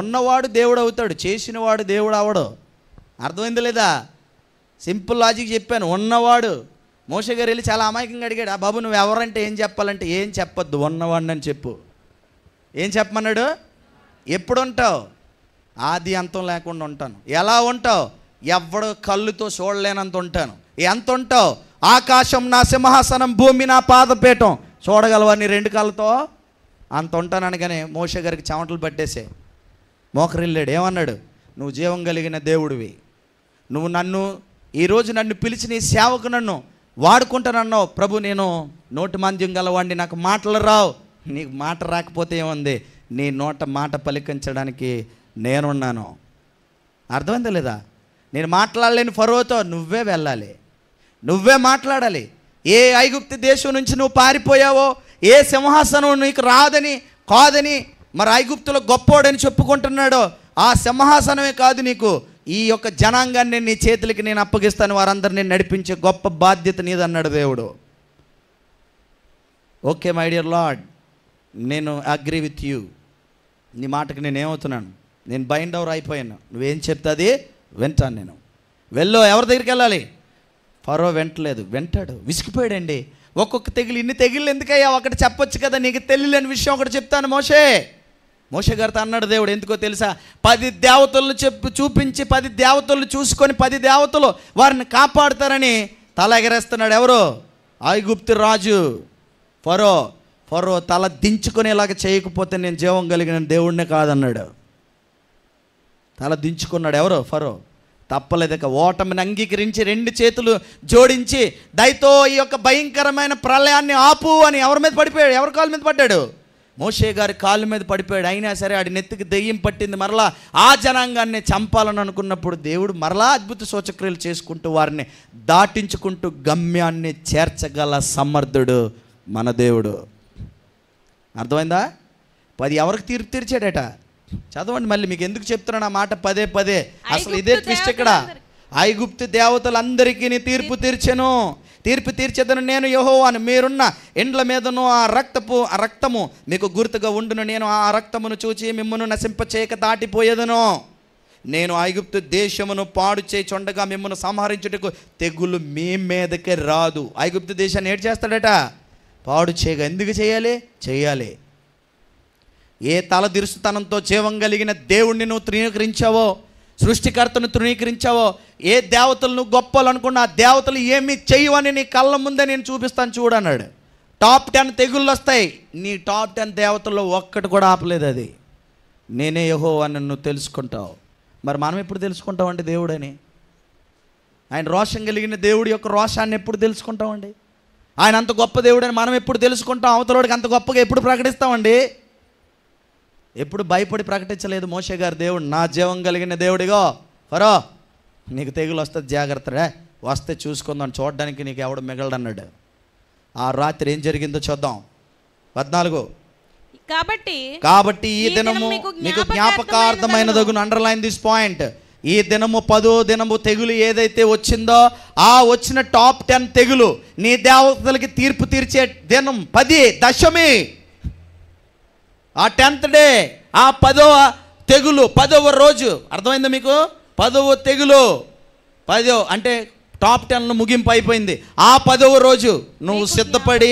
ఉన్నవాడు దేవుడు అవుతాడు చేసినవాడు దేవుడు అవడు అర్థమైంది లేదా సింపుల్ లాజిక్ చెప్పాను ఉన్నవాడు మోసగారు వెళ్ళి చాలా అమాయకంగా అడిగాడు ఆ బాబు నువ్వు ఎవరంటే ఏం చెప్పాలంటే ఏం చెప్పొద్దు ఉన్నవాడిని అని చెప్పు ఏం చెప్పమన్నాడు ఎప్పుడుంటావు ఆది అంతం లేకుండా ఉంటాను ఎలా ఉంటావు ఎవడు కళ్ళుతో చూడలేనంత ఉంటాను ఎంత ఉంటావు ఆకాశం నా సింహాసనం భూమి నా పాదపీఠం చూడగలవాన్ని రెండు కాళ్ళతో అంత ఉంటాను అనగానే మోష గారికి చెమటలు పట్టేసే మోకరిల్లాడు ఏమన్నాడు నువ్వు జీవం కలిగిన దేవుడివి నువ్వు నన్ను ఈరోజు నన్ను పిలిచి నీ సేవకు నన్ను వాడుకుంటానన్నావు ప్రభు నేను నోటి మాంద్యం గలవాడిని నాకు మాటలు రావు నీకు మాట రాకపోతే ఏముంది నీ నోట మాట పలికించడానికి నేనున్నాను అర్థమైందా లేదా నేను మాట్లాడలేని ఫరోతో నువ్వే వెళ్ళాలి నువ్వే మాట్లాడాలి ఏ ఐగుప్తి దేశం నుంచి నువ్వు పారిపోయావో ఏ సింహాసనం నీకు రాదని కాదని మరి ఐగుప్తులో గొప్పోడని చెప్పుకుంటున్నాడో ఆ సింహాసనమే కాదు నీకు ఈ యొక్క జనాంగాన్ని నీ చేతులకి నేను అప్పగిస్తాను వారందరినీ నడిపించే గొప్ప బాధ్యత నీదన్నాడు దేవుడు ఓకే మై డియర్ లాడ్ నేను అగ్రి విత్ యూ నీ మాటకి నేను ఏమవుతున్నాను నేను బైండ్ అవర్ అయిపోయాను నువ్వేం చెప్తే అది వింటాను నేను వెళ్ళో ఎవరి దగ్గరికి వెళ్ళాలి ఫరో వెంటలేదు వెంటాడు విసిగిపోయాడండి ఒక్కొక్క తెగిలి ఇన్ని తెగిళ్ళు ఎందుకయ్యా ఒకటి చెప్పొచ్చు కదా నీకు తెలియలేని విషయం ఒకటి చెప్తాను మోషే మోసగారితో అన్నాడు దేవుడు ఎందుకో తెలుసా పది దేవతలను చెప్పి చూపించి పది దేవతలను చూసుకొని పది దేవతలు వారిని కాపాడుతారని తల ఎగరేస్తున్నాడు ఎవరు ఐగుప్తి రాజు ఫరో ఫరో తల దించుకునేలాగా చేయకపోతే నేను జీవం కలిగిన దేవుడినే కాదన్నాడు తల దించుకున్నాడు ఎవరు ఫరో తప్పలేదు ఇక ఓటమిని అంగీకరించి రెండు చేతులు జోడించి దయతో ఈ యొక్క భయంకరమైన ప్రళయాన్ని ఆపు అని ఎవరి మీద పడిపోయాడు ఎవరి కాళ్ళ మీద పడ్డాడు మోషే గారి కాళ్ళ మీద పడిపోయాడు అయినా సరే ఆడి నెత్తికి దెయ్యం పట్టింది మరలా ఆ జనాంగాన్ని చంపాలని అనుకున్నప్పుడు దేవుడు మరలా అద్భుత సూచక్రియలు చేసుకుంటూ వారిని దాటించుకుంటూ గమ్యాన్ని చేర్చగల సమర్థుడు మన దేవుడు అర్థమైందా పది ఎవరికి తీర్పు తీర్చాడట చదవండి మళ్ళీ మీకు ఎందుకు చెప్తున్నాను ఆ మాట పదే పదే అసలు ఇదే ట్విస్ట్ ఇక్కడ ఐగుప్తు దేవతలందరికీ తీర్పు తీర్చను తీర్పు తీర్చేదను నేను యహోవాను మీరున్న ఎండ్ల మీదను ఆ రక్తపు ఆ రక్తము మీకు గుర్తుగా ఉండును నేను ఆ రక్తమును చూచి మిమ్మను నశింపచేయక దాటిపోయేదను నేను ఐగుప్తు దేశమును పాడు చేయుచుండగా మిమ్మల్ని సంహరించుటకు తెగులు మీ మీదకి రాదు ఐగుప్తు దేశాన్ని ఏడు చేస్తాడట పాడు చేయగా ఎందుకు చేయాలి చేయాలి ఏ తలదిరుసుతనంతో జీవం కలిగిన దేవుణ్ణి నువ్వు త్రీకరించావో సృష్టికర్తను తృణీకరించావో ఏ దేవతలను గొప్పలు అనుకున్నా ఆ దేవతలు ఏమీ చేయవని నీ కళ్ళ ముందే నేను చూపిస్తాను చూడన్నాడు టాప్ టెన్ తెగుళ్ళు వస్తాయి నీ టాప్ టెన్ దేవతల్లో ఒక్కటి కూడా ఆపలేదు అది నేనే యహో అని నువ్వు తెలుసుకుంటావు మరి మనం ఎప్పుడు తెలుసుకుంటామండి దేవుడని ఆయన రోషం కలిగిన దేవుడి యొక్క రోషాన్ని ఎప్పుడు తెలుసుకుంటామండి ఆయన అంత గొప్ప దేవుడని మనం ఎప్పుడు తెలుసుకుంటాం అవతలోడికి అంత గొప్పగా ఎప్పుడు ప్రకటిస్తామండి ఎప్పుడు భయపడి ప్రకటించలేదు మోషే గారు దేవుడు నా జీవం కలిగిన దేవుడిగో ఫరో నీకు తెగులు వస్తే జాగ్రత్తడే వస్తే చూసుకుందాం చూడడానికి నీకు ఎవడు మిగలడన్నాడు ఆ రాత్రి ఏం జరిగిందో చూద్దాం పద్నాలుగు కాబట్టి కాబట్టి ఈ దినము మీకు జ్ఞాపకార్థమైనదగు అండర్లైన్ దిస్ పాయింట్ ఈ దినము పదో దినము తెగులు ఏదైతే వచ్చిందో ఆ వచ్చిన టాప్ టెన్ తెగులు నీ దేవతలకి తీర్పు తీర్చే దినం పది దశమి ఆ టెన్త్ డే ఆ పదవ తెగులు పదవ రోజు అర్థమైందా మీకు పదవ తెగులు పదో అంటే టాప్ టెన్ ముగింపు అయిపోయింది ఆ పదవ రోజు నువ్వు సిద్ధపడి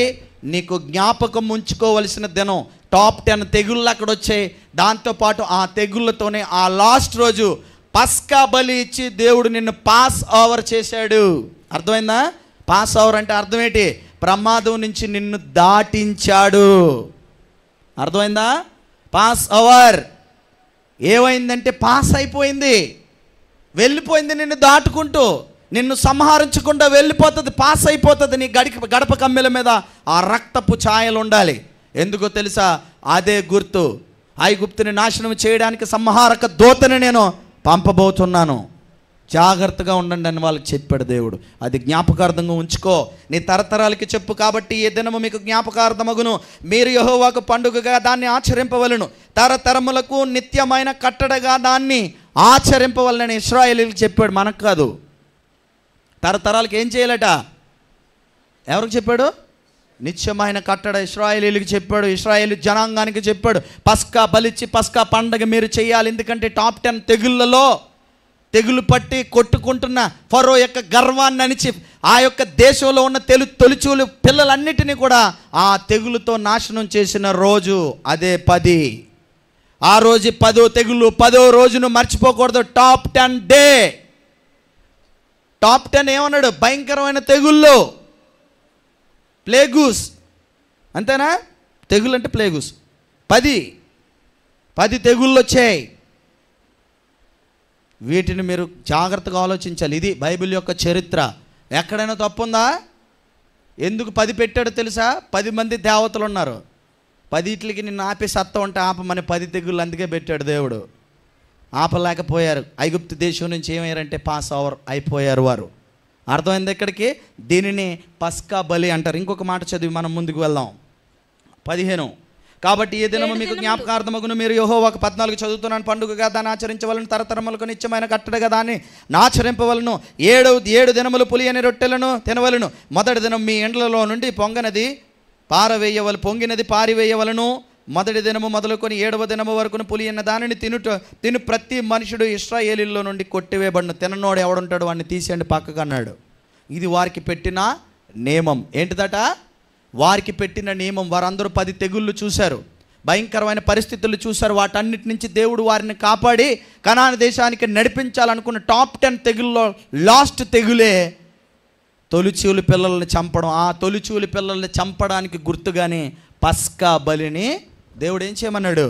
నీకు జ్ఞాపకం ఉంచుకోవలసిన దినం టాప్ టెన్ తెగుళ్ళు అక్కడ వచ్చాయి దాంతోపాటు ఆ తెగుళ్ళతోనే ఆ లాస్ట్ రోజు పస్కా బలి ఇచ్చి దేవుడు నిన్ను పాస్ ఓవర్ చేశాడు అర్థమైందా పాస్ ఓవర్ అంటే అర్థం ఏంటి ప్రమాదం నుంచి నిన్ను దాటించాడు అర్థమైందా పాస్ అవర్ ఏమైందంటే పాస్ అయిపోయింది వెళ్ళిపోయింది నిన్ను దాటుకుంటూ నిన్ను సంహరించకుండా వెళ్ళిపోతుంది పాస్ అయిపోతుంది నీ గడిప గడప కమ్మెల మీద ఆ రక్తపు ఛాయలు ఉండాలి ఎందుకో తెలుసా అదే గుర్తు ఐగుప్తుని నాశనం చేయడానికి సంహారక దోతని నేను పంపబోతున్నాను జాగ్రత్తగా ఉండండి అని వాళ్ళకి చెప్పాడు దేవుడు అది జ్ఞాపకార్థంగా ఉంచుకో నీ తరతరాలకి చెప్పు కాబట్టి ఏ దినము మీకు జ్ఞాపకార్థమగును మీరు యహోవాకు పండుగగా దాన్ని ఆచరింపవలను తరతరములకు నిత్యమైన కట్టడగా దాన్ని ఆచరింపవలనని ఇస్రాయలీలకు చెప్పాడు మనకు కాదు తరతరాలకు ఏం చేయాలట ఎవరికి చెప్పాడు నిత్యమైన కట్టడ ఇస్రాయేలీలకు చెప్పాడు ఇస్రాయలీ జనాంగానికి చెప్పాడు పస్కా బలిచ్చి పస్కా పండగ మీరు చేయాలి ఎందుకంటే టాప్ టెన్ తెగుళ్ళలో తెగులు పట్టి కొట్టుకుంటున్న ఫరో యొక్క గర్వాన్ని అణిచి ఆ యొక్క దేశంలో ఉన్న తెలు తొలిచూలు పిల్లలన్నిటినీ కూడా ఆ తెగులుతో నాశనం చేసిన రోజు అదే పది ఆ రోజు పదో తెగులు పదో రోజును మర్చిపోకూడదు top ten day top ten ఏమన్నాడు భయంకరమైన తెగుళ్ళు ప్లేగూస్ అంతేనా తెగులు అంటే ప్లేగూస్ పది పది తెగుళ్ళు వచ్చాయి వీటిని మీరు జాగ్రత్తగా ఆలోచించాలి ఇది బైబిల్ యొక్క చరిత్ర ఎక్కడైనా తప్పుందా ఎందుకు పది పెట్టాడో తెలుసా పది మంది దేవతలు ఉన్నారు పదిట్లకి నిన్ను ఆపి సత్త ఉంటే ఆపమని పది తెగుళ్ళు అందుకే పెట్టాడు దేవుడు ఆపలేకపోయారు ఐగుప్తు దేశం నుంచి ఏమయ్యారంటే పాస్ అవర్ అయిపోయారు వారు అర్థమైంది ఇక్కడికి దీనిని పస్కా బలి అంటారు ఇంకొక మాట చదివి మనం ముందుకు వెళ్దాం పదిహేను కాబట్టి ఏ దినము మీకు జ్ఞాపకార్థమగును మీరు యోహో ఒక పద్నాలుగు చదువుతున్నాను పండుగగా దాన్ని ఆచరించవలను తరతరములకు నిత్యమైన కట్టడగా దాన్ని ఆచరింపవలను ఏడు ఏడు దినములు పులి అనే రొట్టెలను తినవలను మొదటి దినం మీ ఎండ్లలో నుండి పొంగనది పారవేయవలు పొంగినది పారివేయవలను మొదటి దినము మొదలుకొని ఏడవ దినము వరకు పులి అన్న దానిని తినుట తిను ప్రతి మనుషుడు ఇష్రాయేలీలో నుండి కొట్టివేయబడిన తిననోడు ఎవడుంటాడు వాడిని తీసేయండి పక్కకు అన్నాడు ఇది వారికి పెట్టిన నియమం ఏంటిదట వారికి పెట్టిన నియమం వారందరూ పది తెగుళ్ళు చూశారు భయంకరమైన పరిస్థితులు చూశారు వాటన్నిటి నుంచి దేవుడు వారిని కాపాడి కణాని దేశానికి నడిపించాలనుకున్న టాప్ టెన్ తెగుల్లో లాస్ట్ తెగులే తొలిచూలు పిల్లల్ని చంపడం ఆ తొలిచూలు పిల్లల్ని చంపడానికి గుర్తుగానే పస్కా బలిని దేవుడు ఏం చేయమన్నాడు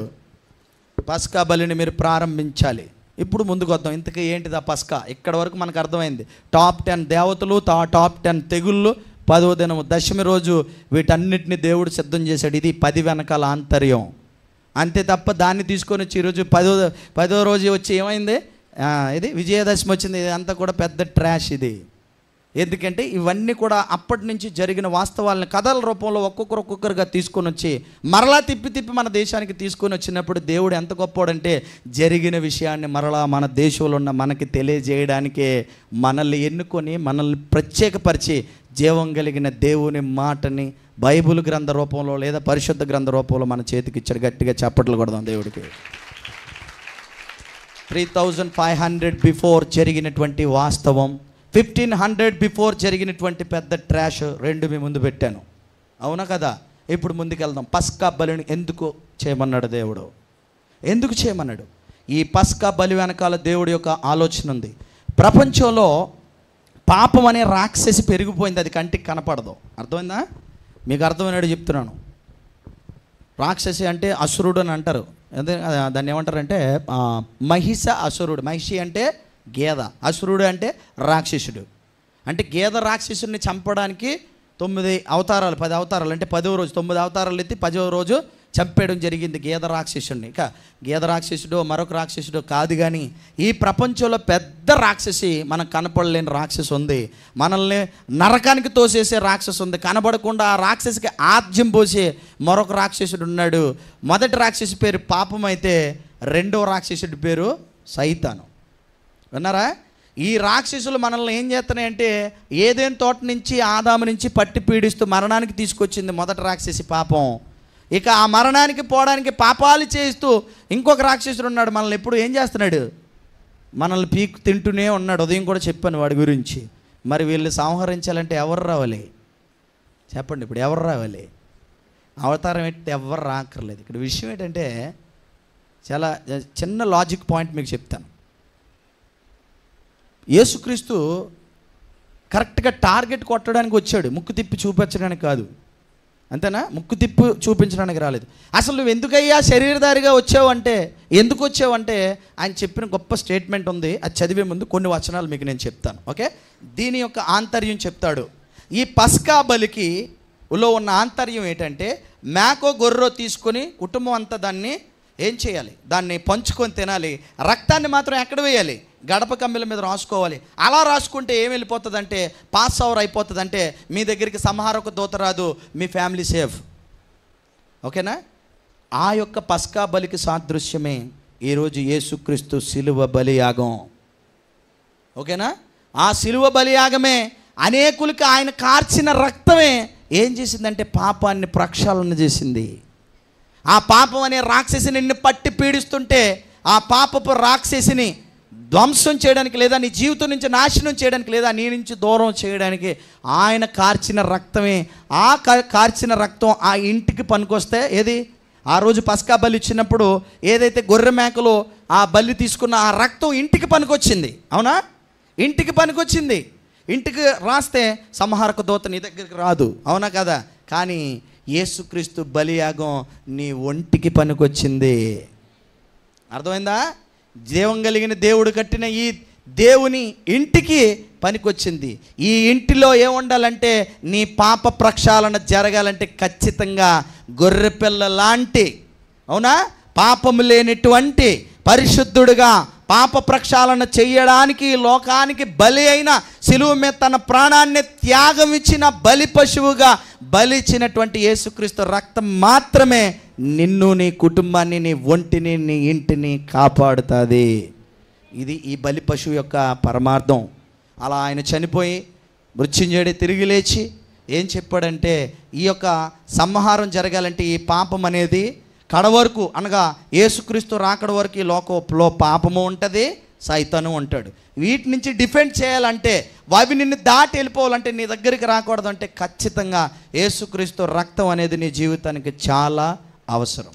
పస్కా బలిని మీరు ప్రారంభించాలి ఇప్పుడు ముందుకు వద్దాం ఇంతకీ ఏంటిది ఆ పస్కా ఇక్కడ వరకు మనకు అర్థమైంది టాప్ టెన్ దేవతలు టాప్ టెన్ తెగుళ్ళు పదవ దినం దశమి రోజు వీటన్నిటిని దేవుడు సిద్ధం చేశాడు ఇది పది వెనకాల ఆంతర్యం అంతే తప్ప దాన్ని తీసుకొని వచ్చి ఈరోజు పదో పదో రోజు వచ్చి ఏమైంది ఇది విజయదశమి వచ్చింది ఇదంతా కూడా పెద్ద ట్రాష్ ఇది ఎందుకంటే ఇవన్నీ కూడా అప్పటి నుంచి జరిగిన వాస్తవాలను కథల రూపంలో ఒక్కొక్కరు ఒక్కొక్కరుగా తీసుకొని వచ్చి మరలా తిప్పి తిప్పి మన దేశానికి తీసుకొని వచ్చినప్పుడు దేవుడు ఎంత గొప్పవాడంటే జరిగిన విషయాన్ని మరలా మన దేశంలో ఉన్న మనకి తెలియజేయడానికే మనల్ని ఎన్నుకొని మనల్ని ప్రత్యేకపరిచి జీవం కలిగిన దేవుని మాటని బైబుల్ గ్రంథ రూపంలో లేదా పరిశుద్ధ గ్రంథ రూపంలో మన చేతికి ఇచ్చాడు గట్టిగా చప్పట్లు కొడదాం దేవుడికి three thousand five hundred before జరిగినటువంటి వాస్తవం ఫిఫ్టీన్ హండ్రెడ్ బిఫోర్ జరిగినటువంటి పెద్ద ట్రాష్ రెండు మీ ముందు పెట్టాను అవునా కదా ఇప్పుడు ముందుకెళ్దాం పస్కా బలిని ఎందుకు చేయమన్నాడు దేవుడు ఎందుకు చేయమన్నాడు ఈ పస్కా బలి వెనకాల దేవుడి యొక్క ఆలోచన ఉంది ప్రపంచంలో పాపం అనే రాక్షసి పెరిగిపోయింది అది కంటికి కనపడదు అర్థమైందా మీకు అర్థమైనట్టు చెప్తున్నాను రాక్షసి అంటే అసురుడు అని అంటారు దాన్ని ఏమంటారంటే మహిష అసురుడు మహిషి అంటే గేద అసురుడు అంటే రాక్షసుడు అంటే గేద రాక్షసుడిని చంపడానికి తొమ్మిది అవతారాలు పది అవతారాలు అంటే పదో రోజు తొమ్మిది అవతారాలు ఎత్తి పదో రోజు చంపేయడం జరిగింది గీద రాక్షసుడిని ఇక గీద రాక్షసుడు మరొక రాక్షసుడు కాదు కానీ ఈ ప్రపంచంలో పెద్ద రాక్షసి మనకు కనపడలేని రాక్షసు ఉంది మనల్ని నరకానికి తోసేసే రాక్షసు ఉంది కనబడకుండా ఆ రాక్షసికి ఆద్యం పోసే మరొక రాక్షసుడు ఉన్నాడు మొదటి రాక్షసి పేరు పాపం అయితే రెండవ రాక్షసుడి పేరు సైతాను విన్నారా ఈ రాక్షసులు మనల్ని ఏం చేస్తున్నాయంటే ఏదైనా తోట నుంచి ఆదాము నుంచి పట్టి పీడిస్తూ మరణానికి తీసుకొచ్చింది మొదటి రాక్షసి పాపం ఇక ఆ మరణానికి పోవడానికి పాపాలు చేస్తూ ఇంకొక రాక్షసుడు ఉన్నాడు మనల్ని ఎప్పుడు ఏం చేస్తున్నాడు మనల్ని పీక్ తింటూనే ఉన్నాడు ఉదయం కూడా చెప్పాను వాడి గురించి మరి వీళ్ళు సంహరించాలంటే ఎవరు రావాలి చెప్పండి ఇప్పుడు ఎవరు రావాలి అవతారం ఎట్టి ఎవరు రాకర్లేదు ఇక్కడ విషయం ఏంటంటే చాలా చిన్న లాజిక్ పాయింట్ మీకు చెప్తాను యేసుక్రీస్తు కరెక్ట్గా టార్గెట్ కొట్టడానికి వచ్చాడు ముక్కు తిప్పి చూపించడానికి కాదు అంతేనా ముక్కు తిప్పు చూపించడానికి రాలేదు అసలు నువ్వు ఎందుకయ్యా శరీరధారిగా వచ్చావు అంటే ఎందుకు వచ్చావు అంటే ఆయన చెప్పిన గొప్ప స్టేట్మెంట్ ఉంది అది చదివే ముందు కొన్ని వచనాలు మీకు నేను చెప్తాను ఓకే దీని యొక్క ఆంతర్యం చెప్తాడు ఈ పస్కా బలికి లో ఉన్న ఆంతర్యం ఏంటంటే మేకో గొర్రో తీసుకొని కుటుంబం అంతా దాన్ని ఏం చేయాలి దాన్ని పంచుకొని తినాలి రక్తాన్ని మాత్రం ఎక్కడ వేయాలి గడప కమ్మిల మీద రాసుకోవాలి అలా రాసుకుంటే ఏం వెళ్ళిపోతుందంటే పాస్ అవర్ అయిపోతుందంటే మీ దగ్గరికి సంహారక దూత రాదు మీ ఫ్యామిలీ సేఫ్ ఓకేనా ఆ యొక్క పస్కా బలికి సాదృశ్యమే ఈరోజు యేసుక్రీస్తు సిలువ బలియాగం ఓకేనా ఆ సిలువ బలియాగమే అనేకులకి ఆయన కార్చిన రక్తమే ఏం చేసిందంటే పాపాన్ని ప్రక్షాళన చేసింది ఆ పాపం అనే రాక్షసి నిన్ను పట్టి పీడిస్తుంటే ఆ పాపపు రాక్షసిని ధ్వంసం చేయడానికి లేదా నీ జీవితం నుంచి నాశనం చేయడానికి లేదా నీ నుంచి దూరం చేయడానికి ఆయన కార్చిన రక్తమే ఆ కార్చిన రక్తం ఆ ఇంటికి పనికొస్తే ఏది ఆ రోజు పసకా బలి ఇచ్చినప్పుడు ఏదైతే గొర్రె మేకలో ఆ బలి తీసుకున్న ఆ రక్తం ఇంటికి పనికొచ్చింది అవునా ఇంటికి పనికొచ్చింది ఇంటికి రాస్తే సంహారక దోత నీ దగ్గరికి రాదు అవునా కదా కానీ యేసుక్రీస్తు బలియాగం నీ ఒంటికి పనికొచ్చింది అర్థమైందా జీవం కలిగిన దేవుడు కట్టిన ఈ దేవుని ఇంటికి పనికొచ్చింది ఈ ఇంటిలో ఏముండాలంటే నీ పాప ప్రక్షాళన జరగాలంటే ఖచ్చితంగా గొర్రెపిల్ల లాంటి అవునా పాపము లేనటువంటి పరిశుద్ధుడుగా పాప ప్రక్షాళన చేయడానికి లోకానికి బలి అయిన సిలువు మీద తన ప్రాణాన్ని త్యాగం ఇచ్చిన బలి పశువుగా బలిచ్చినటువంటి యేసుక్రీస్తు రక్తం మాత్రమే నిన్ను నీ కుటుంబాన్ని నీ ఒంటిని నీ ఇంటిని కాపాడుతుంది ఇది ఈ బలి పశువు యొక్క పరమార్థం అలా ఆయన చనిపోయి మృత్యుంజడి తిరిగి లేచి ఏం చెప్పాడంటే ఈ యొక్క సంహారం జరగాలంటే ఈ పాపం అనేది కడ వరకు అనగా ఏసుక్రీస్తు రాకడ వరకు ఈ లోకంలో పాపము ఉంటుంది సైతాను అంటాడు వీటి నుంచి డిఫెండ్ చేయాలంటే అవి నిన్ను దాటి వెళ్ళిపోవాలంటే నీ దగ్గరికి రాకూడదు అంటే ఖచ్చితంగా ఏసుక్రీస్తు రక్తం అనేది నీ జీవితానికి చాలా అవసరం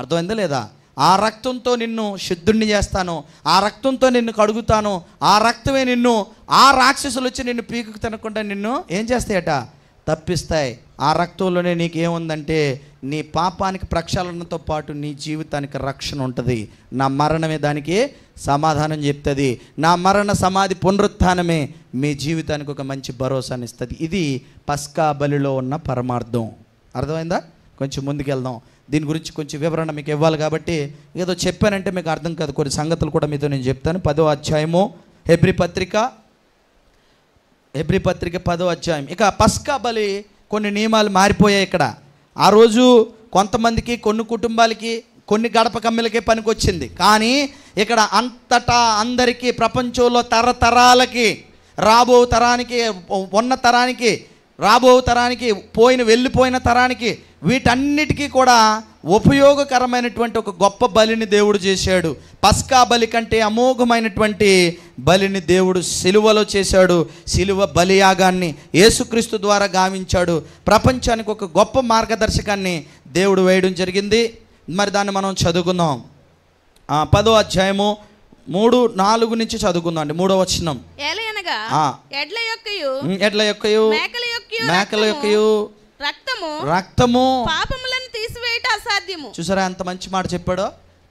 అర్థమైందా లేదా ఆ రక్తంతో నిన్ను శుద్ధుణ్ణి చేస్తాను ఆ రక్తంతో నిన్ను కడుగుతాను ఆ రక్తమే నిన్ను ఆ రాక్షసులు వచ్చి నిన్ను పీకుకు తినకుండా నిన్ను ఏం చేస్తాయట తప్పిస్తాయి ఆ రక్తంలోనే నీకేముందంటే నీ పాపానికి ప్రక్షాళనతో పాటు నీ జీవితానికి రక్షణ ఉంటుంది నా మరణమే దానికి సమాధానం చెప్తుంది నా మరణ సమాధి పునరుత్నమే మీ జీవితానికి ఒక మంచి భరోసాని ఇస్తుంది ఇది పస్కా బలిలో ఉన్న పరమార్థం అర్థమైందా కొంచెం ముందుకెళ్దాం దీని గురించి కొంచెం వివరణ మీకు ఇవ్వాలి కాబట్టి ఏదో చెప్పానంటే మీకు అర్థం కాదు కొన్ని సంగతులు కూడా మీతో నేను చెప్తాను పదో అధ్యాయము హెబ్రి పత్రిక హెబ్రి పత్రిక పదో అధ్యాయం ఇక పస్కా బలి కొన్ని నియమాలు మారిపోయాయి ఇక్కడ ఆ రోజు కొంతమందికి కొన్ని కుటుంబాలకి కొన్ని గడప కమ్మెలకే పనికొచ్చింది కానీ ఇక్కడ అంతటా అందరికీ ప్రపంచంలో తరతరాలకి రాబో తరానికి ఉన్న తరానికి రాబో తరానికి పోయిన వెళ్ళిపోయిన తరానికి వీటన్నిటికీ కూడా ఉపయోగకరమైనటువంటి ఒక గొప్ప బలిని దేవుడు చేశాడు పస్కా బలి కంటే అమోఘమైనటువంటి బలిని దేవుడు సిలువలో చేశాడు సిలువ బలియాగాన్ని యేసుక్రీస్తు ద్వారా గావించాడు ప్రపంచానికి ఒక గొప్ప మార్గదర్శకాన్ని దేవుడు వేయడం జరిగింది మరి దాన్ని మనం చదువుకుందాం పదో అధ్యాయము మూడు నాలుగు నుంచి చదువుకుందండి మూడో వచ్చిన ఎడ్ల యొక్కయు మేకల యొక్కయు రక్తము రక్తము పాపములను తీసివేయట అసాధ్యము చూసారా అంత మంచి మాట చెప్పాడు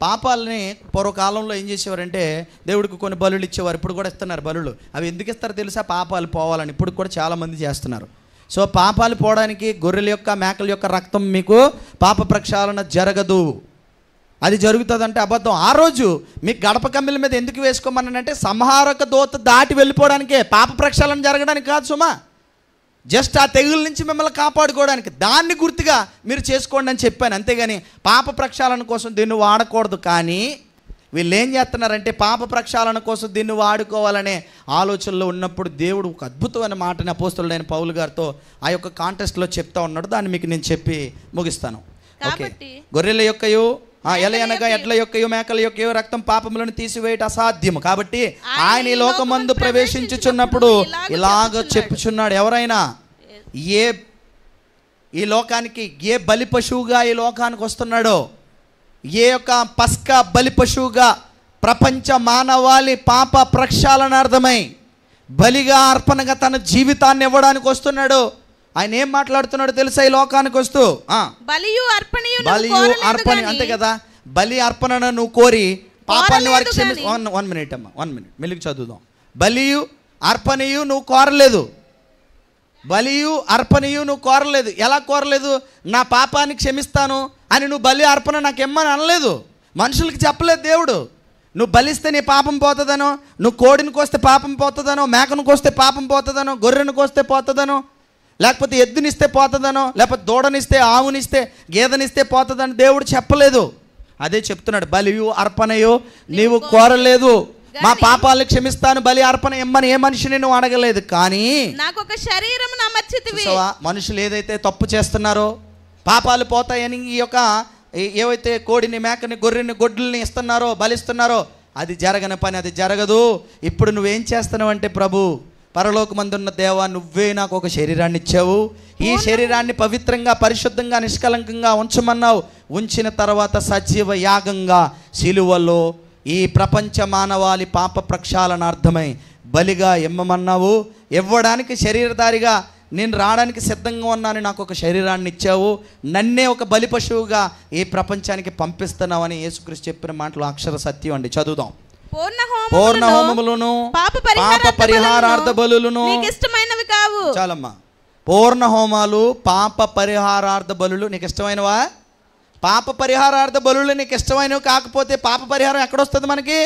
పాపాలని పూర్వకాలంలో ఏం చేసేవారంటే దేవుడికి కొన్ని బలు ఇచ్చేవారు ఇప్పుడు కూడా ఇస్తున్నారు బలులు అవి ఎందుకు ఇస్తారో తెలుసా పాపాలు పోవాలని ఇప్పుడు కూడా చాలామంది చేస్తున్నారు సో పాపాలు పోవడానికి గొర్రెల యొక్క మేకల యొక్క రక్తం మీకు పాప ప్రక్షాళన జరగదు అది జరుగుతుందంటే అబద్ధం ఆ రోజు మీకు గడప కమ్మిల మీద ఎందుకు వేసుకోమన్నానంటే సంహారక దోత దాటి వెళ్ళిపోవడానికే పాప ప్రక్షాళన జరగడానికి కాదు సుమా జస్ట్ ఆ తెగుల నుంచి మిమ్మల్ని కాపాడుకోవడానికి దాన్ని గుర్తుగా మీరు చేసుకోండి అని చెప్పాను అంతేగాని పాప ప్రక్షాళన కోసం దీన్ని వాడకూడదు కానీ వీళ్ళు ఏం చేస్తున్నారంటే పాప ప్రక్షాళన కోసం దీన్ని వాడుకోవాలనే ఆలోచనలో ఉన్నప్పుడు దేవుడు ఒక అద్భుతమైన మాటని అపోస్తులైన పౌలు గారితో ఆ యొక్క కాంటెస్ట్లో చెప్తా ఉన్నాడు దాన్ని మీకు నేను చెప్పి ముగిస్తాను ఓకే గొర్రెల యొక్కయో ఎల అనగా ఎడ్ల యొక్క మేకల యొక్క రక్తం పాపములను తీసివేయట అసాధ్యం కాబట్టి ఆయన ఈ లోకమందు ప్రవేశించుచున్నప్పుడు ఇలాగ చెప్పుచున్నాడు ఎవరైనా ఏ ఈ లోకానికి ఏ బలి పశువుగా ఈ లోకానికి వస్తున్నాడో ఏ యొక్క పస్క బలి పశువుగా ప్రపంచ మానవాళి పాప ప్రక్షాళనార్థమై బలిగా అర్పణగా తన జీవితాన్ని ఇవ్వడానికి వస్తున్నాడు ఆయన ఏం మాట్లాడుతున్నాడు తెలుసా ఈ లోకానికి వస్తూ బలియు బలియు అర్పణ అంతే కదా బలి అర్పణ నువ్వు కోరి పాపాన్ని వారికి క్షమించు వన్ వన్ మినిట్ అమ్మా వన్ మినిట్ మెలిగి చదువుదాం బలియు అర్పణయు నువ్వు కోరలేదు బలియు అర్పణయు నువ్వు కోరలేదు ఎలా కోరలేదు నా పాపాన్ని క్షమిస్తాను అని నువ్వు బలి అర్పణ నాకు ఇమ్మని అనలేదు మనుషులకి చెప్పలేదు దేవుడు నువ్వు బలిస్తే నీ పాపం పోతుందనో నువ్వు కోడిని కోస్తే పాపం పోతుందనో మేకను కోస్తే పాపం పోతుందనో గొర్రెను కోస్తే పోతుందనో లేకపోతే ఎద్దునిస్తే పోతుందనో లేకపోతే దూడనిస్తే ఆవునిస్తే గేదనిస్తే పోతుందని దేవుడు చెప్పలేదు అదే చెప్తున్నాడు బలియు అర్పణయో నీవు కోరలేదు మా పాపాలను క్షమిస్తాను బలి అర్పణ ఇమ్మని ఏ మనిషిని నువ్వు అడగలేదు కానీ నాకు ఒక శరీరం మనుషులు ఏదైతే తప్పు చేస్తున్నారో పాపాలు పోతాయని ఈ యొక్క ఏవైతే కోడిని మేకని గొర్రెని గొడ్లని ఇస్తున్నారో బలిస్తున్నారో అది జరగని పని అది జరగదు ఇప్పుడు నువ్వేం చేస్తున్నావు అంటే ప్రభు పరలోకమందున్న దేవా నువ్వే నాకు ఒక శరీరాన్ని ఇచ్చావు ఈ శరీరాన్ని పవిత్రంగా పరిశుద్ధంగా నిష్కలంకంగా ఉంచమన్నావు ఉంచిన తర్వాత సజీవ యాగంగా శిలువలో ఈ ప్రపంచ మానవాళి పాప ప్రక్షాళనార్థమై బలిగా ఇమ్మమన్నావు ఇవ్వడానికి శరీరధారిగా నేను రావడానికి సిద్ధంగా ఉన్నాను నాకు ఒక శరీరాన్ని ఇచ్చావు నన్నే ఒక బలి పశువుగా ఈ ప్రపంచానికి పంపిస్తున్నావని యేసుక్రీస్తు చెప్పిన మాటలు అక్షర సత్యం అండి చదువుదాం పూర్ణ హోమములను పాప పరిహారార్థ బలులను ఇష్టమైనవి కావు చాలమ్మా పూర్ణ హోమాలు పాప పరిహారార్థ బలులు నీకు ఇష్టమైనవా పాప పరిహారార్థ బలులు నీకు ఇష్టమైనవి కాకపోతే పాప పరిహారం ఎక్కడొస్తుంది మనకి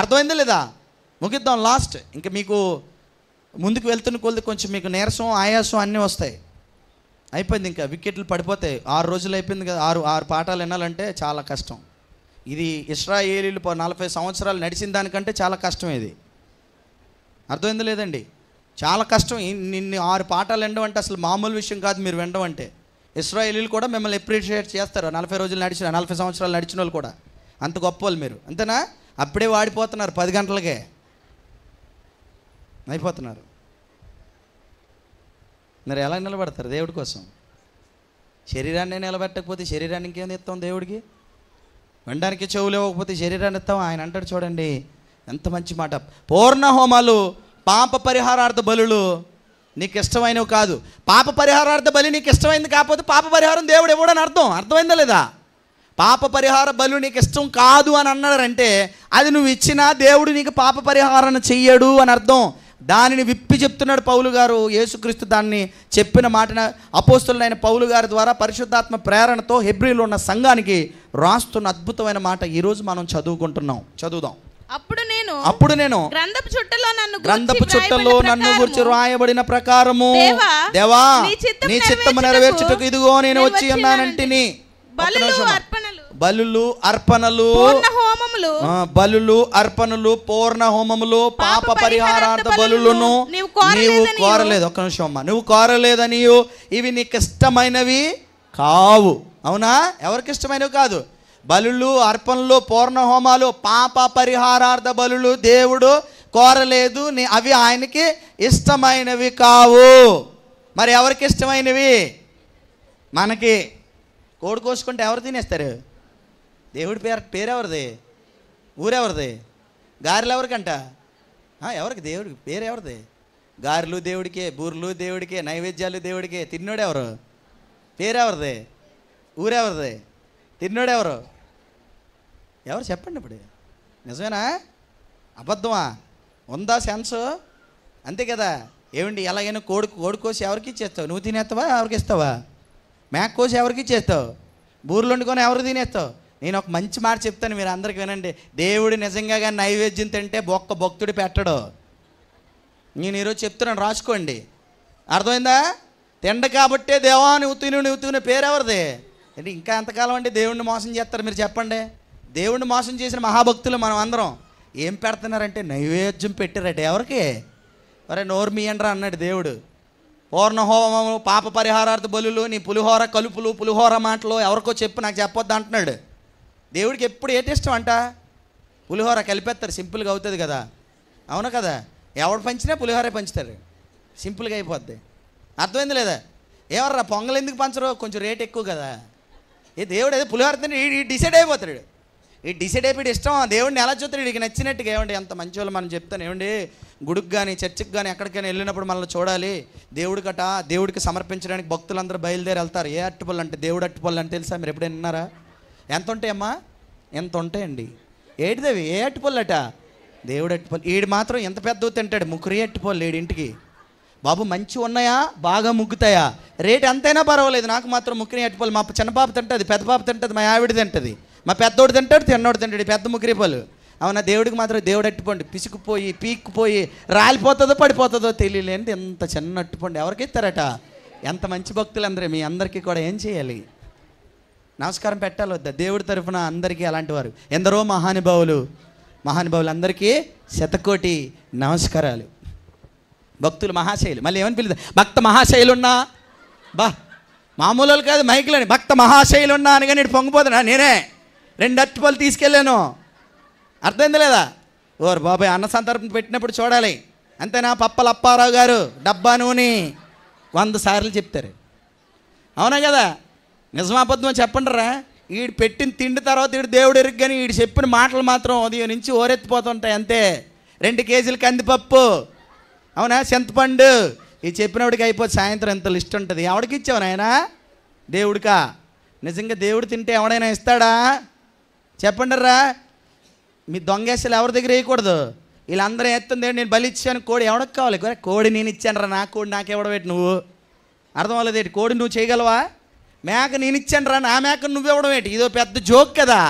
అర్థమైందా లేదా ముగిద్దాం లాస్ట్ ఇంకా మీకు ముందుకు వెళ్తున్న కొద్ది కొంచెం మీకు నీరసం ఆయాసం అన్నీ వస్తాయి అయిపోయింది ఇంకా వికెట్లు పడిపోతాయి ఆరు రోజులు అయిపోయింది కదా ఆరు ఆరు పాఠాలు వినాలంటే చాలా కష్టం ఇది ఇస్రాయేలీలు నలభై సంవత్సరాలు నడిచిన దానికంటే చాలా కష్టం ఇది అర్థమైంది లేదండి చాలా కష్టం నిన్ను ఆరు పాఠాలు వినడం అంటే అసలు మామూలు విషయం కాదు మీరు వినడం అంటే ఇస్రాయేలీలు కూడా మిమ్మల్ని అప్రిషియేట్ చేస్తారు నలభై రోజులు నడిచిన నలభై సంవత్సరాలు నడిచిన వాళ్ళు కూడా అంత గొప్ప వాళ్ళు మీరు అంతేనా అప్పుడే వాడిపోతున్నారు పది గంటలకే అయిపోతున్నారు మరి ఎలా నిలబడతారు దేవుడి కోసం శరీరాన్ని నిలబెట్టకపోతే శరీరానికి ఏం ఇస్తాం దేవుడికి వినడానికి చెవు లేకపోతే శరీరాన్ని ఎత్తాం ఆయన అంటాడు చూడండి ఎంత మంచి మాట పూర్ణ హోమాలు పాప పరిహారార్థ బలులు నీకు ఇష్టమైనవి కాదు పాప పరిహారార్థ బలి నీకు ఇష్టమైంది కాకపోతే పాప పరిహారం దేవుడు ఇవ్వడని అర్థం అర్థమైందా లేదా పాప పరిహార బలు నీకు ఇష్టం కాదు అని అన్నారంటే అది నువ్వు ఇచ్చినా దేవుడు నీకు పాప పరిహారం చెయ్యడు అని అర్థం దానిని విప్పి చెప్తున్నాడు పౌలు గారు యేసుక్రీస్తు దాన్ని చెప్పిన మాటన అపోస్తులైన పౌలు గారి ద్వారా పరిశుద్ధాత్మ ప్రేరణతో హెబ్రిలో ఉన్న సంఘానికి రాస్తున్న అద్భుతమైన మాట ఈరోజు మనం చదువుకుంటున్నాం చదువుదాం అప్పుడు నేను అప్పుడు నేను గ్రంథపు చుట్టలో నన్ను గ్రంథపు చుట్టలో నన్ను గురించి రాయబడిన ప్రకారము దేవా నీ చిత్తము నెరవేర్చుటకు ఇదిగో నేను వచ్చి ఉన్నానంటిని బలులు అర్పణలు హోమములు బలులు అర్పణలు పూర్ణ హోమములు పాప పరిహారార్థ బలులను నీవు కోరలేదు ఒక్క నిమిషం అమ్మా నువ్వు కోరలేదని ఇవి నీకు ఇష్టమైనవి కావు అవునా ఎవరికి ఇష్టమైనవి కాదు బలులు అర్పణలు పూర్ణ హోమాలు పాప పరిహారార్థ బలులు దేవుడు కోరలేదు నీ అవి ఆయనకి ఇష్టమైనవి కావు మరి ఎవరికి ఇష్టమైనవి మనకి కోడి కోసుకుంటే ఎవరు తినేస్తారు దేవుడి పేరు పేరెవరిది ఊరెవరిది గారెలు ఎవరికంట ఎవరికి దేవుడికి పేరు ఎవరిది గారెలు దేవుడికే బూర్లు దేవుడికే నైవేద్యాలు దేవుడికే ఎవరు పేరెవరిది ఊరెవరిది తిన్నోడు ఎవరు ఎవరు చెప్పండి ఇప్పుడు నిజమేనా అబద్ధమా ఉందా సెన్స్ అంతే కదా ఏమండి ఎలాగైనా కోడి కోడి కోసి ఎవరికి ఇచ్చేస్తావు నువ్వు తినేస్తావా ఎవరికి ఇస్తావా మేక కోసి ఎవరికి ఇచ్చేస్తావు బూర్లు వండుకొని ఎవరు తినేస్తావు నేను ఒక మంచి మాట చెప్తాను మీరు అందరికి వినండి దేవుడు నిజంగా కానీ నైవేద్యం తింటే బొక్క భక్తుడు పెట్టడు నేను ఈరోజు చెప్తున్నాను రాసుకోండి అర్థమైందా తిండ కాబట్టే దేవా ఉత్తిని ఉత్తిని పేరు ఎవరిది అంటే ఇంకా ఎంతకాలం అంటే దేవుడిని మోసం చేస్తారు మీరు చెప్పండి దేవుడిని మోసం చేసిన మహాభక్తులు మనం అందరం ఏం పెడుతున్నారంటే నైవేద్యం పెట్టారట ఎవరికి మరి నోర్మి అండ్రా అన్నాడు దేవుడు పూర్ణహోమము పాప పరిహారార్థ బలులు నీ పులిహోర కలుపులు పులిహోర మాటలు ఎవరికో చెప్పు నాకు చెప్పొద్దు అంటున్నాడు దేవుడికి ఎప్పుడు ఏటి ఇష్టం అంట పులిహోర కలిపేస్తారు సింపుల్గా అవుతుంది కదా అవును కదా ఎవడు పంచినా పులిహోరే పంచుతారు సింపుల్గా అయిపోద్ది అర్థమైంది లేదా ఎవర్రా పొంగల్ ఎందుకు పంచరు కొంచెం రేట్ ఎక్కువ కదా ఏ దేవుడు ఏదో పులిహోర తిని ఈ డిసైడ్ అయిపోతాడు ఈ డిసైడ్ అయిపోయి ఇష్టం దేవుడిని ఎలా చూస్తాడు ఇక నచ్చినట్టుగా ఏమండి ఎంత మంచి వాళ్ళు మనం చెప్తాను ఏమండి గుడికి కానీ చర్చికి కానీ ఎక్కడికైనా వెళ్ళినప్పుడు మనల్ని చూడాలి దేవుడి కట దేవుడికి సమర్పించడానికి భక్తులందరూ బయలుదేరి వెళ్తారు ఏ అట్టుపల్లు అంటే దేవుడు అట్టుపల్లు అంటే తెలుసా మీరు ఎప్పుడైనా ఉన్నారా ఎంత ఉంటాయమ్మా ఎంత ఉంటాయండి ఏటిదేవి ఏ అట్టిపళ్ళట దేవుడు అట్టిపోలే ఈడు మాత్రం ఎంత పెద్ద తింటాడు ముగ్గురే అట్టిపోలే ఈడింటికి బాబు మంచి ఉన్నాయా బాగా ముగ్గుతాయా రేట్ ఎంతైనా పర్వాలేదు నాకు మాత్రం ముగ్గురే అట్టిపోలే మా చిన్న పాప తింటుంది పెద్ద పాప తింటుంది మా ఆవిడ తింటుంది మా పెద్దోడు తింటాడు తిన్నోడు తింటాడు పెద్ద ముగ్గురే పోలు అవునా దేవుడికి మాత్రం దేవుడు అట్టిపోండి పిసుకుపోయి పీక్కుపోయి రాలిపోతుందో పడిపోతుందో తెలియలేని ఎంత చిన్న అట్టిపోండి ఎవరికి ఇస్తారట ఎంత మంచి భక్తులు అందరూ మీ అందరికీ కూడా ఏం చేయాలి నమస్కారం పెట్టాలి వద్దా దేవుడి తరఫున అందరికీ అలాంటి వారు ఎందరో మహానుభావులు అందరికీ శతకోటి నమస్కారాలు భక్తులు మహాశైలు మళ్ళీ ఏమని పిలుద్దాం భక్త మహాశైలున్నా బా మామూలు కాదు మైకులని భక్త మహాశైలున్నా అని కానీ పొంగిపోతున్నా నేనే రెండు అట్టుపలు తీసుకెళ్ళాను అర్థమైంది లేదా ఓరు బాబాయ్ అన్న సందర్భం పెట్టినప్పుడు చూడాలి అంతేనా పప్పల అప్పారావు గారు డబ్బా నూనె వంద సార్లు చెప్తారు అవునా కదా నిజమాబద్ధం చెప్పండి రా వీడు పెట్టిన తిండి తర్వాత వీడు దేవుడు ఎరుగు కానీ వీడు చెప్పిన మాటలు మాత్రం ఉదయం నుంచి ఓరెత్తిపోతుంటాయి అంతే రెండు కేజీలు కందిపప్పు అవునా చింతపండు ఇది చెప్పినవిడికి అయిపోతే సాయంత్రం ఎంత లిస్ట్ ఉంటుంది ఎవడికి ఇచ్చావు ఆయన దేవుడికా నిజంగా దేవుడు తింటే ఎవడైనా ఇస్తాడా చెప్పండి రా మీ దొంగేసలు ఎవరి దగ్గర వేయకూడదు వీళ్ళందరూ ఎత్తుంది నేను బలి ఇచ్చాను కోడి ఎవడికి కావాలి కోడి నేను ఇచ్చాను రా నా కోడి నాకు పెట్టి నువ్వు అర్థం అవ్వలేదు కోడి నువ్వు చేయగలవా మేక నేను ఇచ్చాను రా నా మేక ఇవ్వడం ఏంటి ఇదో పెద్ద జోక్ కదా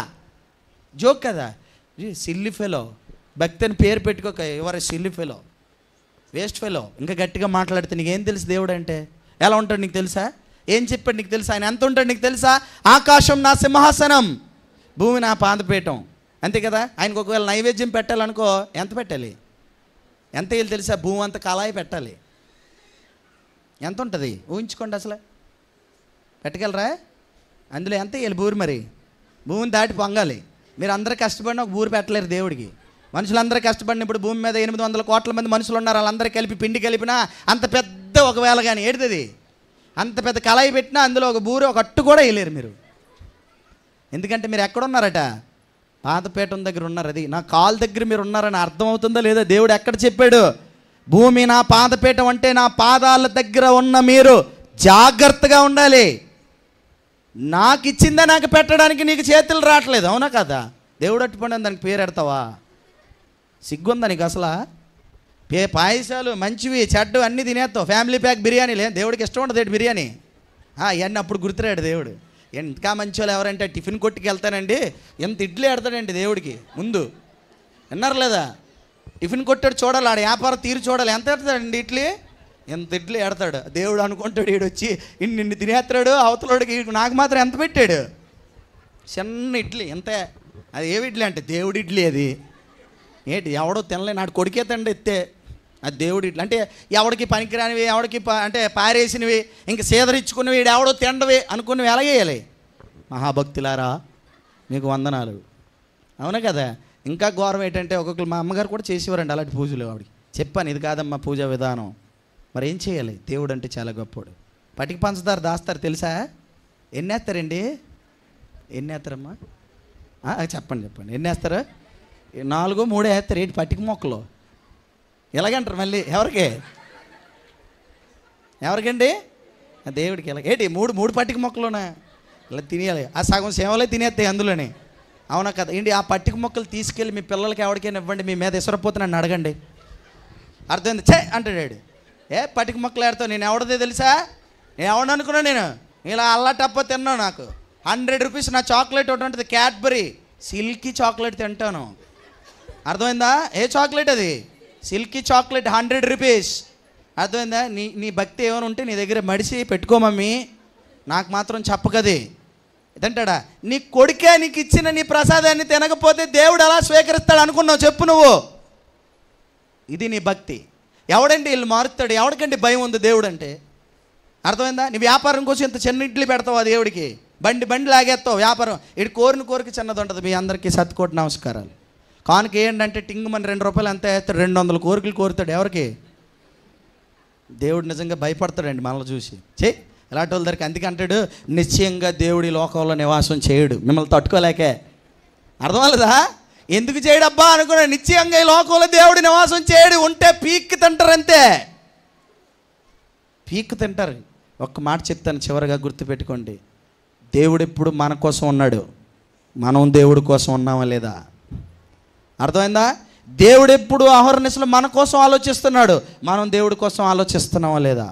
జోక్ కదా సిల్లి ఫెలో భక్తి అని పేరు పెట్టుకోక ఎవరు సిల్లి ఫెలో వేస్ట్ ఫెలో ఇంకా గట్టిగా మాట్లాడితే నీకు ఏం తెలుసు దేవుడు అంటే ఎలా ఉంటాడు నీకు తెలుసా ఏం చెప్పాడు నీకు తెలుసా ఆయన ఎంత ఉంటాడు నీకు తెలుసా ఆకాశం నా సింహాసనం భూమి నా పాదపీఠం అంతే కదా ఆయనకు ఒకవేళ నైవేద్యం పెట్టాలనుకో ఎంత పెట్టాలి ఎంత తెలుసా భూమి అంత కళాయి పెట్టాలి ఎంత ఉంటుంది ఊహించుకోండి అసలు పెట్టగలరా అందులో ఎంత వేయాలి బూరి మరి భూమిని దాటి పొంగాలి మీరు అందరూ కష్టపడిన ఒక ఊరు పెట్టలేరు దేవుడికి మనుషులందరూ కష్టపడిన ఇప్పుడు భూమి మీద ఎనిమిది వందల కోట్ల మంది మనుషులు ఉన్నారు వాళ్ళందరూ కలిపి పిండి కలిపినా అంత పెద్ద ఒకవేళ కానీ ఏడుతుంది అంత పెద్ద కళాయి పెట్టినా అందులో ఒక బూరు ఒక అట్టు కూడా వేయలేరు మీరు ఎందుకంటే మీరు ఉన్నారట పాతపేటం దగ్గర ఉన్నారు అది నా కాలు దగ్గర మీరు ఉన్నారని అర్థమవుతుందా లేదా దేవుడు ఎక్కడ చెప్పాడు భూమి నా పాతపేట అంటే నా పాదాల దగ్గర ఉన్న మీరు జాగ్రత్తగా ఉండాలి నాకు ఇచ్చిందే నాకు పెట్టడానికి నీకు చేతులు రావట్లేదు అవునా కదా దేవుడు అట్టుపండి దానికి పేరు పెడతావా సిగ్గుందా నీకు అసలా పే పాయసాలు మంచివి చెడ్డు అన్నీ తినేస్తావు ఫ్యామిలీ ప్యాక్ బిర్యానీ లేదు దేవుడికి ఇష్టం ఉండదు ఏంటి బిర్యానీ ఇవన్నీ అప్పుడు గుర్తురాడు దేవుడు ఇంకా మంచి వాళ్ళు ఎవరంటే టిఫిన్ కొట్టుకు వెళ్తానండి ఎంత ఇడ్లీ ఆడతాడండి దేవుడికి ముందు విన్నారు లేదా టిఫిన్ కొట్టాడు చూడాలి ఆడ వ్యాపారం తీరు చూడాలి ఎంత పెడతాడండి ఇడ్లీ ఎంత ఇడ్లీ ఎడతాడు దేవుడు అనుకుంటాడు ఈడొచ్చి ఇన్ని తినేస్తాడు అవతలడికి నాకు మాత్రం ఎంత పెట్టాడు చిన్న ఇడ్లీ ఎంతే అది ఏమి ఇడ్లీ అంటే దేవుడి ఇడ్లీ అది ఏంటి ఎవడో తినలే నాడు కొడుకే తండ్రి ఎత్తే అది దేవుడి ఇడ్లీ అంటే ఎవడికి పనికిరానివి ఎవడికి అంటే పారేసినవి ఇంక సేదరించుకున్నవి ఎవడో తినవి అనుకున్నవి ఎలాగేయాలి మహాభక్తులారా మీకు వందనాలు అవునా కదా ఇంకా ఘోరం ఏంటంటే ఒక్కొక్కరు మా అమ్మగారు కూడా చేసేవారండి అలాంటి పూజలు ఆవిడకి చెప్పాను ఇది కాదమ్మా పూజా విధానం మరి ఏం చేయాలి దేవుడు అంటే చాలా గొప్పవాడు పటికి పంచదార దాస్తారు తెలుసా ఎన్నేస్తారండి ఎన్నేస్తారమ్మా చెప్పండి చెప్పండి ఎన్నేస్తారు నాలుగో మూడో వేస్తారు ఏంటి పటిక మొక్కలు ఎలాగంటారు మళ్ళీ ఎవరికి ఎవరికండి దేవుడికి ఎలా ఏంటి మూడు మూడు పట్టిక మొక్కలునా ఇలా తినేయాలి ఆ సగం సేవలే తినేస్తాయి అందులోనే అవునా కదా ఏంటి ఆ పట్టిక మొక్కలు తీసుకెళ్ళి మీ పిల్లలకి ఎవరికైనా ఇవ్వండి మీ మీద ఇసరపోతున్నాను అడగండి అర్థమైంది చే అంటాడాడు ఏ పటికి ఆడుతావు నేను ఎవడదే తెలుసా నేను ఎవడనుకున్నా నేను ఇలా అల్లటప్ప తిన్నావు నాకు హండ్రెడ్ రూపీస్ నా చాక్లెట్ ఒకటి ఉంటుంది క్యాడ్బరీ సిల్కీ చాక్లెట్ తింటాను అర్థమైందా ఏ చాక్లెట్ అది సిల్కీ చాక్లెట్ హండ్రెడ్ రూపీస్ అర్థమైందా నీ నీ భక్తి ఏమైనా ఉంటే నీ దగ్గర మడిసి పెట్టుకో మమ్మీ నాకు మాత్రం చెప్పకది ఇదంటాడా నీ కొడుకే నీకు ఇచ్చిన నీ ప్రసాదాన్ని తినకపోతే దేవుడు అలా స్వీకరిస్తాడు అనుకున్నావు చెప్పు నువ్వు ఇది నీ భక్తి ఎవడంటే వీళ్ళు మారుతాడు ఎవడికండి భయం ఉంది దేవుడు అంటే అర్థమైందా నీ వ్యాపారం కోసం ఇంత చిన్న ఇడ్లీ పెడతావు ఆ దేవుడికి బండి బండి లాగేస్తావు వ్యాపారం ఇటు కోరిన కోరిక చిన్నది ఉంటుంది మీ అందరికీ సత్కోటి నమస్కారాలు కానుక ఏంటంటే టింగ్ మన రెండు రూపాయలు ఎంత వేస్తాడు రెండు వందల కోరికలు కోరుతాడు ఎవరికి దేవుడు నిజంగా భయపడతాడండి మనల్ని చూసి చే ఇలాంటి వాళ్ళ దగ్గరికి అందుకే అంటాడు నిశ్చయంగా దేవుడి లోకంలో నివాసం చేయడు మిమ్మల్ని తట్టుకోలేకే అర్థం అవ్వలేదా ఎందుకు చేయడబ్బా అనుకున్నా నిశ్చయంగా ఈ లోకంలో దేవుడి నివాసం చేయడు ఉంటే పీక్కి తింటారు అంతే పీక్కు తింటారు ఒక్క మాట చెప్తాను చివరిగా గుర్తుపెట్టుకోండి దేవుడు ఎప్పుడు మన కోసం ఉన్నాడు మనం దేవుడి కోసం ఉన్నామా లేదా అర్థమైందా దేవుడు ఎప్పుడు అహర్నిశలు మన కోసం ఆలోచిస్తున్నాడు మనం దేవుడి కోసం ఆలోచిస్తున్నామా లేదా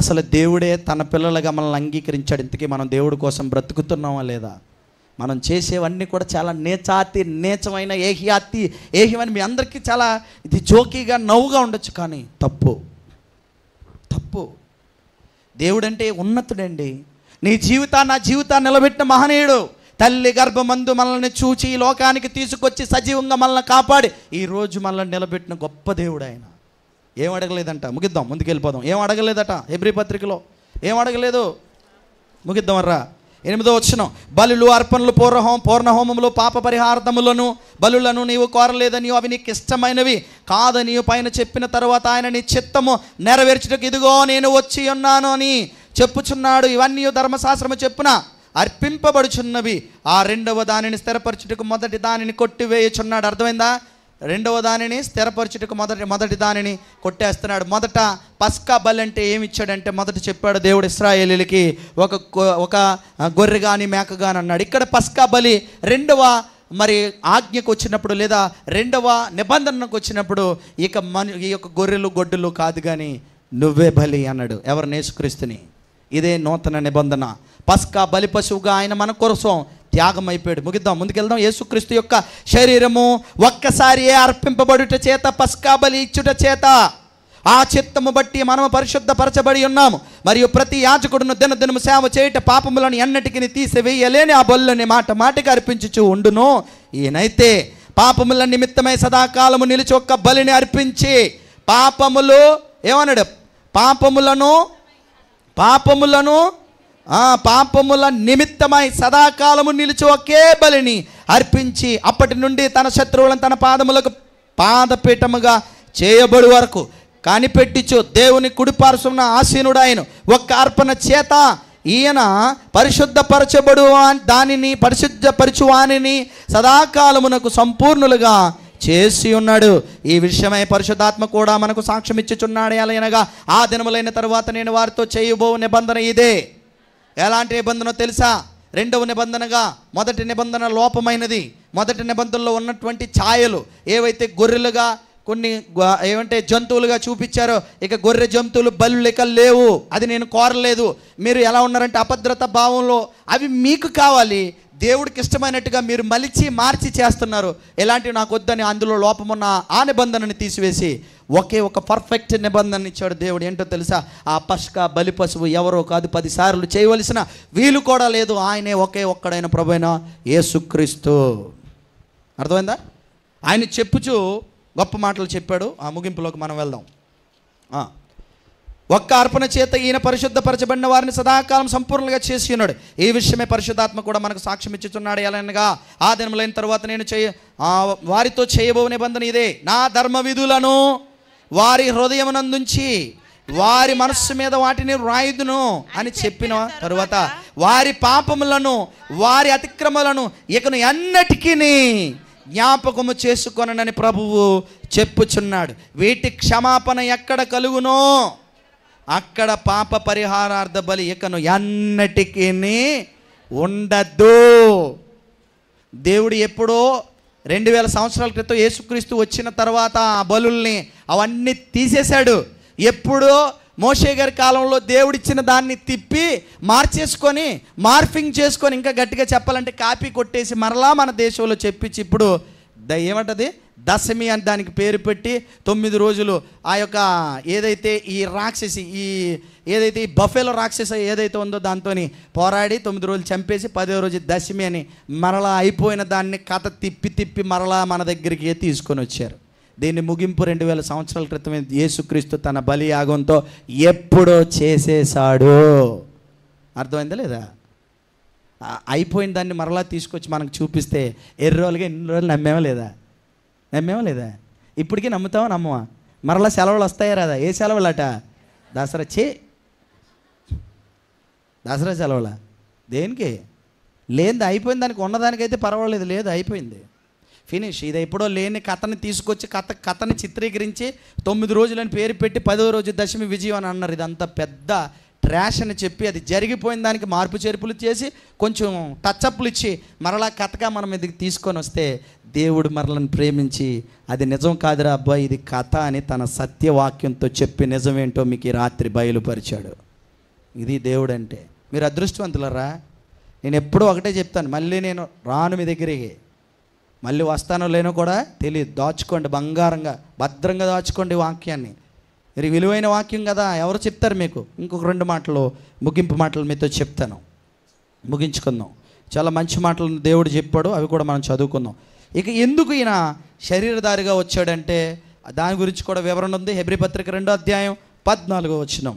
అసలు దేవుడే తన పిల్లలుగా మనల్ని అంగీకరించాడు ఇంతకీ మనం దేవుడి కోసం బ్రతుకుతున్నామా లేదా మనం చేసేవన్నీ కూడా చాలా నేచాతి నీచమైన ఏహియాతి ఏహివని మీ అందరికీ చాలా ఇది జోకీగా నవ్వుగా ఉండొచ్చు కానీ తప్పు తప్పు దేవుడంటే ఉన్నతుడండి నీ జీవితా నా జీవితాన్ని నిలబెట్టిన మహనీయుడు తల్లి గర్భమందు మనల్ని చూచి ఈ లోకానికి తీసుకొచ్చి సజీవంగా మనల్ని కాపాడి ఈరోజు మనల్ని నిలబెట్టిన గొప్ప దేవుడు ఆయన ఏం అడగలేదంట ముగిద్దాం ముందుకెళ్ళిపోదాం ఏం అడగలేదట హెబ్రి పత్రికలో ఏం అడగలేదు ముగిద్దాం రా ఎనిమిదో వచ్చిన బలులు అర్పణలు పూర్ణహోం పూర్ణహోమములు పాప పరిహారతములను బలులను నీవు కోరలేదని అవి నీకు ఇష్టమైనవి కాదని పైన చెప్పిన తర్వాత ఆయన నీ చిత్తము నెరవేర్చుటకు ఇదిగో నేను వచ్చి ఉన్నాను అని చెప్పుచున్నాడు ఇవన్నీ ధర్మశాస్త్రము చెప్పున అర్పింపబడుచున్నవి ఆ రెండవ దానిని స్థిరపరచుటకు మొదటి దానిని కొట్టివేయుచున్నాడు అర్థమైందా రెండవ దానిని స్థిరపరచుటకు మొదటి మొదటి దానిని కొట్టేస్తున్నాడు మొదట పస్కా బల్ అంటే ఏమి ఇచ్చాడంటే మొదట చెప్పాడు దేవుడు ఇస్రాయేలీలకి ఒక ఒక గొర్రె కానీ మేక కానీ అన్నాడు ఇక్కడ పస్కా బలి రెండవ మరి ఆజ్ఞకు వచ్చినప్పుడు లేదా రెండవ నిబంధనకు వచ్చినప్పుడు ఇక మన ఈ యొక్క గొర్రెలు గొడ్డులు కాదు కానీ నువ్వే బలి అన్నాడు ఎవరు నేసుక్రీస్తుని ఇదే నూతన నిబంధన పస్కా బలి పశువుగా ఆయన మన కోసం త్యాగం అయిపోయాడు ముగిద్దాం ముందుకెళ్దాం యేసుక్రీస్తు యొక్క శరీరము ఒక్కసారి అర్పింపబడుట చేత పస్కాబలి బలి ఇచ్చుట చేత ఆ చిత్తము బట్టి మనము పరిశుద్ధపరచబడి ఉన్నాము మరియు ప్రతి యాజకుడును దినదినము సేవ చేయుట పాపములను ఎన్నటికి తీసివేయలేని ఆ బొల్లని మాట మాటకి అర్పించుచు ఉండును ఈయనైతే పాపముల నిమిత్తమై సదాకాలము నిలిచి ఒక్క బలిని అర్పించి పాపములు ఏమన్నాడు పాపములను పాపములను ఆ పాపముల నిమిత్తమై సదాకాలము నిలిచి ఒకే బలిని అర్పించి అప్పటి నుండి తన శత్రువులను తన పాదములకు పాదపీఠముగా చేయబడి వరకు కనిపెట్టిచు దేవుని కుడిపార్శ్వన ఆసీనుడాయను ఒక్క అర్పణ చేత ఈయన పరిశుద్ధపరచబడు దానిని పరిశుద్ధపరచువానిని సదాకాలమునకు సంపూర్ణులుగా చేసి ఉన్నాడు ఈ విషయమై పరిశుద్ధాత్మ కూడా మనకు సాక్ష్యం ఇచ్చిచున్నాడు అనగా ఆ దినములైన తర్వాత నేను వారితో చేయబో నిబంధన ఇదే ఎలాంటి నిబంధన తెలుసా రెండవ నిబంధనగా మొదటి నిబంధన లోపమైనది మొదటి నిబంధనలో ఉన్నటువంటి ఛాయలు ఏవైతే గొర్రెలుగా కొన్ని ఏమంటే జంతువులుగా చూపించారో ఇక గొర్రె జంతువులు బలు లెక్క లేవు అది నేను కోరలేదు మీరు ఎలా ఉన్నారంటే అభద్రత భావంలో అవి మీకు కావాలి దేవుడికి ఇష్టమైనట్టుగా మీరు మలిచి మార్చి చేస్తున్నారు ఎలాంటి నాకు వద్దని అందులో లోపమున్న ఆ నిబంధనని తీసివేసి ఒకే ఒక పర్ఫెక్ట్ నిబంధన ఇచ్చాడు దేవుడు ఏంటో తెలుసా ఆ పష్క బలి పశువు ఎవరో కాదు పదిసార్లు చేయవలసిన వీలు కూడా లేదు ఆయనే ఒకే ఒక్కడైన ప్రభైన యేసుక్రీస్తు అర్థమైందా ఆయన చెప్పుచూ గొప్ప మాటలు చెప్పాడు ఆ ముగింపులోకి మనం వెళ్దాం ఒక్క అర్పణ చేత ఈయన పరిశుద్ధపరచబడిన వారిని సదాకాలం సంపూర్ణంగా చేసి ఉన్నాడు ఈ విషయమే పరిశుద్ధాత్మ కూడా మనకు సాక్ష్యం ఇచ్చుతున్నాడు ఎలానగా ఆ దినములైన తర్వాత నేను చేయ వారితో చేయబో నిబంధన ఇదే నా ధర్మ విధులను వారి హృదయమునందుంచి వారి మనస్సు మీద వాటిని రాయుదును అని చెప్పిన తరువాత వారి పాపములను వారి అతిక్రమలను ఇకను ఎన్నటికీ జ్ఞాపకము చేసుకొనని ప్రభువు చెప్పుచున్నాడు వీటి క్షమాపణ ఎక్కడ కలుగునో అక్కడ పాప పరిహారార్థ బలి ఇకను ఎన్నటికీ ఉండద్దు దేవుడు ఎప్పుడో రెండు వేల సంవత్సరాల క్రితం యేసుక్రీస్తు వచ్చిన తర్వాత ఆ బలుల్ని అవన్నీ తీసేశాడు ఎప్పుడో మోషే గారి కాలంలో దేవుడిచ్చిన దాన్ని తిప్పి మార్చేసుకొని మార్ఫింగ్ చేసుకొని ఇంకా గట్టిగా చెప్పాలంటే కాపీ కొట్టేసి మరలా మన దేశంలో చెప్పించి ఇప్పుడు ద ఏమంటది దశమి అని దానికి పేరు పెట్టి తొమ్మిది రోజులు ఆ యొక్క ఏదైతే ఈ రాక్షసి ఈ ఏదైతే ఈ బఫేలో రాక్షస ఏదైతే ఉందో దాంతో పోరాడి తొమ్మిది రోజులు చంపేసి పదో రోజు దశమి అని మరలా అయిపోయిన దాన్ని కథ తిప్పి తిప్పి మరలా మన దగ్గరికి తీసుకొని వచ్చారు దీన్ని ముగింపు రెండు వేల సంవత్సరాల క్రితమే యేసుక్రీస్తు తన బలి యాగంతో ఎప్పుడో చేసేశాడు అర్థమైందా లేదా అయిపోయిన దాన్ని మరలా తీసుకొచ్చి మనకు చూపిస్తే ఎన్ని రోజులుగా ఎన్ని రోజులు నమ్మేవా లేదా నమ్మేవా లేదా ఇప్పటికీ నమ్ముతావా నమ్మవా మరలా సెలవులు వస్తాయా రాదా ఏ సెలవులు అట దసరా చే దసరా సెలవుల దేనికి లేనిది అయిపోయింది దానికి ఉన్నదానికైతే పర్వాలేదు లేదు అయిపోయింది ఫినిష్ ఇది ఎప్పుడో లేని కథని తీసుకొచ్చి కథ కథని చిత్రీకరించి తొమ్మిది రోజులని పేరు పెట్టి పదో రోజు దశమి విజయం అని అన్నారు ఇదంతా పెద్ద ట్రాష్ అని చెప్పి అది జరిగిపోయిన దానికి మార్పు చేర్పులు చేసి కొంచెం టచ్అప్లు ఇచ్చి మరలా కథగా మనం ఇది తీసుకొని వస్తే దేవుడు మరలను ప్రేమించి అది నిజం కాదురా అబ్బాయి ఇది కథ అని తన సత్యవాక్యంతో చెప్పి నిజమేంటో మీకు ఈ రాత్రి బయలుపరిచాడు ఇది దేవుడు అంటే మీరు అదృష్టవంతులరా నేను ఎప్పుడూ ఒకటే చెప్తాను మళ్ళీ నేను రాను మీ దగ్గరికి మళ్ళీ వస్తానో లేనో కూడా తెలియదు దాచుకోండి బంగారంగా భద్రంగా దాచుకోండి వాక్యాన్ని మీరు విలువైన వాక్యం కదా ఎవరు చెప్తారు మీకు ఇంకొక రెండు మాటలు ముగింపు మాటలు మీతో చెప్తాను ముగించుకుందాం చాలా మంచి మాటలు దేవుడు చెప్పాడు అవి కూడా మనం చదువుకుందాం ఇక ఎందుకు ఈయన శరీరధారిగా వచ్చాడంటే దాని గురించి కూడా వివరణ ఉంది హెబ్రి పత్రిక రెండో అధ్యాయం పద్నాలుగో వచనం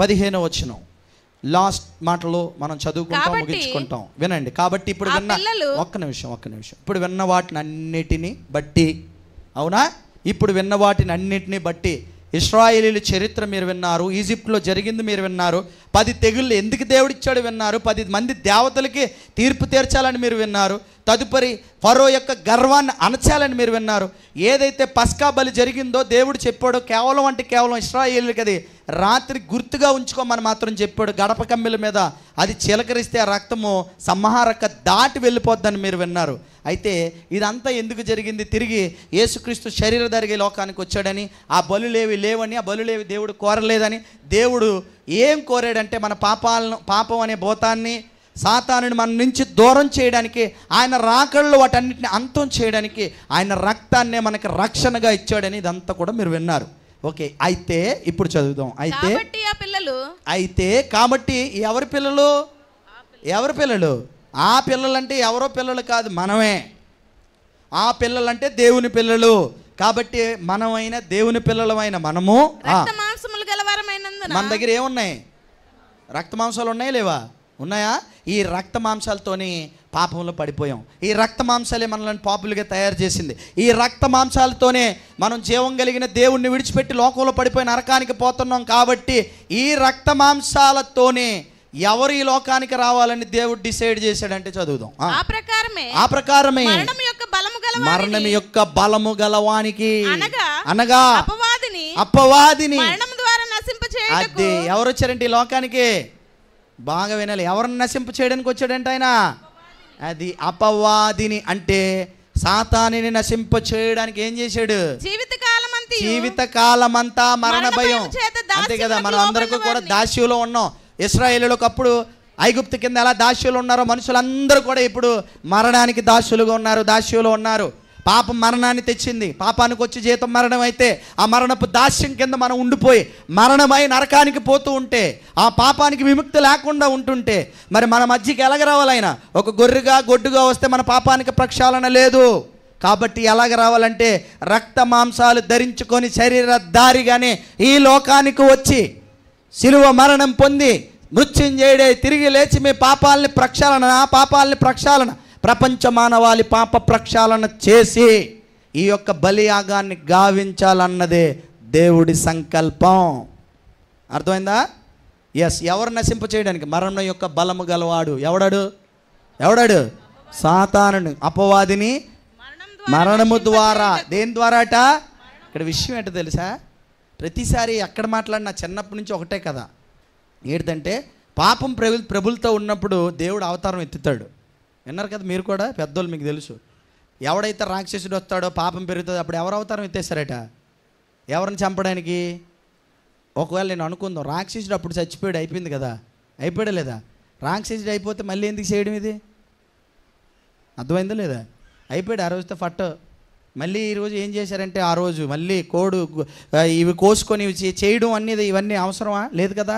పదిహేనో వచనం లాస్ట్ మాటలో మనం చదువుకుంటాం ముగించుకుంటాం వినండి కాబట్టి ఇప్పుడు విన్న ఒక్క నిమిషం ఒక్క నిమిషం ఇప్పుడు విన్న వాటిని అన్నిటిని బట్టి అవునా ఇప్పుడు విన్న వాటిని అన్నిటిని బట్టి ఇస్రాయేలీల చరిత్ర మీరు విన్నారు ఈజిప్ట్లో జరిగింది మీరు విన్నారు పది తెగుళ్ళు ఎందుకు దేవుడిచ్చాడు విన్నారు పది మంది దేవతలకి తీర్పు తీర్చాలని మీరు విన్నారు తదుపరి ఫరో యొక్క గర్వాన్ని అణచాలని మీరు విన్నారు ఏదైతే పస్కా బలి జరిగిందో దేవుడు చెప్పాడో కేవలం అంటే కేవలం ఇస్రాయేలీలకి అది రాత్రి గుర్తుగా ఉంచుకోమని మాత్రం చెప్పాడు గడప కమ్మిల మీద అది చిలకరిస్తే ఆ రక్తము సంహారక దాటి వెళ్ళిపోద్దని మీరు విన్నారు అయితే ఇదంతా ఎందుకు జరిగింది తిరిగి యేసుక్రీస్తు శరీరధారిగా లోకానికి వచ్చాడని ఆ బలులేవి లేవని ఆ బలులేవి దేవుడు కోరలేదని దేవుడు ఏం కోరాడంటే మన పాపాలను పాపం అనే భూతాన్ని సాతానుని మన నుంచి దూరం చేయడానికి ఆయన రాకళ్ళు వాటన్నిటిని అంతం చేయడానికి ఆయన రక్తాన్నే మనకి రక్షణగా ఇచ్చాడని ఇదంతా కూడా మీరు విన్నారు ఓకే అయితే ఇప్పుడు చదువుదాం అయితే కాబట్టి పిల్లలు అయితే కాబట్టి ఎవరి పిల్లలు ఎవరి పిల్లలు ఆ పిల్లలు అంటే ఎవరో పిల్లలు కాదు మనమే ఆ పిల్లలు అంటే దేవుని పిల్లలు కాబట్టి మనమైన దేవుని పిల్లలమైన మనము మాంసములు మన దగ్గర ఏమున్నాయి రక్త మాంసాలు ఉన్నాయా లేవా ఉన్నాయా ఈ రక్త మాంసాలతోని పాపంలో పడిపోయాం ఈ రక్త మాంసాలే మనల్ని పాపులుగా తయారు చేసింది ఈ రక్త మాంసాలతోనే మనం జీవం కలిగిన దేవుణ్ణి విడిచిపెట్టి లోకంలో పడిపోయిన నరకానికి పోతున్నాం కాబట్టి ఈ రక్త మాంసాలతోనే ఎవరు ఈ లోకానికి రావాలని దేవుడు డిసైడ్ చేశాడంటే చదువుదాం ఆ ప్రకారమే ఆ ప్రకారమే మరణం యొక్క బలము గల మరణం యొక్క బలము గలవానికి అనగా అనగా అపవాదిని అపవాదిని మరణం ద్వారా నశింప అదే ఎవరు వచ్చారంటే ఈ లోకానికి బాగా వినాలి ఎవరిని నశింప చేయడానికి వచ్చాడంటే ఆయన అది అపవాదిని అంటే సాతానిని నశింప చేయడానికి ఏం చేశాడు జీవితకాలం జీవితకాలమంతా మరణ భయం అంతే కదా మనం అందరికీ కూడా దాస్యులో ఉన్నాం ఇస్రాయేలీలు ఒకప్పుడు ఐగుప్తు కింద ఎలా దాస్యులు ఉన్నారో మనుషులందరూ కూడా ఇప్పుడు మరణానికి దాసులుగా ఉన్నారు దాస్యులు ఉన్నారు పాపం మరణాన్ని తెచ్చింది పాపానికి వచ్చి జీతం మరణం అయితే ఆ మరణపు దాస్యం కింద మనం ఉండిపోయి మరణమై నరకానికి పోతూ ఉంటే ఆ పాపానికి విముక్తి లేకుండా ఉంటుంటే మరి మన మధ్యకి ఎలాగ రావాలైనా ఒక గొర్రెగా గొడ్డుగా వస్తే మన పాపానికి ప్రక్షాళన లేదు కాబట్టి ఎలాగ రావాలంటే రక్త మాంసాలు ధరించుకొని శరీర దారిగానే ఈ లోకానికి వచ్చి శిలువ మరణం పొంది మృత్యుంజయుడే తిరిగి లేచి మీ పాపాలని ప్రక్షాళన పాపాలని ప్రక్షాళన ప్రపంచ మానవాళి పాప ప్రక్షాళన చేసి ఈ యొక్క బలియాగాన్ని గావించాలన్నదే దేవుడి సంకల్పం అర్థమైందా ఎస్ ఎవరు నశింప చేయడానికి మరణం యొక్క బలము గలవాడు ఎవడాడు ఎవడాడు సాతానుడు అపవాదిని మరణము ద్వారా దేని ద్వారాట ఇక్కడ విషయం ఏంటో తెలుసా ప్రతిసారి ఎక్కడ మాట్లాడినా చిన్నప్పటి నుంచి ఒకటే కదా ఏంటంటే పాపం ప్రభు ప్రభులతో ఉన్నప్పుడు దేవుడు అవతారం ఎత్తుతాడు విన్నారు కదా మీరు కూడా పెద్దోళ్ళు మీకు తెలుసు ఎవడైతే రాక్షసుడు వస్తాడో పాపం పెరుగుతుందో అప్పుడు ఎవరు అవతారం ఎత్తేస్తారట ఎవరిని చంపడానికి ఒకవేళ నేను అనుకుందాం రాక్షసుడు అప్పుడు చచ్చిపోయాడు అయిపోయింది కదా అయిపోయాడు లేదా రాక్షసుడు అయిపోతే మళ్ళీ ఎందుకు చేయడం ఇది అర్థమైందా లేదా అయిపోయాడు ఆ రోజుతో ఫట్ మళ్ళీ ఈరోజు ఏం చేశారంటే ఆ రోజు మళ్ళీ కోడు ఇవి కోసుకొని ఇవి చేయడం అనేది ఇవన్నీ అవసరమా లేదు కదా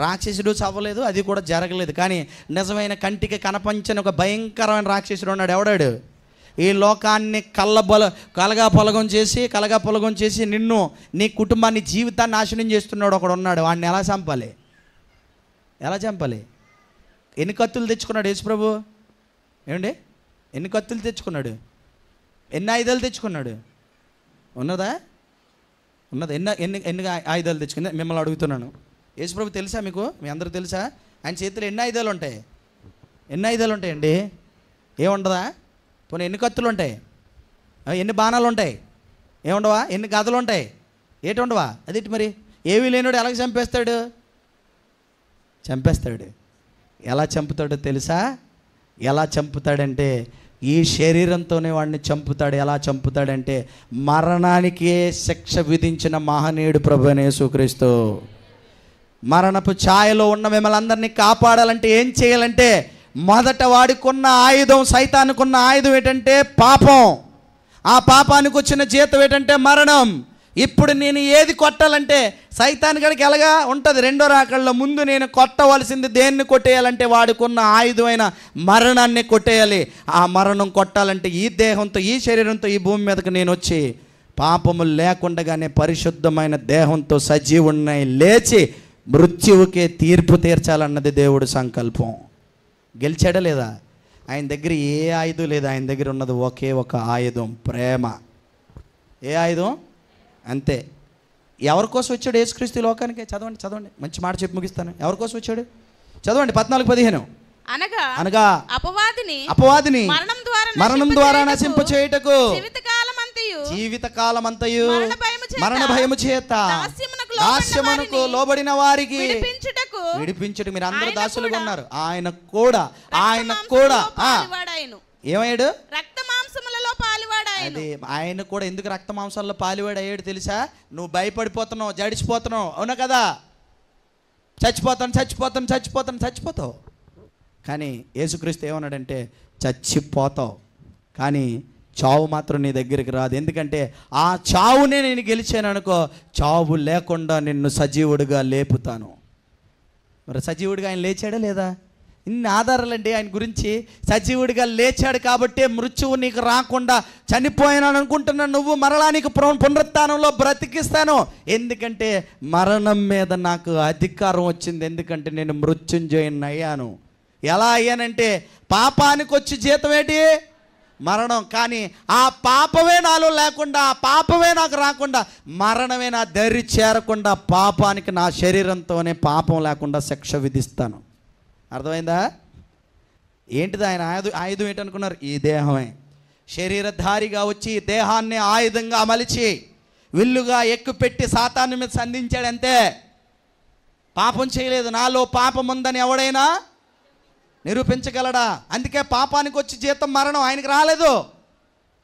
రాక్షసుడు చవ్వలేదు అది కూడా జరగలేదు కానీ నిజమైన కంటికి కనపంచని ఒక భయంకరమైన రాక్షసుడు ఉన్నాడు ఎవడాడు ఈ లోకాన్ని కళ్ళ బల కలగా పొలగం చేసి కలగా పొలగం చేసి నిన్ను నీ కుటుంబాన్ని జీవితాన్ని నాశనం చేస్తున్నాడు ఒకడు ఉన్నాడు వాడిని ఎలా చంపాలి ఎలా చంపాలి ఎన్ని కత్తులు తెచ్చుకున్నాడు యేసుప్రభు ఏమండి ఎన్ని కత్తులు తెచ్చుకున్నాడు ఎన్ని ఆయుధాలు తెచ్చుకున్నాడు ఉన్నదా ఉన్నదా ఎన్ని ఎన్ని ఎన్ని ఆయుధాలు తెచ్చుకుంది మిమ్మల్ని అడుగుతున్నాను యేసుప్రభు తెలుసా మీకు మీ అందరూ తెలుసా ఆయన చేతిలో ఎన్ని ఆయుధాలు ఉంటాయి ఎన్ని ఆయుధాలు ఉంటాయండి ఏముండదా పోనీ ఎన్ని కత్తులు ఉంటాయి ఎన్ని బాణాలు ఉంటాయి ఏముండవా ఎన్ని గదలు ఉంటాయి ఏటి ఉండవా అదేంటి మరి ఏవి లేనివాడు ఎలా చంపేస్తాడు చంపేస్తాడు ఎలా చంపుతాడో తెలుసా ఎలా చంపుతాడంటే ఈ శరీరంతోనే వాడిని చంపుతాడు ఎలా చంపుతాడంటే మరణానికి శిక్ష విధించిన మహనీయుడు ప్రభునే సుక్రీస్తు మరణపు ఛాయలో ఉన్న మిమ్మల్ని అందరినీ కాపాడాలంటే ఏం చేయాలంటే మొదట వాడుకున్న ఆయుధం సైతానుకున్న ఆయుధం ఏంటంటే పాపం ఆ పాపానికి వచ్చిన జీతం ఏంటంటే మరణం ఇప్పుడు నేను ఏది కొట్టాలంటే సైతానికాడికి ఎలాగా ఉంటుంది రెండో రాకళ్ళ ముందు నేను కొట్టవలసింది దేన్ని కొట్టేయాలంటే వాడుకున్న ఆయుధమైన మరణాన్ని కొట్టేయాలి ఆ మరణం కొట్టాలంటే ఈ దేహంతో ఈ శరీరంతో ఈ భూమి మీదకి నేను వచ్చి పాపము లేకుండగానే పరిశుద్ధమైన దేహంతో సజీవున్నాయి లేచి మృత్యువుకే తీర్పు తీర్చాలన్నది దేవుడు సంకల్పం గెలిచాడా లేదా ఆయన దగ్గర ఏ ఆయుధం లేదు ఆయన దగ్గర ఉన్నది ఒకే ఒక ఆయుధం ప్రేమ ఏ ఆయుధం అంతే ఎవరి కోసం వచ్చాడు యేసుక్రీస్తు లోకానికి చదవండి చదవండి మంచి మాట చెప్పి ముగిస్తాను ఎవరి కోసం వచ్చాడు చదవండి పద్నాలుగు పదిహేను అనగా అనగా అపవాదిని అపవాదిని మరణం ద్వారా మరణం ద్వారా నశింప చేయుటకు జీవిత అంతయు మరణ భయము చేత దాస్యమునకు లోబడిన వారికి విడిపించుటకు మీరు అందరూ దాసులుగా ఉన్నారు ఆయన కూడా ఆయన కూడా ఏమయ్యాడు రక్త మాంసములలో పాలివాడాయను ఆయన కూడా ఎందుకు రక్త మాంసాల్లో అయ్యాడు తెలుసా నువ్వు భయపడిపోతున్నావు జడిచిపోతున్నావు అవునా కదా చచ్చిపోతాను చచ్చిపోతాను చచ్చిపోతాను చచ్చిపోతావు కానీ యేసుక్రీస్తు ఏమన్నాడంటే చచ్చిపోతావు కానీ చావు మాత్రం నీ దగ్గరికి రాదు ఎందుకంటే ఆ చావునే నేను గెలిచాను అనుకో చావు లేకుండా నిన్ను సజీవుడిగా లేపుతాను మరి సజీవుడిగా ఆయన లేచాడా లేదా ఇన్ని ఆధారాలండి ఆయన గురించి సజీవుడిగా లేచాడు కాబట్టే మృత్యువు నీకు రాకుండా చనిపోయాను అనుకుంటున్నా నువ్వు మరణానికి పునరుత్నంలో బ్రతికిస్తాను ఎందుకంటే మరణం మీద నాకు అధికారం వచ్చింది ఎందుకంటే నేను మృత్యుంజయుని అయ్యాను ఎలా అయ్యానంటే పాపానికి వచ్చి జీతం ఏంటి మరణం కానీ ఆ పాపమే నాలో లేకుండా ఆ పాపమే నాకు రాకుండా మరణమే నా దరి చేరకుండా పాపానికి నా శరీరంతోనే పాపం లేకుండా శిక్ష విధిస్తాను అర్థమైందా ఏంటిది ఆయన ఆయుధం ఆయుధం ఏంటనుకున్నారు ఈ దేహమే శరీరధారిగా వచ్చి దేహాన్ని ఆయుధంగా అమలిచి విల్లుగా ఎక్కుపెట్టి సాతాన్ని మీద సంధించాడంతే పాపం చేయలేదు నాలో పాపం ఉందని ఎవడైనా నిరూపించగలడా అందుకే పాపానికి వచ్చి జీతం మరణం ఆయనకి రాలేదు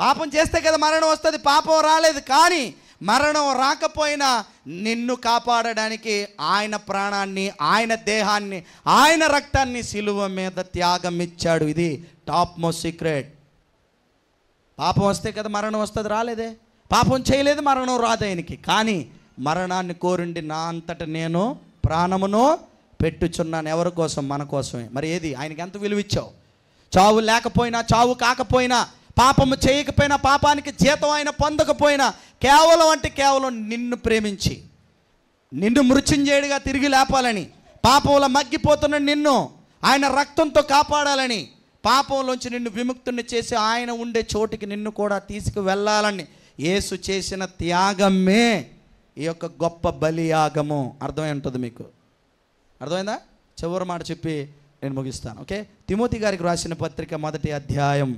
పాపం చేస్తే కదా మరణం వస్తుంది పాపం రాలేదు కానీ మరణం రాకపోయినా నిన్ను కాపాడడానికి ఆయన ప్రాణాన్ని ఆయన దేహాన్ని ఆయన రక్తాన్ని సిలువ మీద త్యాగం ఇచ్చాడు ఇది టాప్ మోస్ట్ సీక్రెట్ పాపం వస్తే కదా మరణం వస్తుంది రాలేదే పాపం చేయలేదు మరణం రాదు ఆయనకి కానీ మరణాన్ని కోరుండి నా అంతట నేను ప్రాణమును పెట్టుచున్నాను ఎవరి కోసం మన కోసమే మరి ఏది ఆయనకి ఎంత విలువిచ్చావు చావు లేకపోయినా చావు కాకపోయినా పాపము చేయకపోయినా పాపానికి జీతం ఆయన పొందకపోయినా కేవలం అంటే కేవలం నిన్ను ప్రేమించి నిన్ను మృత్యుంజేయుడిగా తిరిగి లేపాలని పాపంలో మగ్గిపోతున్న నిన్ను ఆయన రక్తంతో కాపాడాలని పాపంలోంచి నిన్ను విముక్తుని చేసి ఆయన ఉండే చోటికి నిన్ను కూడా తీసుకు వెళ్ళాలని యేసు చేసిన త్యాగమే ఈ యొక్క గొప్ప బలియాగము అర్థమై ఉంటుంది మీకు అర్థమైందా చివరి మాట చెప్పి నేను ముగిస్తాను ఓకే తిమోతి గారికి రాసిన పత్రిక మొదటి అధ్యాయం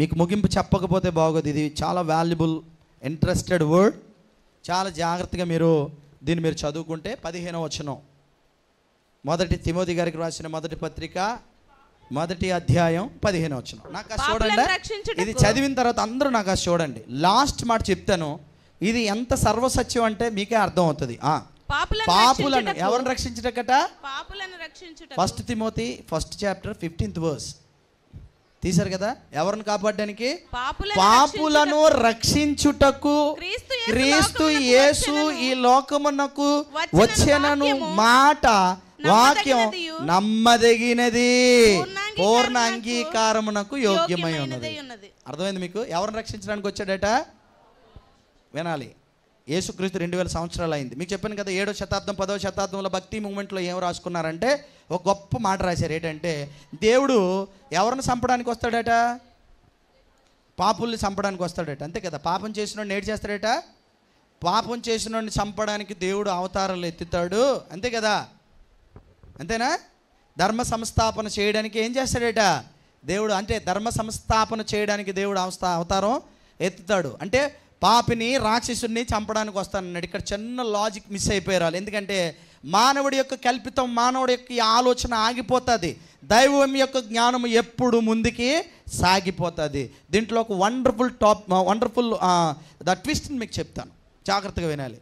మీకు ముగింపు చెప్పకపోతే బాగోదు ఇది చాలా వాల్యుబుల్ ఇంట్రెస్టెడ్ వర్డ్ చాలా జాగ్రత్తగా మీరు దీన్ని మీరు చదువుకుంటే పదిహేనవ వచనం మొదటి తిమోతి గారికి రాసిన మొదటి పత్రిక మొదటి అధ్యాయం పదిహేను వచ్చిన నాకు చూడండి ఇది చదివిన తర్వాత అందరూ నాకు చూడండి లాస్ట్ మాట చెప్తాను ఇది ఎంత సర్వసత్యం అంటే మీకే అర్థం అవుతుంది పాపులను ఎవరిని రక్షించటకట పాపులను రక్షించట first Timothy first chapter fifteenth verse తీశారు కదా ఎవరిని కాపాడడానికి పాపులను రక్షించుటకు క్రీస్తు యేసు ఈ లోకమునకు వచ్చినను మాట వాక్యం నమ్మదగినది పూర్ణ అంగీకారమునకు యోగ్యమై ఉన్నది అర్థమైంది మీకు ఎవరిని రక్షించడానికి వచ్చాడట వినాలి యేసుక్రీస్తు రెండు వేల సంవత్సరాలు అయింది మీకు చెప్పాను కదా ఏడో శతాబ్దం పదో శతాబ్దంలో భక్తి మూమెంట్లో ఏం రాసుకున్నారంటే ఒక గొప్ప మాట రాశారు ఏంటంటే దేవుడు ఎవరిని చంపడానికి వస్తాడట పాపుల్ని చంపడానికి వస్తాడట అంతే కదా పాపం చేసిన నేడు చేస్తాడట పాపం చేసిన చంపడానికి దేవుడు అవతారాలు ఎత్తుతాడు అంతే కదా అంతేనా ధర్మ సంస్థాపన చేయడానికి ఏం చేస్తాడట దేవుడు అంటే ధర్మ సంస్థాపన చేయడానికి దేవుడు అవస్థ అవతారం ఎత్తుతాడు అంటే పాపిని రాక్షసుని చంపడానికి వస్తానన్నాడు ఇక్కడ చిన్న లాజిక్ మిస్ అయిపోయారు ఎందుకంటే మానవుడి యొక్క కల్పితం మానవుడి యొక్క ఆలోచన ఆగిపోతుంది దైవం యొక్క జ్ఞానం ఎప్పుడు ముందుకి సాగిపోతుంది దీంట్లో ఒక వండర్ఫుల్ టాప్ వండర్ఫుల్ ద ట్విస్ట్ని మీకు చెప్తాను జాగ్రత్తగా వినాలి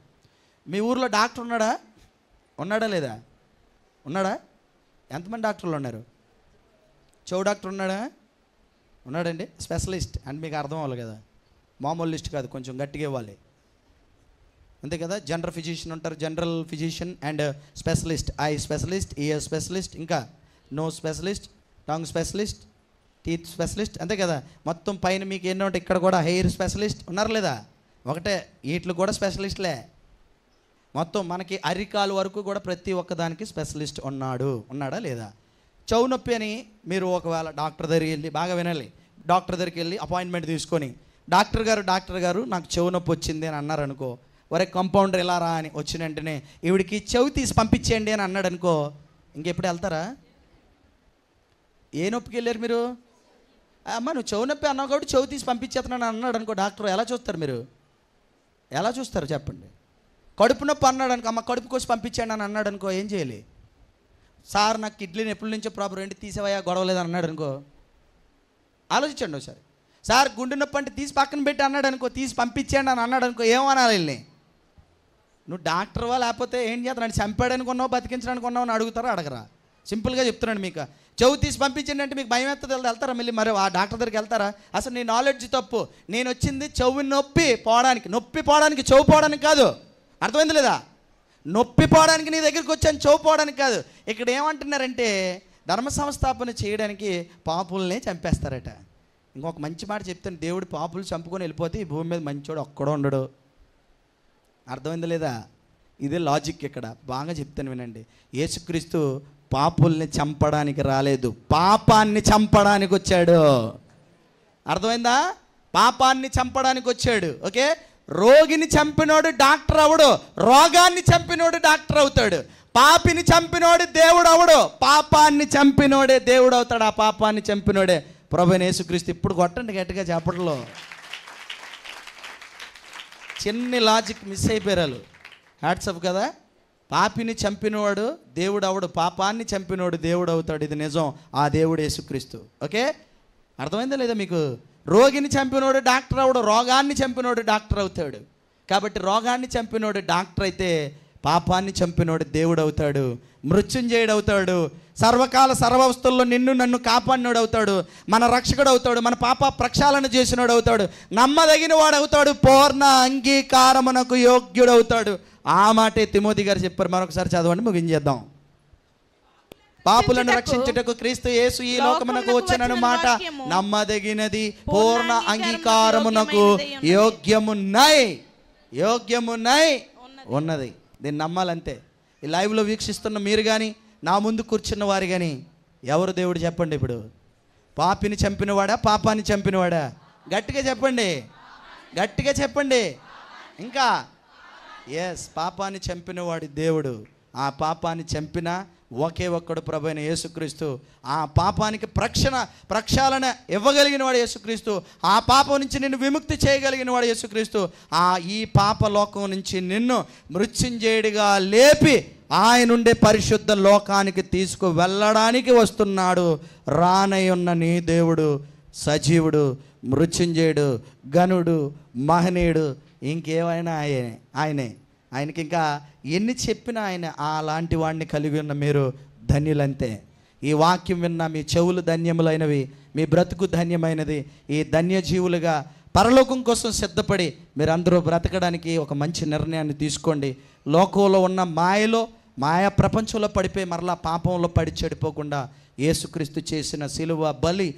మీ ఊర్లో డాక్టర్ ఉన్నాడా ఉన్నాడా లేదా ఉన్నాడా ఎంతమంది డాక్టర్లు ఉన్నారు చెవు డాక్టర్ ఉన్నాడా ఉన్నాడండి స్పెషలిస్ట్ అంటే మీకు అర్థం అవ్వాలి కదా మామూలు లిస్ట్ కాదు కొంచెం గట్టిగా ఇవ్వాలి అంతే కదా జనరల్ ఫిజిషియన్ ఉంటారు general physician and specialist eye specialist ear specialist ఇంకా nose specialist tongue specialist teeth specialist అంతే కదా మొత్తం పైన మీకు ఎన్నో ఇక్కడ కూడా హెయిర్ స్పెషలిస్ట్ ఉన్నారు లేదా ఒకటే వీటిలో కూడా స్పెషలిస్ట్లే మొత్తం మనకి అరికాలు వరకు కూడా ప్రతి ఒక్కదానికి స్పెషలిస్ట్ ఉన్నాడు ఉన్నాడా లేదా చౌనొప్పి అని మీరు ఒకవేళ డాక్టర్ దగ్గరికి వెళ్ళి బాగా వినాలి డాక్టర్ దగ్గరికి వెళ్ళి అపాయింట్మెంట్ తీసుకొని డాక్టర్ గారు డాక్టర్ గారు నాకు చెవు నొప్పి వచ్చింది అని అన్నారు అనుకో వరే కంపౌండర్ ఇలా రా అని వచ్చిన వెంటనే ఈవిడికి చెవి తీసి పంపించేయండి అని అన్నాడు అనుకో ఇంకెప్పుడు వెళ్తారా ఏ నొప్పికి వెళ్ళారు మీరు అమ్మ నువ్వు చెవు నొప్పి అన్నావు కాబట్టి చెవి తీసి పంపించేస్తున్నాను అన్నాడు అనుకో డాక్టర్ ఎలా చూస్తారు మీరు ఎలా చూస్తారు చెప్పండి కడుపు నొప్పి అన్నాడు అనుకో అమ్మ కడుపు కోసి పంపించండి అని అన్నాడు అనుకో ఏం చేయాలి సార్ నాకు కిడ్నీ ఎప్పటి నుంచో ప్రాబ్లం ఏంటి తీసేవయ్యా గొడవలేదని అన్నాడు అనుకో ఆలోచించండి ఒకసారి సార్ గుండు నొప్పి అంటే తీసి పక్కన పెట్టి అన్నాడు అనుకో తీసి పంపించండి అని అన్నాడు అనుకో ఏమనాలి వెళ్ళి నువ్వు డాక్టర్వా లేకపోతే ఏం చేస్తాడు చంపాడానికి ఉన్నావు బతికించడానికి ఉన్నావు అని అడుగుతారా అడగరా సింపుల్గా చెప్తున్నాను మీకు చెవు తీసి పంపించండి అంటే మీకు భయం ఎత్తది వెళ్తారా మళ్ళీ మరి ఆ డాక్టర్ దగ్గరికి వెళ్తారా అసలు నీ నాలెడ్జ్ తప్పు నేను వచ్చింది చెవు నొప్పి పోవడానికి నొప్పి పోవడానికి చెవు పోవడానికి కాదు అర్థమైంది లేదా నొప్పి పోవడానికి నీ దగ్గరికి వచ్చాను చెవు పోవడానికి కాదు ఇక్కడ ఏమంటున్నారంటే ధర్మ సంస్థాపన చేయడానికి పాపుల్నే చంపేస్తారట ఇంకొక మంచి మాట చెప్తాను దేవుడు పాపులు చంపుకొని వెళ్ళిపోతే ఈ భూమి మీద మంచోడు ఒక్కడో ఉండడు అర్థమైంది లేదా ఇదే లాజిక్ ఇక్కడ బాగా చెప్తాను వినండి యేసుక్రీస్తు పాపుల్ని చంపడానికి రాలేదు పాపాన్ని చంపడానికి వచ్చాడు అర్థమైందా పాపాన్ని చంపడానికి వచ్చాడు ఓకే రోగిని చంపినోడు డాక్టర్ అవడు రోగాన్ని చంపినోడు డాక్టర్ అవుతాడు పాపిని చంపినోడు దేవుడు అవడు పాపాన్ని చంపినోడే దేవుడు అవుతాడు ఆ పాపాన్ని చంపినోడే ప్రభుని యేసుక్రీస్తు ఇప్పుడు కొట్టండి గట్టిగా చేపట్లో చిన్ని లాజిక్ మిస్ అయిపోయారు హ్యాట్సప్ కదా పాపిని చంపినవాడు దేవుడు అవడు పాపాన్ని చంపినవాడు దేవుడు అవుతాడు ఇది నిజం ఆ దేవుడు యేసుక్రీస్తు ఓకే అర్థమైందా లేదా మీకు రోగిని చంపినోడు డాక్టర్ అవడు రోగాన్ని చంపినోడు డాక్టర్ అవుతాడు కాబట్టి రోగాన్ని చంపినోడు డాక్టర్ అయితే పాపాన్ని చంపినోడు దేవుడు అవుతాడు మృత్యుంజయుడు అవుతాడు సర్వకాల సర్వవస్థల్లో నిన్ను నన్ను కాపాడినోడు అవుతాడు మన రక్షకుడు అవుతాడు మన పాప ప్రక్షాళన చేసినోడు అవుతాడు నమ్మదగిన వాడు అవుతాడు పూర్ణ అంగీకారమునకు యోగ్యుడు అవుతాడు ఆ మాటే తిమోది గారు చెప్పారు మరొకసారి చదవండి ముగించేద్దాం పాపులను రక్షించుటకు క్రీస్తు యేసు ఈ లోకమునకు వచ్చినను మాట నమ్మదగినది పూర్ణ అంగీకారమునకు యోగ్యమున్నాయి యోగ్యమున్నాయి ఉన్నది దీన్ని నమ్మాలంతే ఈ లైవ్లో వీక్షిస్తున్న మీరు కానీ నా ముందు కూర్చున్న వారు కానీ ఎవరు దేవుడు చెప్పండి ఇప్పుడు పాపిని చంపినవాడా పాపాన్ని చంపినవాడా గట్టిగా చెప్పండి గట్టిగా చెప్పండి ఇంకా ఎస్ పాపాన్ని చంపినవాడు దేవుడు ఆ పాపాన్ని చంపిన ఒకే ఒక్కడు ప్రభు అయిన యేసుక్రీస్తు ఆ పాపానికి ప్రక్షణ ప్రక్షాళన ఇవ్వగలిగిన వాడు యేసుక్రీస్తు ఆ పాపం నుంచి నిన్ను విముక్తి చేయగలిగిన వాడు యేసుక్రీస్తు ఆ ఈ పాప లోకం నుంచి నిన్ను మృత్యుంజేయుడిగా లేపి ఆయనుండే పరిశుద్ధ లోకానికి తీసుకు వెళ్ళడానికి వస్తున్నాడు రానై నీ దేవుడు సజీవుడు మృత్యుంజేయుడు గనుడు మహనీయుడు ఇంకేమైనా ఆయనే ఆయనే ఆయనకి ఇంకా ఎన్ని చెప్పినా ఆయన అలాంటి వాడిని కలిగి ఉన్న మీరు ధన్యులంతే ఈ వాక్యం విన్న మీ చెవులు ధన్యములైనవి మీ బ్రతుకు ధన్యమైనది ఈ ధన్యజీవులుగా పరలోకం కోసం సిద్ధపడి మీరందరూ బ్రతకడానికి ఒక మంచి నిర్ణయాన్ని తీసుకోండి లోకంలో ఉన్న మాయలో మాయా ప్రపంచంలో పడిపోయి మరలా పాపంలో పడి చెడిపోకుండా యేసుక్రీస్తు చేసిన సిలువ బలి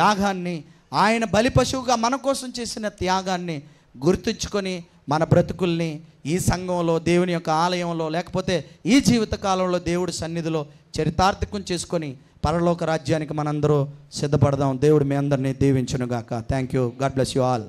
యాగాన్ని ఆయన బలి పశువుగా మన కోసం చేసిన త్యాగాన్ని గుర్తుంచుకొని మన బ్రతుకుల్ని ఈ సంఘంలో దేవుని యొక్క ఆలయంలో లేకపోతే ఈ జీవిత కాలంలో దేవుడి సన్నిధిలో చరితార్థకం చేసుకొని పరలోక రాజ్యానికి మనందరూ సిద్ధపడదాం దేవుడు మీ అందరినీ దీవించునుగాక thank you God bless you all